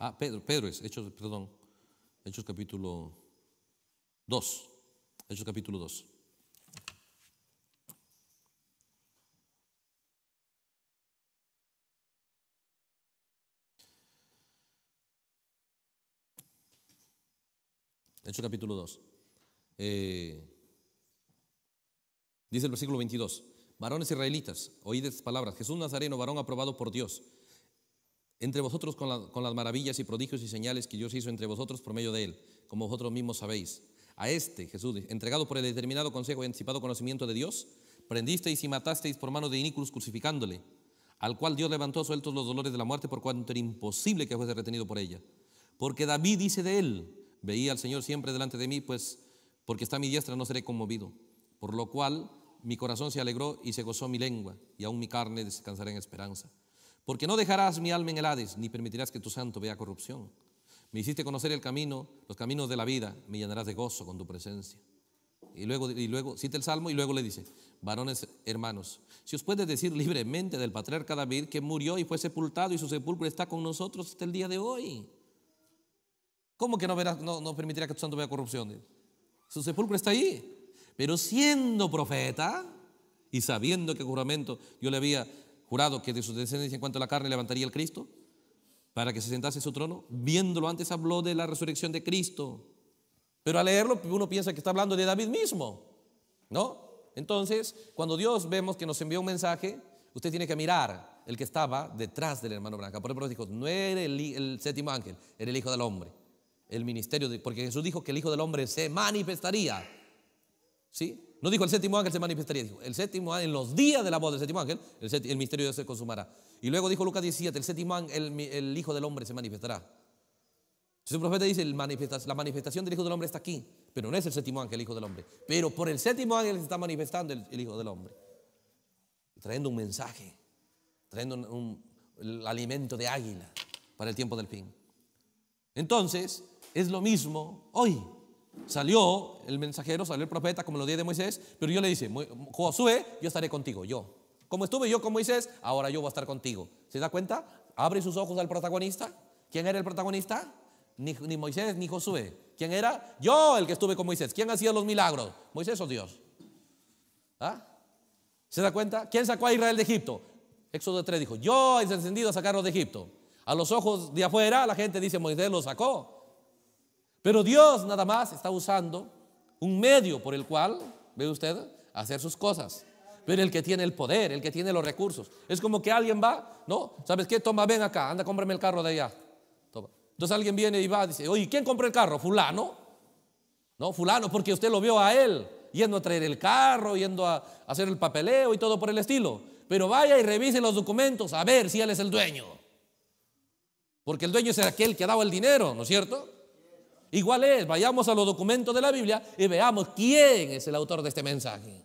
Ah, Pedro, es, Hechos, perdón, Hechos capítulo 2. Hechos capítulo 2. Hechos capítulo 2. Eh, dice el versículo 22. Varones israelitas, oíd estas palabras. Jesús Nazareno, varón aprobado por Dios entre vosotros con, las maravillas y prodigios y señales que Dios hizo entre vosotros por medio de él, como vosotros mismos sabéis. A este, Jesús, entregado por el determinado consejo y anticipado conocimiento de Dios, prendisteis y matasteis por mano de Inículos crucificándole, al cual Dios levantó sueltos los dolores de la muerte por cuanto era imposible que fuese retenido por ella. Porque David dice de él, veía al Señor siempre delante de mí, pues porque está mi diestra no seré conmovido. Por lo cual mi corazón se alegró y se gozó mi lengua, y aún mi carne descansará en esperanza porque no dejarás mi alma en el Hades, ni permitirás que tu santo vea corrupción. Me hiciste conocer el camino, los caminos de la vida, me llenarás de gozo con tu presencia. Y luego, y luego cita el salmo y luego le dice, varones hermanos, si os puede decir libremente del patriarca David que murió y fue sepultado y su sepulcro está con nosotros hasta el día de hoy. ¿Cómo que no, verás, no, permitirá que tu santo vea corrupción? Su sepulcro está ahí. Pero siendo profeta y sabiendo que juramento yo le había jurado que de su descendencia en cuanto a la carne levantaría el Cristo para que se sentase en su trono. Viéndolo antes habló de la resurrección de Cristo. Pero al leerlo uno piensa que está hablando de David mismo, ¿no? Entonces, cuando Dios vemos que nos envió un mensaje, usted tiene que mirar el que estaba detrás del hermano Branca. Por ejemplo, dijo, no era el, séptimo ángel, era el Hijo del Hombre. El ministerio, porque Jesús dijo que el Hijo del Hombre se manifestaría. ¿Sí? No dijo el séptimo ángel se manifestaría, dijo el séptimo ángel, en los días de la voz del séptimo ángel, el, misterio se consumará. Y luego dijo Lucas 17, el séptimo ángel, el, Hijo del Hombre se manifestará. Entonces profeta dice, la manifestación del Hijo del Hombre está aquí, pero no es el séptimo ángel, el Hijo del Hombre. Pero por el séptimo ángel se está manifestando el, Hijo del Hombre. Trayendo un mensaje, trayendo un, el alimento de águila para el tiempo del fin. Entonces, es lo mismo hoy. Salió el mensajero, salió el profeta, como lo dio de Moisés, pero yo le dice, Josué, yo estaré contigo, yo. Como estuve yo con Moisés, ahora yo voy a estar contigo. ¿Se da cuenta? Abre sus ojos al protagonista. ¿Quién era el protagonista? Ni, Moisés ni Josué. ¿Quién era? Yo el que estuve con Moisés. ¿Quién hacía los milagros? ¿Moisés o Dios? ¿Ah? ¿Se da cuenta? ¿Quién sacó a Israel de Egipto? Éxodo 3 dijo, yo he encendido a sacarlos de Egipto. A los ojos de afuera la gente dice, Moisés lo sacó. Pero Dios nada más está usando un medio por el cual, ve usted, hacer sus cosas. Pero el que tiene el poder, el que tiene los recursos. Es como que alguien va, ¿no? ¿Sabes qué? Toma, ven acá, anda, cómprame el carro de allá. Entonces alguien viene y va, dice, oye, ¿quién compró el carro? Fulano. No, fulano, porque usted lo vio a él, yendo a traer el carro, yendo a hacer el papeleo y todo por el estilo. Pero vaya y revise los documentos a ver si él es el dueño. Porque el dueño es aquel que ha dado el dinero, ¿no es cierto? Igual es, vayamos a los documentos de la Biblia y veamos quién es el autor de este mensaje.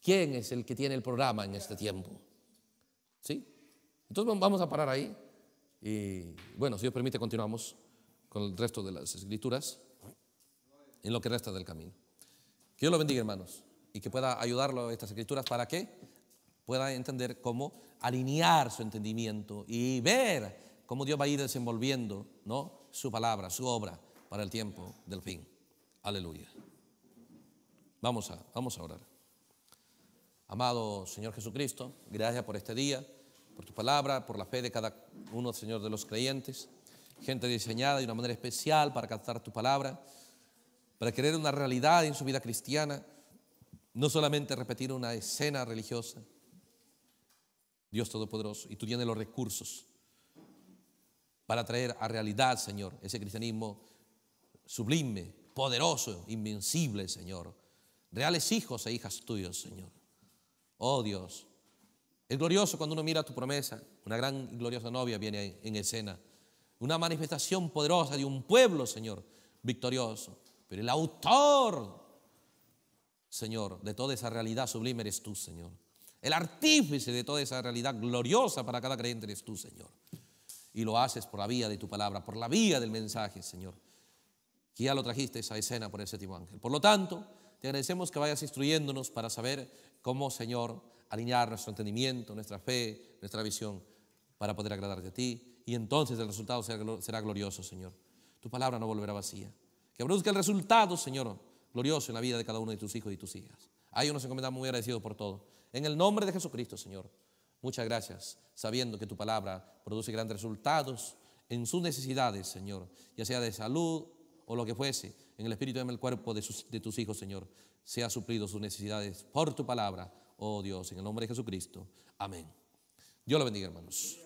¿Quién es el que tiene el programa en este tiempo? ¿Sí? Entonces vamos a parar ahí. Y bueno, si Dios permite, continuamos con el resto de las escrituras en lo que resta del camino. Que Dios lo bendiga, hermanos, y que pueda ayudarlo a estas escrituras para que pueda entender cómo alinear su entendimiento y ver cómo Dios va a ir desenvolviendo ¿no? su palabra, su obra para el tiempo del fin. Aleluya. Vamos a, vamos a orar. Amado Señor Jesucristo, gracias por este día, por tu palabra, por la fe de cada uno, Señor, de los creyentes, gente diseñada de una manera especial para captar tu palabra, para querer una realidad en su vida cristiana, no solamente repetir una escena religiosa. Dios Todopoderoso, y tú tienes los recursos para traer a realidad, Señor, ese cristianismo sublime, poderoso, invencible, Señor. Reales hijos e hijas tuyos, Señor. Oh Dios, es glorioso cuando uno mira tu promesa. Una gran y gloriosa novia viene en escena. Una manifestación poderosa de un pueblo, Señor, victorioso. Pero el autor, Señor, de toda esa realidad sublime eres tú, Señor. El artífice de toda esa realidad gloriosa para cada creyente eres tú, Señor. Y lo haces por la vía de tu palabra, por la vía del mensaje, Señor que ya lo trajiste esa escena por el séptimo ángel. Por lo tanto, te agradecemos que vayas instruyéndonos para saber cómo, Señor, alinear nuestro entendimiento, nuestra fe, nuestra visión, para poder agradarte a ti. Y entonces el resultado será glorioso, Señor. Tu palabra no volverá vacía. Que produzca el resultado, Señor, glorioso en la vida de cada uno de tus hijos y tus hijas. Hay unos nos muy agradecidos por todo. En el nombre de Jesucristo, Señor. Muchas gracias, sabiendo que tu palabra produce grandes resultados en sus necesidades, Señor, ya sea de salud, o lo que fuese, en el espíritu y en el cuerpo de, tus hijos, Señor, sea suplido sus necesidades por tu palabra, oh Dios, en el nombre de Jesucristo. Amén. Dios lo bendiga, hermanos.